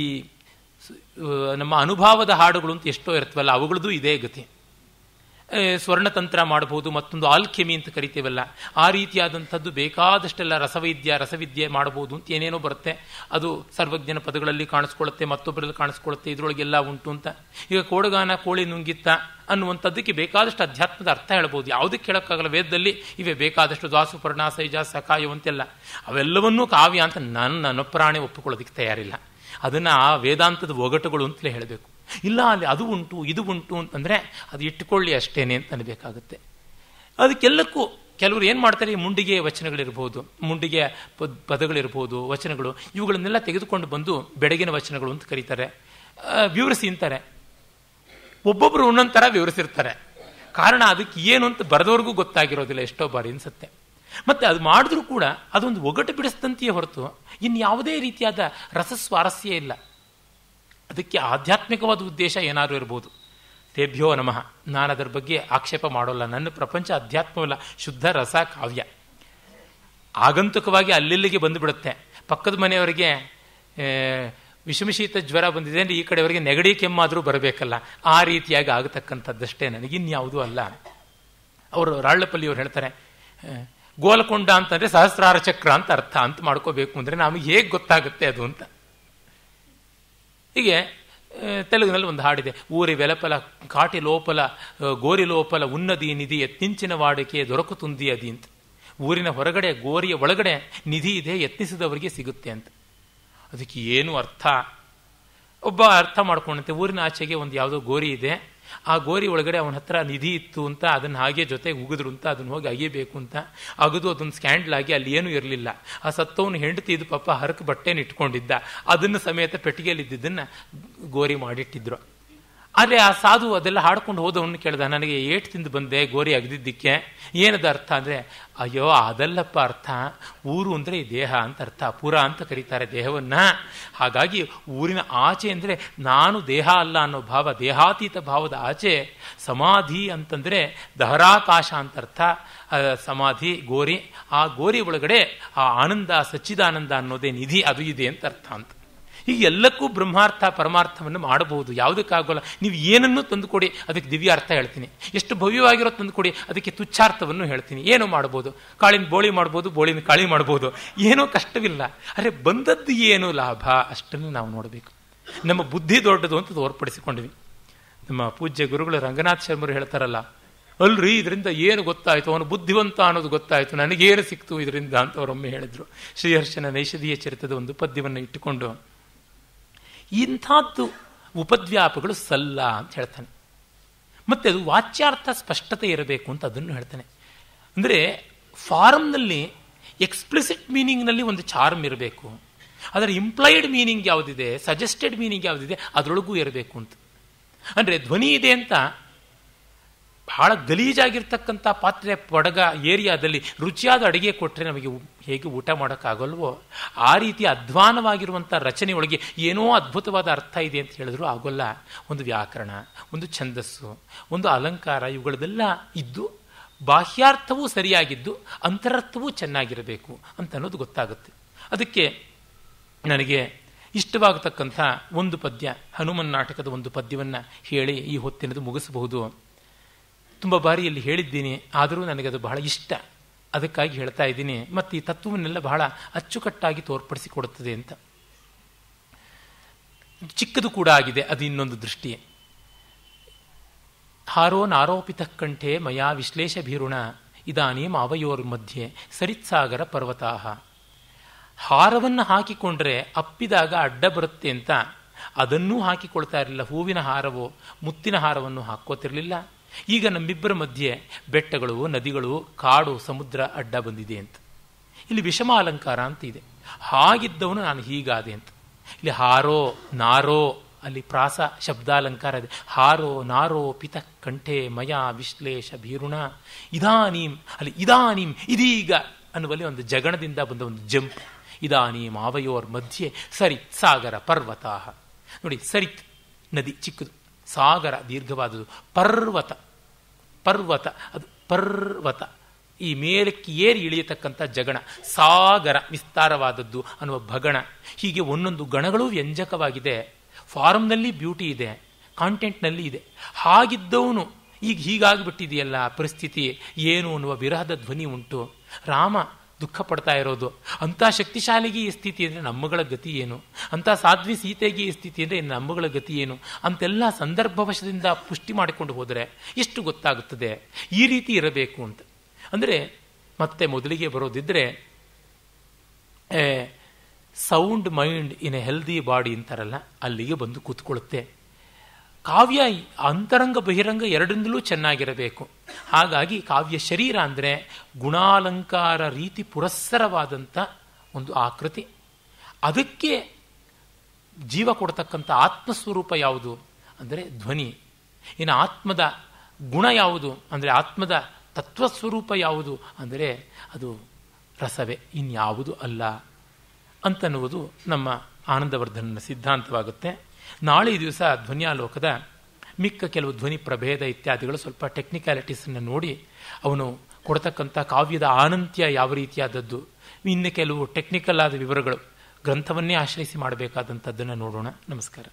ನಮ್ಮ ಅನುಭವದ ಹಾಡುಗಳು ಅಂತ ಎಷ್ಟೋ ಇರ್ತವಲ್ಲ ಅವುಗಳದ್ದು ಇದೇ ಗತಿ ಸ್ವರ್ಣತಂತ್ರ ಮಾಡಬಹುದು ಮತ್ತೊಂದು ಆಲ್ಕೆಮಿ ಅಂತ ಕರಿತೀವಲ್ಲ ಆ ರೀತಿಯಾದಂಥದ್ದು ಬೇಕಾದಷ್ಟೆಲ್ಲ ರಸವೈದ್ಯ ರಸವಿದ್ಯೆ ಮಾಡಬಹುದು ಅಂತ ಏನೇನೋ ಬರುತ್ತೆ ಅದು ಸರ್ವಜ್ಞನ ಪದಗಳಲ್ಲಿ ಕಾಣಿಸ್ಕೊಳ್ಳುತ್ತೆ ಮತ್ತೊಬ್ಬರಲ್ಲಿ ಕಾಣಿಸ್ಕೊಳ್ಳುತ್ತೆ ಇದರೊಳಗೆಲ್ಲ ಉಂಟು ಅಂತ ಈಗ ಕೋಡಗಾನ ಕೋಳಿ ನುಂಗಿತ್ತ ಅನ್ನುವಂಥದ್ದಕ್ಕೆ ಬೇಕಾದಷ್ಟು ಅಧ್ಯಾತ್ಮದ ಅರ್ಥ ಹೇಳ್ಬೋದು ಯಾವುದಕ್ಕೆ ಹೇಳೋಕ್ಕಾಗಲ್ಲ ವೇದದಲ್ಲಿ ಇವೆ ಬೇಕಾದಷ್ಟು ದಾಸು ಸೈಜ ಸಕಾಯವಂತೆಲ್ಲ ಅವೆಲ್ಲವನ್ನೂ ಕಾವ್ಯ ಅಂತ ನನ್ನ ಪ್ರಾಣಿ ಒಪ್ಪಿಕೊಳ್ಳೋದಕ್ಕೆ ತಯಾರಿಲ್ಲ ಅದನ್ನು ಆ ವೇದಾಂತದ ಒಗಟುಗಳು ಅಂತಲೇ ಹೇಳಬೇಕು ಇಲ್ಲ ಅಲ್ಲಿ ಅದು ಉಂಟು ಇದು ಉಂಟು ಅಂತಂದರೆ ಅದು ಇಟ್ಟುಕೊಳ್ಳಿ ಅಷ್ಟೇನೆ ಅಂತ ಅನ್ಬೇಕಾಗುತ್ತೆ ಅದಕ್ಕೆಲ್ಲಕ್ಕೂ ಕೆಲವರು ಏನು ಮಾಡ್ತಾರೆ ಈ ಮುಂಡಿಗೆ ವಚನಗಳಿರ್ಬೋದು ಮುಂಡಿಗೆ ಪದಗಳಿರ್ಬೋದು ವಚನಗಳು ಇವುಗಳನ್ನೆಲ್ಲ ತೆಗೆದುಕೊಂಡು ಬಂದು ಬೆಡಗಿನ ವಚನಗಳು ಅಂತ ಕರೀತಾರೆ ವಿವರಿಸಿ ಅಂತಾರೆ ಒಬ್ಬೊಬ್ಬರು ಒಂದೊಂದು ಥರ ವಿವರಿಸಿರ್ತಾರೆ ಕಾರಣ ಅದಕ್ಕೆ ಏನು ಅಂತ ಬರೆದವ್ರಿಗೂ ಗೊತ್ತಾಗಿರೋದಿಲ್ಲ ಎಷ್ಟೋ ಬಾರಿ ಅನಿಸುತ್ತೆ ಮತ್ತು ಅದು ಮಾಡಿದ್ರೂ ಕೂಡ ಅದೊಂದು ಒಗಟು ಬಿಡಿಸಿದಂತೆಯೇ ಹೊರತು ಇನ್ಯಾವುದೇ ರೀತಿಯಾದ ರಸಸ್ವಾರಸ್ಯ ಇಲ್ಲ ಅದಕ್ಕೆ ಆಧ್ಯಾತ್ಮಿಕವಾದ ಉದ್ದೇಶ ಏನಾದರೂ ಇರ್ಬೋದು ತೇಭ್ಯೋ ನಮಃ ನಾನು ಅದರ ಬಗ್ಗೆ ಆಕ್ಷೇಪ ಮಾಡೋಲ್ಲ ನನ್ನ ಪ್ರಪಂಚ ಅಧ್ಯಾತ್ಮವಲ್ಲ ಶುದ್ಧ ರಸ ಕಾವ್ಯ ಆಗಂತುಕವಾಗಿ ಅಲ್ಲಿಲ್ಲಿಗೆ ಬಂದುಬಿಡುತ್ತೆ ಪಕ್ಕದ ಮನೆಯವರಿಗೆ ವಿಷಮಶೀತ ಜ್ವರ ಬಂದಿದೆ ಅಂದರೆ ಈ ಕಡೆಯವರಿಗೆ ನೆಗಡಿ ಕೆಮ್ಮಾದರೂ ಬರಬೇಕಲ್ಲ ಆ ರೀತಿಯಾಗಿ ಆಗತಕ್ಕಂಥದ್ದಷ್ಟೇ ನನಗಿನ್ಯಾವುದೂ ಅಲ್ಲ ಅವರು ರಾಳ್ಳಪಲ್ಲಿಯವರು ಹೇಳ್ತಾರೆ ಗೋಲಕೊಂಡ ಅಂತಂದರೆ ಸಹಸ್ರಾರ ಚಕ್ರ ಅಂತ ಅರ್ಥ ಅಂತ ಮಾಡ್ಕೋಬೇಕು ಅಂದರೆ ನಮಗೆ ಹೇಗೆ ಗೊತ್ತಾಗುತ್ತೆ ಅದು ಅಂತ ಹೀಗೆ ತೆಲುಗಿನಲ್ಲಿ ಒಂದು ಹಾಡಿದೆ ಊರಿ ವೆಲಪಲ ಕಾಟಿ ಲೋಪಲ ಗೋರಿ ಲೋಪಲ ಉನ್ನದಿ ನಿಧಿ ಯತ್ನಿಂಚಿನ ವಾಡಿಕೆ ದೊರಕು ತುಂದಿ ಅದಿ ಅಂತ ಊರಿನ ಹೊರಗಡೆ ಗೋರಿಯ ಒಳಗಡೆ ನಿಧಿ ಇದೆ ಯತ್ನಿಸಿದವರಿಗೆ ಸಿಗುತ್ತೆ ಅಂತ ಅದಕ್ಕೆ ಏನು ಅರ್ಥ ಒಬ್ಬ ಅರ್ಥ ಮಾಡ್ಕೊಂಡಂತೆ ಊರಿನ ಆಚೆಗೆ ಒಂದು ಯಾವುದೋ ಗೋರಿ ಇದೆ ಆ ಗೋರಿ ಒಳಗಡೆ ಅವನ ಹತ್ರ ನಿಧಿ ಇತ್ತು ಅಂತ ಅದನ್ನು ಹಾಗೆ ಜೊತೆಗೆ ಉಗಿದ್ರು ಅಂತ ಅದನ್ನು ಹೋಗಿ ಅಗಿಯಬೇಕು ಅಂತ ಅಗದು ಅದೊಂದು ಸ್ಕ್ಯಾಂಡಲ್ ಆಗಿ ಅಲ್ಲಿ ಏನೂ ಇರಲಿಲ್ಲ ಆ ಸತ್ತವನು ಇದು ಪಾಪ ಹರಕು ಬಟ್ಟೆನ ಇಟ್ಕೊಂಡಿದ್ದ ಅದನ್ನು ಸಮೇತ ಪೆಟ್ಟಿಗೆಯಲ್ಲಿ ಇದ್ದಿದ್ದನ್ನು ಗೋರಿ ಮಾಡಿಟ್ಟಿದ್ರು ಆದರೆ ಆ ಸಾಧು ಅದೆಲ್ಲ ಹಾಡ್ಕೊಂಡು ಹೋದವನು ಕೇಳಿದ ನನಗೆ ಏಟು ತಿಂದು ಬಂದೆ ಗೋರಿ ಅಗದಿದ್ದಕ್ಕೆ ಏನದ ಅರ್ಥ ಅಂದರೆ ಅಯ್ಯೋ ಅದಲ್ಲಪ್ಪ ಅರ್ಥ ಊರು ಅಂದರೆ ಈ ದೇಹ ಅಂತ ಅರ್ಥ ಪುರ ಅಂತ ಕರೀತಾರೆ ದೇಹವನ್ನು ಹಾಗಾಗಿ ಊರಿನ ಆಚೆ ಅಂದರೆ ನಾನು ದೇಹ ಅಲ್ಲ ಅನ್ನೋ ಭಾವ ದೇಹಾತೀತ ಭಾವದ ಆಚೆ ಸಮಾಧಿ ಅಂತಂದರೆ ದಹರಾಕಾಶ ಅಂತ ಅರ್ಥ ಸಮಾಧಿ ಗೋರಿ ಆ ಗೋರಿ ಒಳಗಡೆ ಆ ಆನಂದ ಸಚ್ಚಿದಾನಂದ ಅನ್ನೋದೇ ನಿಧಿ ಅದು ಇದೆ ಅಂತ ಅರ್ಥ ಅಂತ ಹೀಗೆ ಎಲ್ಲಕ್ಕೂ ಬ್ರಹ್ಮಾರ್ಥ ಪರಮಾರ್ಥವನ್ನು ಮಾಡಬಹುದು ಯಾವುದಕ್ಕಾಗೋಲ್ಲ ನೀವು ಏನನ್ನು ತಂದುಕೊಡಿ ಅದಕ್ಕೆ ದಿವ್ಯಾರ್ಥ ಹೇಳ್ತೀನಿ ಎಷ್ಟು ಭವ್ಯವಾಗಿರೋ ತಂದುಕೊಡಿ ಅದಕ್ಕೆ ತುಚ್ಛಾರ್ಥವನ್ನು ಹೇಳ್ತೀನಿ ಏನೋ ಮಾಡ್ಬೋದು ಕಾಳಿನ ಬೋಳಿ ಮಾಡ್ಬೋದು ಬೋಳಿನ ಕಾಳಿ ಮಾಡ್ಬೋದು ಏನೋ ಕಷ್ಟವಿಲ್ಲ ಅರೆ ಬಂದದ್ದು ಏನು ಲಾಭ ಅಷ್ಟನ್ನು ನಾವು ನೋಡಬೇಕು ನಮ್ಮ ಬುದ್ಧಿ ದೊಡ್ಡದು ಅಂತ ತೋರ್ಪಡಿಸಿಕೊಂಡ್ವಿ ನಮ್ಮ ಪೂಜ್ಯ ಗುರುಗಳು ರಂಗನಾಥ್ ಶರ್ಮರು ಹೇಳ್ತಾರಲ್ಲ ಅಲ್ರಿ ಇದರಿಂದ ಏನು ಗೊತ್ತಾಯಿತು ಅವನು ಬುದ್ಧಿವಂತ ಅನ್ನೋದು ಗೊತ್ತಾಯಿತು ನನಗೇನು ಸಿಕ್ತು ಇದರಿಂದ ಅಂತ ಅವರೊಮ್ಮೆ ಹೇಳಿದ್ರು ಶ್ರೀಹರ್ಷನ ನೈಷಧೀಯ ಚರಿತ್ರದ ಒಂದು ಪದ್ಯವನ್ನು ಇಟ್ಟುಕೊಂಡು ಇಂಥದ್ದು ಉಪದ್ವ್ಯಾಪಗಳು ಸಲ್ಲ ಅಂತ ಹೇಳ್ತಾನೆ ಮತ್ತೆ ಅದು ವಾಚ್ಯಾರ್ಥ ಸ್ಪಷ್ಟತೆ ಇರಬೇಕು ಅಂತ ಅದನ್ನು ಹೇಳ್ತಾನೆ ಅಂದರೆ ಫಾರಮ್ನಲ್ಲಿ ಎಕ್ಸ್ಪ್ಲಿಸಿಟ್ ಮೀನಿಂಗ್ನಲ್ಲಿ ಒಂದು ಚಾರ್ಮ್ ಇರಬೇಕು ಅದರ ಇಂಪ್ಲೈಡ್ ಮೀನಿಂಗ್ ಯಾವುದಿದೆ ಸಜೆಸ್ಟೆಡ್ ಮೀನಿಂಗ್ ಯಾವುದಿದೆ ಅದರೊಳಗೂ ಇರಬೇಕು ಅಂತ ಅಂದರೆ ಧ್ವನಿ ಇದೆ ಅಂತ ಬಹಳ ಗಲೀಜಾಗಿರ್ತಕ್ಕಂಥ ಪಾತ್ರೆ ಪಡಗ ಏರಿಯಾದಲ್ಲಿ ರುಚಿಯಾದ ಅಡುಗೆ ಕೊಟ್ಟರೆ ನಮಗೆ ಹೇಗೆ ಊಟ ಮಾಡೋಕ್ಕಾಗಲ್ವೋ ಆ ರೀತಿ ಅಧ್ವಾನವಾಗಿರುವಂಥ ರಚನೆಯೊಳಗೆ ಏನೋ ಅದ್ಭುತವಾದ ಅರ್ಥ ಇದೆ ಅಂತ ಹೇಳಿದ್ರು ಆಗೋಲ್ಲ ಒಂದು ವ್ಯಾಕರಣ ಒಂದು ಛಂದಸ್ಸು ಒಂದು ಅಲಂಕಾರ ಇವುಗಳದೆಲ್ಲ ಇದ್ದು ಬಾಹ್ಯಾರ್ಥವೂ ಸರಿಯಾಗಿದ್ದು ಅಂತರರ್ಥವೂ ಚೆನ್ನಾಗಿರಬೇಕು ಅಂತ ಅನ್ನೋದು ಗೊತ್ತಾಗುತ್ತೆ ಅದಕ್ಕೆ ನನಗೆ ಇಷ್ಟವಾಗತಕ್ಕಂಥ ಒಂದು ಪದ್ಯ ಹನುಮನ್ ನಾಟಕದ ಒಂದು ಪದ್ಯವನ್ನು ಹೇಳಿ ಈ ಹೊತ್ತಿನದು ಮುಗಿಸಬಹುದು ತುಂಬ ಇಲ್ಲಿ ಹೇಳಿದ್ದೀನಿ ಆದರೂ ನನಗದು ಬಹಳ ಇಷ್ಟ ಅದಕ್ಕಾಗಿ ಹೇಳ್ತಾ ಇದ್ದೀನಿ ಮತ್ತು ಈ ತತ್ವವನ್ನೆಲ್ಲ ಬಹಳ ಅಚ್ಚುಕಟ್ಟಾಗಿ ತೋರ್ಪಡಿಸಿಕೊಡುತ್ತದೆ ಅಂತ ಚಿಕ್ಕದು ಕೂಡ ಆಗಿದೆ ಅದು ಇನ್ನೊಂದು ದೃಷ್ಟಿ ನಾರೋಪಿತ ಕಂಠೆ ಮಯಾ ವಿಶ್ಲೇಷ ಭೀರುಣ ಇದಾನೀ ಮಾವಯೋರ್ ಮಧ್ಯೆ ಸರಿತ್ಸಾಗರ ಪರ್ವತಾಹ ಹಾರವನ್ನು ಹಾಕಿಕೊಂಡ್ರೆ ಅಪ್ಪಿದಾಗ ಅಡ್ಡ ಬರುತ್ತೆ ಅಂತ ಅದನ್ನೂ ಹಾಕಿಕೊಳ್ತಾ ಇರಲಿಲ್ಲ ಹೂವಿನ ಹಾರವೋ ಮುತ್ತಿನ ಹಾರವನ್ನು ಹಾಕೋತಿರಲಿಲ್ಲ ಈಗ ನಮ್ಮಿಬ್ಬರ ಮಧ್ಯೆ ಬೆಟ್ಟಗಳು ನದಿಗಳು ಕಾಡು ಸಮುದ್ರ ಅಡ್ಡ ಬಂದಿದೆ ಅಂತ ಇಲ್ಲಿ ವಿಷಮ ಅಲಂಕಾರ ಅಂತ ಇದೆ ಹಾಗಿದ್ದವನು ನಾನು ಹೀಗಾದೆ ಅಂತ ಇಲ್ಲಿ ಹಾರೋ ನಾರೋ ಅಲ್ಲಿ ಪ್ರಾಸ ಶಬ್ದಾಲಂಕಾರ ಇದೆ ಹಾರೋ ನಾರೋ ಪಿತ ಕಂಠೆ ಮಯ ವಿಶ್ಲೇಷ ಭೀರುಣ ಇದಾನೀಂ ಅಲ್ಲಿ ಇದಾನೀಂ ಇದೀಗ ಅನ್ನುವಲ್ಲಿ ಒಂದು ಜಗಣದಿಂದ ಬಂದ ಒಂದು ಜಂಪ್ ಇದಾನೀಂ ಆವಯೋರ್ ಮಧ್ಯೆ ಸರಿ ಸಾಗರ ಪರ್ವತ ನೋಡಿ ಸರಿತ್ ನದಿ ಚಿಕ್ಕದು ಸಾಗರ ದೀರ್ಘವಾದದು ಪರ್ವತ ಪರ್ವತ ಅದು ಪರ್ವತ ಈ ಮೇಲಕ್ಕೆ ಏರಿ ಇಳಿಯತಕ್ಕಂಥ ಜಗಣ ಸಾಗರ ವಿಸ್ತಾರವಾದದ್ದು ಅನ್ನುವ ಭಗಣ ಹೀಗೆ ಒಂದೊಂದು ಗಣಗಳು ವ್ಯಂಜಕವಾಗಿದೆ ಫಾರಂನಲ್ಲಿ ಬ್ಯೂಟಿ ಇದೆ ಕಾಂಟೆಂಟ್ನಲ್ಲಿ ಇದೆ ಹಾಗಿದ್ದವನು ಈಗ ಹೀಗಾಗಿಬಿಟ್ಟಿದೆಯಲ್ಲ ಪರಿಸ್ಥಿತಿ ಏನು ಅನ್ನುವ ವಿರಹದ ಧ್ವನಿ ಉಂಟು ರಾಮ ದುಃಖ ಪಡ್ತಾ ಇರೋದು ಅಂಥ ಶಕ್ತಿಶಾಲಿಗೆ ಈ ಸ್ಥಿತಿ ಅಂದರೆ ನಮ್ಮಗಳ ಗತಿ ಏನು ಅಂಥ ಸಾಧ್ವಿ ಸೀತೆಗೆ ಈ ಸ್ಥಿತಿ ಅಂದರೆ ಇನ್ನು ನಮ್ಮಗಳ ಗತಿ ಏನು ಅಂತೆಲ್ಲ ಸಂದರ್ಭವಶದಿಂದ ಪುಷ್ಟಿ ಮಾಡಿಕೊಂಡು ಹೋದರೆ ಎಷ್ಟು ಗೊತ್ತಾಗುತ್ತದೆ ಈ ರೀತಿ ಇರಬೇಕು ಅಂತ ಅಂದರೆ ಮತ್ತೆ ಮೊದಲಿಗೆ ಬರೋದಿದ್ದರೆ sound mind in a healthy body ಅಂತಾರಲ್ಲ ಅಲ್ಲಿಗೆ ಬಂದು ಕೂತ್ಕೊಳ್ಳುತ್ತೆ ಕಾವ್ಯ ಅಂತರಂಗ ಬಹಿರಂಗ ಎರಡರಿಂದಲೂ ಚೆನ್ನಾಗಿರಬೇಕು ಹಾಗಾಗಿ ಕಾವ್ಯ ಶರೀರ ಅಂದರೆ ಗುಣಾಲಂಕಾರ ರೀತಿ ಪುರಸ್ಸರವಾದಂಥ ಒಂದು ಆಕೃತಿ ಅದಕ್ಕೆ ಜೀವ ಕೊಡ್ತಕ್ಕಂಥ ಆತ್ಮಸ್ವರೂಪ ಯಾವುದು ಅಂದರೆ ಧ್ವನಿ ಇನ್ನು ಆತ್ಮದ ಗುಣ ಯಾವುದು ಅಂದರೆ ಆತ್ಮದ ತತ್ವಸ್ವರೂಪ ಯಾವುದು ಅಂದರೆ ಅದು ರಸವೇ ಇನ್ಯಾವುದು ಅಲ್ಲ ಅಂತನ್ನುವುದು ನಮ್ಮ ಆನಂದವರ್ಧನ ಸಿದ್ಧಾಂತವಾಗುತ್ತೆ ನಾಳೆ ದಿವಸ ಧ್ವನಿಯಾಲೋಕದ ಮಿಕ್ಕ ಕೆಲವು ಧ್ವನಿ ಪ್ರಭೇದ ಇತ್ಯಾದಿಗಳು ಸ್ವಲ್ಪ ಟೆಕ್ನಿಕ್ಯಾಲಿಟೀಸನ್ನು ನೋಡಿ ಅವನು ಕೊಡತಕ್ಕಂಥ ಕಾವ್ಯದ ಆನಂತ್ಯ ಯಾವ ರೀತಿಯಾದದ್ದು ಇನ್ನು ಕೆಲವು ಟೆಕ್ನಿಕಲ್ ಆದ ವಿವರಗಳು ಗ್ರಂಥವನ್ನೇ ಆಶ್ರಯಿಸಿ ಮಾಡಬೇಕಾದಂಥದ್ದನ್ನು ನೋಡೋಣ ನಮಸ್ಕಾರ